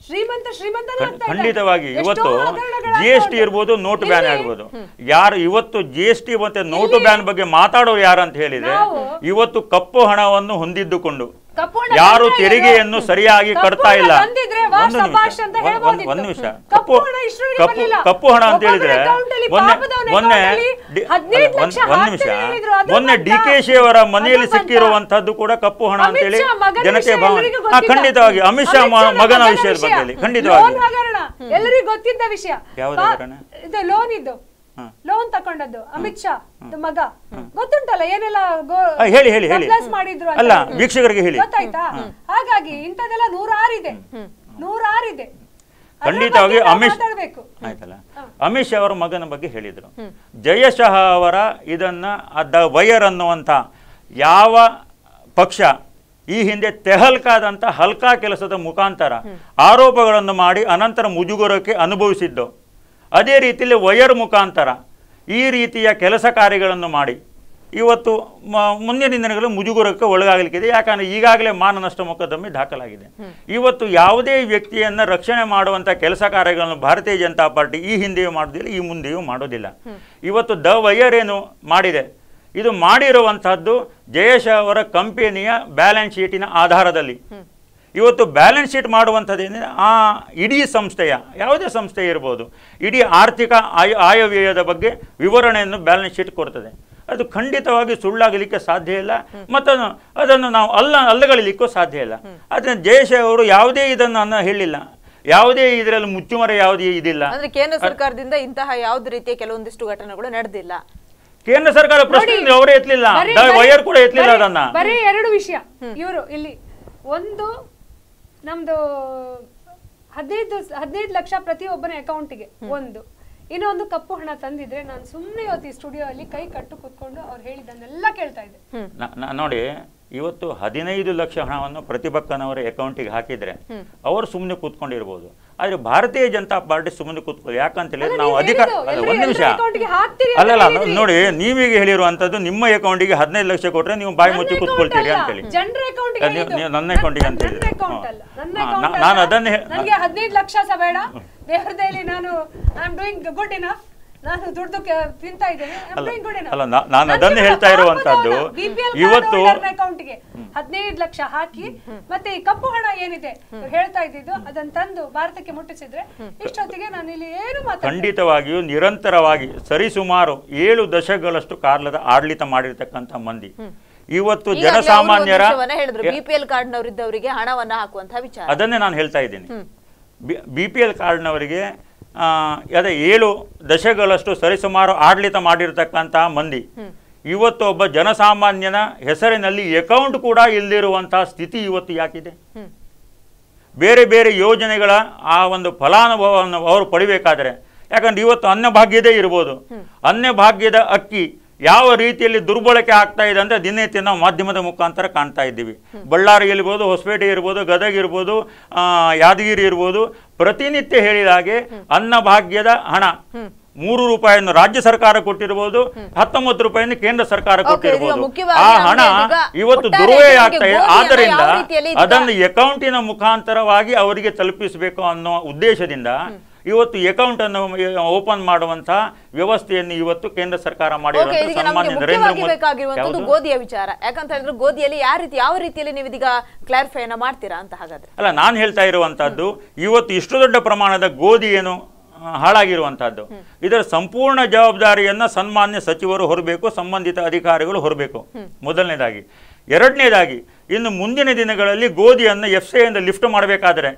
ಶ್ರೀಮಂತ ಶ್ರೀಮಂತ ಖಂಡಿತವಾಗಿ ಇವತ್ತು ಜಿ ಎಸ್ ಟಿ ಇರ್ಬೋದು ನೋಟ್ ಬ್ಯಾನ್ ಆಗಿರ್ಬೋದು ಯಾರು ಇವತ್ತು ಜಿ ಎಸ್ ಟಿ ಮತ್ತೆ ನೋಟು ಬ್ಯಾನ್ ಬಗ್ಗೆ ಮಾತಾಡೋರು ಯಾರು ಅಂತ ಹೇಳಿದ್ರೆ ಇವತ್ತು ಕಪ್ಪು ಹಣವನ್ನು ಹೊಂದಿದ್ದುಕೊಂಡು ಯಾರು ತೆರಿಗೆಯನ್ನು ಸರಿಯಾಗಿ ಕಟ್ತಾ ಇಲ್ಲ ಒಂದು ನಿಮಿಷ ಒಂದು ಕಪ್ಪು ಕಪ್ಪು ಕಪ್ಪು ಹಣ ಅಂತ ಹೇಳಿದ್ರೆ ಮೊನ್ನೆ ಒಂದ್ ನಿಮಿಷ ಮೊನ್ನೆ ಡಿ ಕೆ ಶಿ ಅವರ ಮನೆಯಲ್ಲಿ ಸಿಕ್ಕಿರುವಂತಹದ್ದು ಕೂಡ ಕಪ್ಪು ಹಣ ಅಂತ ಹೇಳಿ ಜನತೆ ಭಾವನೆ ಖಂಡಿತವಾಗಿ ಅಮಿತ್ ಶಾ ಮಗನ ವಿಷಯದ ಬಗ್ಗೆ ಖಂಡಿತವಾಗಿ ಎಲ್ಲರಿಗೂ ಗೊತ್ತಿದ್ದ ವಿಷಯ ಯಾವ್ದು ಲೋನ್ ಇದ್ದು ಲೋನ್ ತಕೊಂಡದ್ದು ಅಮಿತ್ ಶಾ ಮಗ ಗೊತ್ತುಂಟಲ್ಲ ಏನೆಲ್ಲ ಹೇಳಿ ಹೇಳಿ ಹೇಳಿ ಮಾಡಿದ್ರು ಅಲ್ಲ ವೀಕ್ಷಕರಿಗೆ ಹೇಳಿ ಗೊತ್ತಾಯ್ತಾ ಹಾಗಾಗಿ ಇಂಥದೆಲ್ಲ ನೂರಾರಿದೆ ನೂರಾರಿದೆ ಖಂಡಿತವಾಗಿ ಅಮಿತ್ ಆಯ್ತಲ್ಲ ಅಮಿತ್ ಶಾ ಅವರ ಮಗನ ಬಗ್ಗೆ ಹೇಳಿದರು ಜಯಶಃ ಅವರ ಇದನ್ನ ದ ವಯರ್ ಅನ್ನುವಂಥ ಯಾವ ಪಕ್ಷ ಈ ಹಿಂದೆ ತೆಹಲ್ಕಾದಂಥ ಹಲ್ಕಾ ಕೆಲಸದ ಮುಖಾಂತರ ಆರೋಪಗಳನ್ನು ಮಾಡಿ ಅನಂತರ ಮುಜುಗರಕ್ಕೆ ಅನುಭವಿಸಿದ್ದು ಅದೇ ರೀತಿಯಲ್ಲಿ ವಯರ್ ಮುಖಾಂತರ ಈ ರೀತಿಯ ಕೆಲಸ ಕಾರ್ಯಗಳನ್ನು ಮಾಡಿ ಇವತ್ತು ಮುಂದಿನ ದಿನಗಳು ಮುಜುಗುರಕ್ಕೆ ಒಳಗಾಗಲಿಕ್ಕಿದೆ ಯಾಕಂದರೆ ಈಗಾಗಲೇ ಮಾನನಷ್ಟ ಮೊಕದ್ದಮೆ ದಾಖಲಾಗಿದೆ ಇವತ್ತು ಯಾವುದೇ ವ್ಯಕ್ತಿಯನ್ನು ರಕ್ಷಣೆ ಮಾಡುವಂಥ ಕೆಲಸ ಕಾರ್ಯಗಳನ್ನು ಭಾರತೀಯ ಜನತಾ ಪಾರ್ಟಿ ಈ ಹಿಂದೆಯೂ ಮಾಡೋದಿಲ್ಲ ಈ ಮುಂದೆಯೂ ಮಾಡೋದಿಲ್ಲ ಇವತ್ತು ದ ವಯರ್ ಏನು ಮಾಡಿದೆ ಇದು ಮಾಡಿರುವಂಥದ್ದು ಜಯೇಶ ಅವರ ಕಂಪೆನಿಯ ಬ್ಯಾಲೆನ್ಸ್ ಶೀಟಿನ ಆಧಾರದಲ್ಲಿ ಇವತ್ತು ಬ್ಯಾಲೆನ್ಸ್ ಶೀಟ್ ಮಾಡುವಂಥದ್ದೇನೆಂದರೆ ಆ ಇಡೀ ಸಂಸ್ಥೆಯ ಯಾವುದೇ ಸಂಸ್ಥೆ ಇರ್ಬೋದು ಇಡೀ ಆರ್ಥಿಕ ಆಯ ಆಯವ್ಯಯದ ಬಗ್ಗೆ ವಿವರಣೆಯನ್ನು ಬ್ಯಾಲೆನ್ಸ್ ಶೀಟ್ ಕೊಡ್ತದೆ ಅದು ಖಂಡಿತವಾಗಿ ಸುಳ್ಳಾಗಲಿಕ್ಕೆ ಸಾಧ್ಯ ಇಲ್ಲ ಮತ್ತು ಅದನ್ನು ನಾವು ಅಲ್ಲ ಅಲ್ಲಗಳಿಲಿಕ್ಕೂ ಸಾಧ್ಯ ಇಲ್ಲ ಆದ್ರೆ ದೇಶ ಅವರು ಯಾವುದೇ ಇದನ್ನು ಹೇಳಿಲ್ಲ ಯಾವುದೇ ಇದರಲ್ಲಿ ಮುಚ್ಚುಮರೆ ಯಾವುದೇ ಇದಿಲ್ಲ ಅಂದ್ರೆ ಕೇಂದ್ರ ಸರ್ಕಾರದಿಂದ ಇಂತಹ ಯಾವ್ದು ರೀತಿಯ ಕೆಲವೊಂದಿಷ್ಟು ಘಟನೆಗಳು ನಡೆದಿಲ್ಲ ಕೇಂದ್ರ ಸರ್ಕಾರ ಪ್ರಶ್ನೆ ಅವರೇ ಎತ್ತಲಿಲ್ಲ ವೈರ್ ಕೂಡ ಎತ್ತಲಿಲ್ಲ ಅದನ್ನ ಬರೀ ಎರಡು ವಿಷಯ ಇವರು ಇಲ್ಲಿ ಒಂದು ನಮ್ದು ಹದಿನೈದು ಹದಿನೈದು ಲಕ್ಷ ಪ್ರತಿಯೊಬ್ಬನ ಅಕೌಂಟಿಗೆ ಒಂದು ಇನ್ನೊಂದು ಕಪ್ಪು ಹಣ ತಂದಿದ್ರೆ ನಾನು ಸುಮ್ಮನೆ ಇವತ್ತು ಈ ಸ್ಟುಡಿಯೋ ಅಲ್ಲಿ ಕೈ ಕಟ್ಟು ಕೂತ್ಕೊಂಡು ಅವ್ರು ಹೇಳಿದ್ದನ್ನೆಲ್ಲ ಕೇಳ್ತಾ ಇದ್ದೆ ನೋಡಿ ಇವತ್ತು ಹದಿನೈದು ಲಕ್ಷ ಹಣವನ್ನು ಪ್ರತಿಭಕ್ತನವರ ಅಕೌಂಟಿಗೆ ಹಾಕಿದ್ರೆ ಅವರು ಸುಮ್ಮನೆ ಕೂತ್ಕೊಂಡಿರ್ಬೋದು ಆದರೆ ಭಾರತೀಯ ಜನತಾ ಪಾರ್ಟಿ ಸುಮ್ಮನೆ ಕೂತ್ಕೊಳ್ಳಿ ಯಾಕಂತ ಹೇಳಿದ್ರೆ ನಾವು ಅಧಿಕಾರ ಒಂದು ನಿಮಿಷ ಅಲ್ಲಲ್ಲ ನೋಡಿ ನೀವೀಗ ಹೇಳಿರುವಂಥದ್ದು ನಿಮ್ಮ ಅಕೌಂಟಿಗೆ ಹದಿನೈದು ಲಕ್ಷ ಕೊಟ್ಟರೆ ನೀವು ಬಾಯಿ ಮುಚ್ಚಿ ಕೂತ್ಕೊಳ್ತೀರಿ ಅಂತೇಳಿ ನನ್ನ ಅಕೌಂಟಿಗೆ ಅಂತ ಹೇಳಿದ್ರೆ ನಾನು ಅದನ್ನೇ ಹದಿನೈದು ಲಕ್ಷ ಬೇಡ ನಾನು I am doing good enough ನಾನು ದುಡ್ಡು ತಿಂತಾ ಇದ್ದೇನೆ ಅಲ್ಲ ನಾನು ಅದನ್ನ ಹೇಳ್ತಾ ಇರುವಂತದ್ದು ಇವತ್ತು ಅಕೌಂಟ್ಗೆ ಹದಿನೈದು ಲಕ್ಷ ಹಾಕಿ ಮತ್ತೆ ಈ ಕಪ್ಪು ಹಣ ಏನಿದೆ ಹೇಳ್ತಾ ಇದ್ದಿದ್ದು ಅದನ್ನ ತಂದು ಭಾರತಕ್ಕೆ ಮುಟ್ಟಿಸಿದ್ರೆ ಇಷ್ಟೊತ್ತಿಗೆ ನಾನು ಇಲ್ಲಿ ಏನು ಖಂಡಿತವಾಗಿಯೂ ನಿರಂತರವಾಗಿ ಸರಿಸುಮಾರು ಏಳು ದಶಕಗಳಷ್ಟು ಕಾರ್ಲದ ಆಡಳಿತ ಮಾಡಿರ್ತಕ್ಕಂಥ ಮಂದಿ ಇವತ್ತು ಜನಸಾಮಾನ್ಯರ ಬಿಪಿಎಲ್ ಕಾರ್ಡ್ ನವರಿದ್ದವರಿಗೆ ಹಣವನ್ನ ಹಾಕುವಂತ ವಿಚಾರ ಅದನ್ನೇ ನಾನು ಹೇಳ್ತಾ ಇದ್ದೀನಿ ಬಿ ಪಿ ಎಲ್ ಕಾರ್ಡ್ನವರಿಗೆ ಅದೇ ಏಳು ದಶಕಗಳಷ್ಟು ಸರಿಸುಮಾರು ಆಡಳಿತ ಮಾಡಿರತಕ್ಕಂತಹ ಮಂದಿ ಇವತ್ತು ಒಬ್ಬ ಜನಸಾಮಾನ್ಯನ ಹೆಸರಿನಲ್ಲಿ ಅಕೌಂಟ್ ಕೂಡ ಇಲ್ಲದಿರುವಂತಹ ಸ್ಥಿತಿ ಇವತ್ತು ಯಾಕಿದೆ ಬೇರೆ ಬೇರೆ ಯೋಜನೆಗಳ ಆ ಒಂದು ಫಲಾನುಭವವನ್ನು ಅವರು ಪಡಿಬೇಕಾದ್ರೆ ಯಾಕಂದ್ರೆ ಇವತ್ತು ಅನ್ನಭಾಗ್ಯದೇ ಇರ್ಬೋದು ಅನ್ಯಭಾಗ್ಯದ ಅಕ್ಕಿ ಯಾವ ರೀತಿಯಲ್ಲಿ ದುರ್ಬಳಕೆ ಆಗ್ತಾ ಇದೆ ಅಂದರೆ ದಿನನಿತ್ಯ ನಾವು ಮಾಧ್ಯಮದ ಮುಖಾಂತರ ಕಾಣ್ತಾ ಇದ್ದೀವಿ ಬಳ್ಳಾರಿ ಇರ್ಬೋದು ಹೊಸಪೇಟೆ ಇರ್ಬೋದು ಗದಗ ಇರ್ಬೋದು ಯಾದಗಿರಿ ಇರ್ಬೋದು ಪ್ರತಿನಿತ್ಯ ಹೇಳಿದ ಹಾಗೆ ಅನ್ನಭಾಗ್ಯದ ಹಣ ಮೂರು ರೂಪಾಯಿಯನ್ನು ರಾಜ್ಯ ಸರ್ಕಾರ ಕೊಟ್ಟಿರಬಹುದು ಹತ್ತೊಂಬತ್ತು ರೂಪಾಯಿಯನ್ನು ಕೇಂದ್ರ ಸರ್ಕಾರ ಕೊಟ್ಟಿರಬಹುದು ಆ ಹಣ ಇವತ್ತು ದುರ್ವ್ಯಯ ಆಗ್ತಾ ಇದೆ ಆದ್ದರಿಂದ ಅದನ್ನು ಅಕೌಂಟಿನ ಮುಖಾಂತರವಾಗಿ ಅವರಿಗೆ ತಲುಪಿಸಬೇಕು ಅನ್ನೋ ಉದ್ದೇಶದಿಂದ ಇವತ್ತು ಅಕೌಂಟನ್ನು ಓಪನ್ ಮಾಡುವಂತಹ ವ್ಯವಸ್ಥೆಯನ್ನು ಇವತ್ತು ಕೇಂದ್ರ ಸರ್ಕಾರ ಮಾಡಿರುವಂತಹ ಗೋಧಿಯ ವಿಚಾರ ಯಾಕಂತ ಹೇಳಿದ್ರೆ ಗೋಧಿಯಲ್ಲಿ ಯಾವ ರೀತಿ ಯಾವ ರೀತಿಯಲ್ಲಿ ನೀವು ಇದೀಗ ಕ್ಲಾರಿಫೈನ ಮಾಡ್ತೀರಾ ಅಂತ ಹಾಗಾದ್ರೆ ಅಲ್ಲ ನಾನು ಹೇಳ್ತಾ ಇರುವಂತಹದ್ದು ಇವತ್ತು ಇಷ್ಟು ದೊಡ್ಡ ಪ್ರಮಾಣದ ಗೋಧಿ ಏನು ಹಾಳಾಗಿರುವಂತಹದ್ದು ಇದರ ಸಂಪೂರ್ಣ ಜವಾಬ್ದಾರಿಯನ್ನ ಸನ್ಮಾನ್ಯ ಸಚಿವರು ಹೊರಬೇಕು ಸಂಬಂಧಿತ ಅಧಿಕಾರಿಗಳು ಹೊರಬೇಕು ಮೊದಲನೇದಾಗಿ ಎರಡನೇದಾಗಿ ಇನ್ನು ಮುಂದಿನ ದಿನಗಳಲ್ಲಿ ಗೋಧಿಯನ್ನು ಎಫ್ಸೆಯಿಂದ ಲಿಫ್ಟ್ ಮಾಡಬೇಕಾದ್ರೆ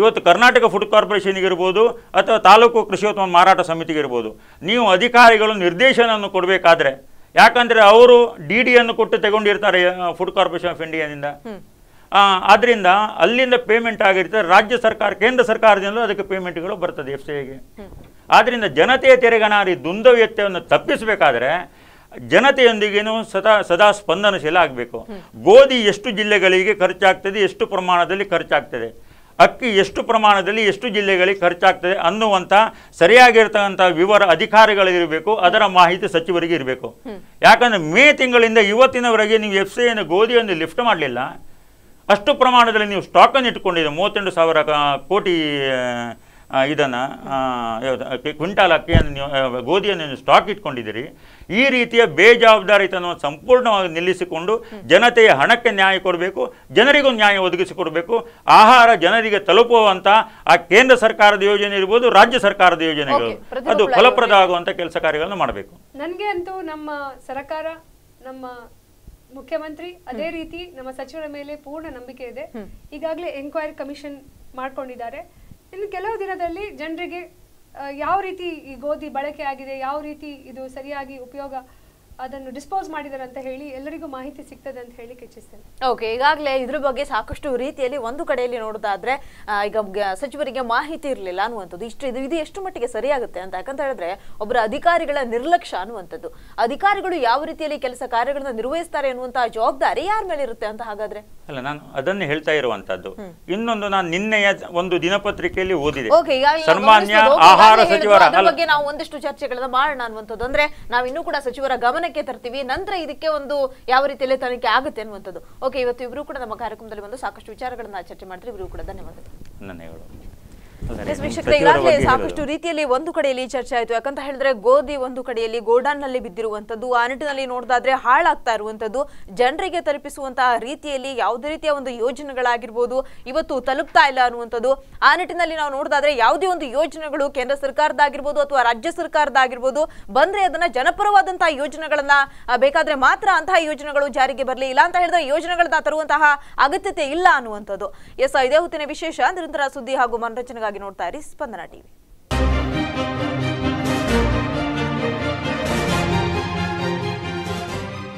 ಇವತ್ತು ಕರ್ನಾಟಕ ಫುಡ್ ಕಾರ್ಪೊರೇಷನ್ಗೆ ಇರ್ಬೋದು ಅಥವಾ ತಾಲೂಕು ಕೃಷಿ ಉತ್ತಮ ಮಾರಾಟ ಸಮಿತಿಗೆ ಇರ್ಬೋದು ನೀವು ಅಧಿಕಾರಿಗಳು ನಿರ್ದೇಶನವನ್ನು ಕೊಡಬೇಕಾದ್ರೆ ಯಾಕಂದರೆ ಅವರು ಡಿ ಡಿಯನ್ನು ಕೊಟ್ಟು ತಗೊಂಡಿರ್ತಾರೆ ಫುಡ್ ಕಾರ್ಪೊರೇಷನ್ ಆಫ್ ಇಂಡಿಯಾದಿಂದ ಆದ್ದರಿಂದ ಅಲ್ಲಿಂದ ಪೇಮೆಂಟ್ ಆಗಿರ್ತದೆ ರಾಜ್ಯ ಸರ್ಕಾರ ಕೇಂದ್ರ ಸರ್ಕಾರದಿಂದಲೂ ಅದಕ್ಕೆ ಪೇಮೆಂಟ್ಗಳು ಬರ್ತದೆ ಎಫ್ ಸಿ ಐಗೆ ಆದ್ದರಿಂದ ಜನತೆಯ ತೆರೆಗಣಾರಿ ದುಂದವ್ಯತ್ಯವನ್ನು ತಪ್ಪಿಸಬೇಕಾದ್ರೆ ಜನತೆಯೊಂದಿಗೇನು ಸದಾ ಸದಾ ಸ್ಪಂದನಶೀಲ ಆಗಬೇಕು ಗೋಧಿ ಎಷ್ಟು ಜಿಲ್ಲೆಗಳಿಗೆ ಖರ್ಚಾಗ್ತದೆ ಎಷ್ಟು ಪ್ರಮಾಣದಲ್ಲಿ ಖರ್ಚಾಗ್ತದೆ ಅಕ್ಕಿ ಎಷ್ಟು ಪ್ರಮಾಣದಲ್ಲಿ ಎಷ್ಟು ಜಿಲ್ಲೆಗಳಿಗೆ ಖರ್ಚಾಗ್ತದೆ ಅನ್ನುವಂಥ ಸರಿಯಾಗಿರ್ತಕ್ಕಂಥ ವಿವರ ಅಧಿಕಾರಿಗಳಿರಬೇಕು ಅದರ ಮಾಹಿತಿ ಸಚಿವರಿಗೆ ಇರಬೇಕು ಯಾಕಂದರೆ ಮೇ ತಿಂಗಳಿಂದ ಇವತ್ತಿನವರೆಗೆ ನೀವು ಎಫ್ ಸಿಯನ್ನು ಗೋಧಿಯನ್ನು ಲಿಫ್ಟ್ ಮಾಡಲಿಲ್ಲ ಅಷ್ಟು ಪ್ರಮಾಣದಲ್ಲಿ ನೀವು ಸ್ಟಾಕನ್ನು ಇಟ್ಕೊಂಡಿದೆ ಮೂವತ್ತೆಂಟು ಸಾವಿರ ಕೋಟಿ ಇದನ್ನು ಕ್ವಿಂಟಾಲ್ ಅಕ್ಕಿಯನ್ನು ನೀವು ಗೋಧಿಯನ್ನು ನೀವು ಸ್ಟಾಕ್ ಇಟ್ಕೊಂಡಿದ್ದೀರಿ ಈ ರೀತಿಯ ಬೇಜವಾಬ್ದಾರಿತನವನ್ನು ಸಂಪೂರ್ಣವಾಗಿ ನಿಲ್ಲಿಸಿಕೊಂಡು ಜನತೆಯ ಹಣಕ್ಕೆ ನ್ಯಾಯ ಕೊಡಬೇಕು ಜನರಿಗೂ ನ್ಯಾಯ ಒದಗಿಸಿಕೊಡಬೇಕು ಆಹಾರ ಜನರಿಗೆ ತಲುಪುವಂಥ ಆ ಕೇಂದ್ರ ಸರ್ಕಾರದ ಯೋಜನೆ ಇರ್ಬೋದು ರಾಜ್ಯ ಸರ್ಕಾರದ ಯೋಜನೆಗಳು ಅದು ಫಲಪ್ರದ ಆಗುವಂಥ ಕೆಲಸ ಕಾರ್ಯಗಳನ್ನು ಮಾಡಬೇಕು ನನಗೆ ಅಂತೂ ನಮ್ಮ ಸರ್ಕಾರ ನಮ್ಮ ಮುಖ್ಯಮಂತ್ರಿ ಅದೇ ರೀತಿ ನಮ್ಮ ಸಚಿವರ ಮೇಲೆ ಪೂರ್ಣ ನಂಬಿಕೆ ಇದೆ ಈಗಾಗಲೇ ಎಂಕ್ವೈರಿ ಕಮಿಷನ್ ಮಾಡ್ಕೊಂಡಿದ್ದಾರೆ ಇನ್ನು ಕೆಲವು ದಿನದಲ್ಲಿ ಜನರಿಗೆ ಯಾವ ರೀತಿ ಈ ಗೋಧಿ ಬಳಕೆ ಆಗಿದೆ ಯಾವ ರೀತಿ ಇದು ಸರಿಯಾಗಿ ಉಪಯೋಗ ಅದನ್ನು ಡಿಸ್ಪೋಸ್ ಮಾಡಿದಾರೆ ಅಂತ ಹೇಳಿ ಎಲ್ಲರಿಗೂ ಮಾಹಿತಿ ಸಿಗ್ತದೆ ಅಂತ ಹೇಳಿ ಕೆಚ್ಚಿಸ್ತೇನೆ ಓಕೆ ಈಗಾಗಲೇ ಇದ್ರ ಬಗ್ಗೆ ಸಾಕಷ್ಟು ರೀತಿಯಲ್ಲಿ ಒಂದು ಕಡೆಯಲ್ಲಿ ನೋಡೋದಾದ್ರೆ ಈಗ ಸಚಿವರಿಗೆ ಮಾಹಿತಿ ಇರಲಿಲ್ಲ ಅನ್ನುವಂಥದ್ದು ಇಷ್ಟು ಇದು ಇದು ಎಷ್ಟು ಮಟ್ಟಿಗೆ ಸರಿಯಾಗುತ್ತೆ ಅಂತ ಯಾಕಂತ ಹೇಳಿದ್ರೆ ಒಬ್ಬರ ಅಧಿಕಾರಿಗಳ ನಿರ್ಲಕ್ಷ್ಯ ಅನ್ನುವಂಥದ್ದು ಅಧಿಕಾರಿಗಳು ಯಾವ ರೀತಿಯಲ್ಲಿ ಕೆಲಸ ಕಾರ್ಯಗಳನ್ನ ನಿರ್ವಹಿಸ್ತಾರೆ ಅನ್ನುವಂತಹ ಜವಾಬ್ದಾರಿ ಯಾರ ಮೇಲೆ ಇರುತ್ತೆ ಅಂತ ಹಾಗಾದ್ರೆ ಅಲ್ಲ ನಾನು ಅದನ್ನೇ ಹೇಳ್ತಾ ಇರುವಂತದ್ದು ಇನ್ನೊಂದು ನಾನು ನಿನ್ನೆಯ ಒಂದು ದಿನಪತ್ರಿಕೆಯಲ್ಲಿ ಓದಿದೆ ಸನ್ಮಾನ್ಯ ಆಹಾರ ಸಚಿವರ ಬಗ್ಗೆ ನಾವು ಒಂದಿಷ್ಟು ಚರ್ಚೆಗಳನ್ನ ಮಾಡೋಣ ಅನ್ನುವಂಥದ್ದು ಅಂದ್ರೆ ನಾವು ಇನ್ನೂ ಕೂಡ ಸಚಿವರ ಗಮನ ಗಮನಕ್ಕೆ ತರ್ತೀವಿ ನಂತರ ಇದಕ್ಕೆ ಒಂದು ಯಾವ ರೀತಿಯಲ್ಲಿ ತನಿಖೆ ಆಗುತ್ತೆ ಅನ್ನುವಂಥದ್ದು ಓಕೆ ಇವತ್ತು ಇವರು ಕೂಡ ನಮ್ಮ ಕಾರ್ಯಕ್ರಮದಲ್ಲಿ ಬಂದು ಸಾಕಷ್ಟು ವಿಚಾರಗಳನ್ನ ಚರ್ಚೆ ಮಾಡ್ತಾರೆ ಇವರು ಕೂಡ ಧನ್ಯವಾದಗಳು ಧನ್ಯವಾದಗಳು ಈಗಾಗಲೇ ಸಾಕಷ್ಟು ರೀತಿಯಲ್ಲಿ ಒಂದು ಕಡೆಯಲ್ಲಿ ಚರ್ಚೆ ಆಯಿತು ಯಾಕಂತ ಹೇಳಿದ್ರೆ ಗೋಧಿ ಒಂದು ಕಡೆಯಲ್ಲಿ ಗೋಡಾನ್ ನಲ್ಲಿ ಬಿದ್ದಿರುವಂತದ್ದು ಆ ನಿಟ್ಟಿನಲ್ಲಿ ನೋಡಿದಾದ್ರೆ ಹಾಳಾಗ್ತಾ ಇರುವಂತದ್ದು ಜನರಿಗೆ ತಲುಪಿಸುವಂತಹ ರೀತಿಯಲ್ಲಿ ಯಾವುದೇ ರೀತಿಯ ಒಂದು ಯೋಜನೆಗಳಾಗಿರ್ಬೋದು ಇವತ್ತು ತಲುಪ್ತಾ ಇಲ್ಲ ಅನ್ನುವಂಥದ್ದು ಆ ನಿಟ್ಟಿನಲ್ಲಿ ನಾವು ನೋಡಿದಾದ್ರೆ ಯಾವುದೇ ಒಂದು ಯೋಜನೆಗಳು ಕೇಂದ್ರ ಸರ್ಕಾರದಾಗಿರ್ಬೋದು ಅಥವಾ ರಾಜ್ಯ ಸರ್ಕಾರದಾಗಿರ್ಬೋದು ಬಂದ್ರೆ ಅದನ್ನ ಜನಪರವಾದಂತಹ ಯೋಜನೆಗಳನ್ನ ಬೇಕಾದ್ರೆ ಮಾತ್ರ ಅಂತಹ ಯೋಜನೆಗಳು ಜಾರಿಗೆ ಬರಲಿ ಇಲ್ಲ ಅಂತ ಹೇಳಿದ್ರೆ ಯೋಜನೆಗಳನ್ನ ತರುವಂತಹ ಅಗತ್ಯತೆ ಇಲ್ಲ ಅನ್ನುವಂಥದ್ದು ಎಸ್ ಇದೇ ಹೊತ್ತಿನ ವಿಶೇಷ ನಿರಂತರ ಸುದ್ದಿ ಹಾಗೂ ಮನರಂಜನೆಗಾಗಿ ಹಾಗೆ ನೋಡ್ತಾ ಇರಿ ಸ್ಪಂದನ ಟಿವಿ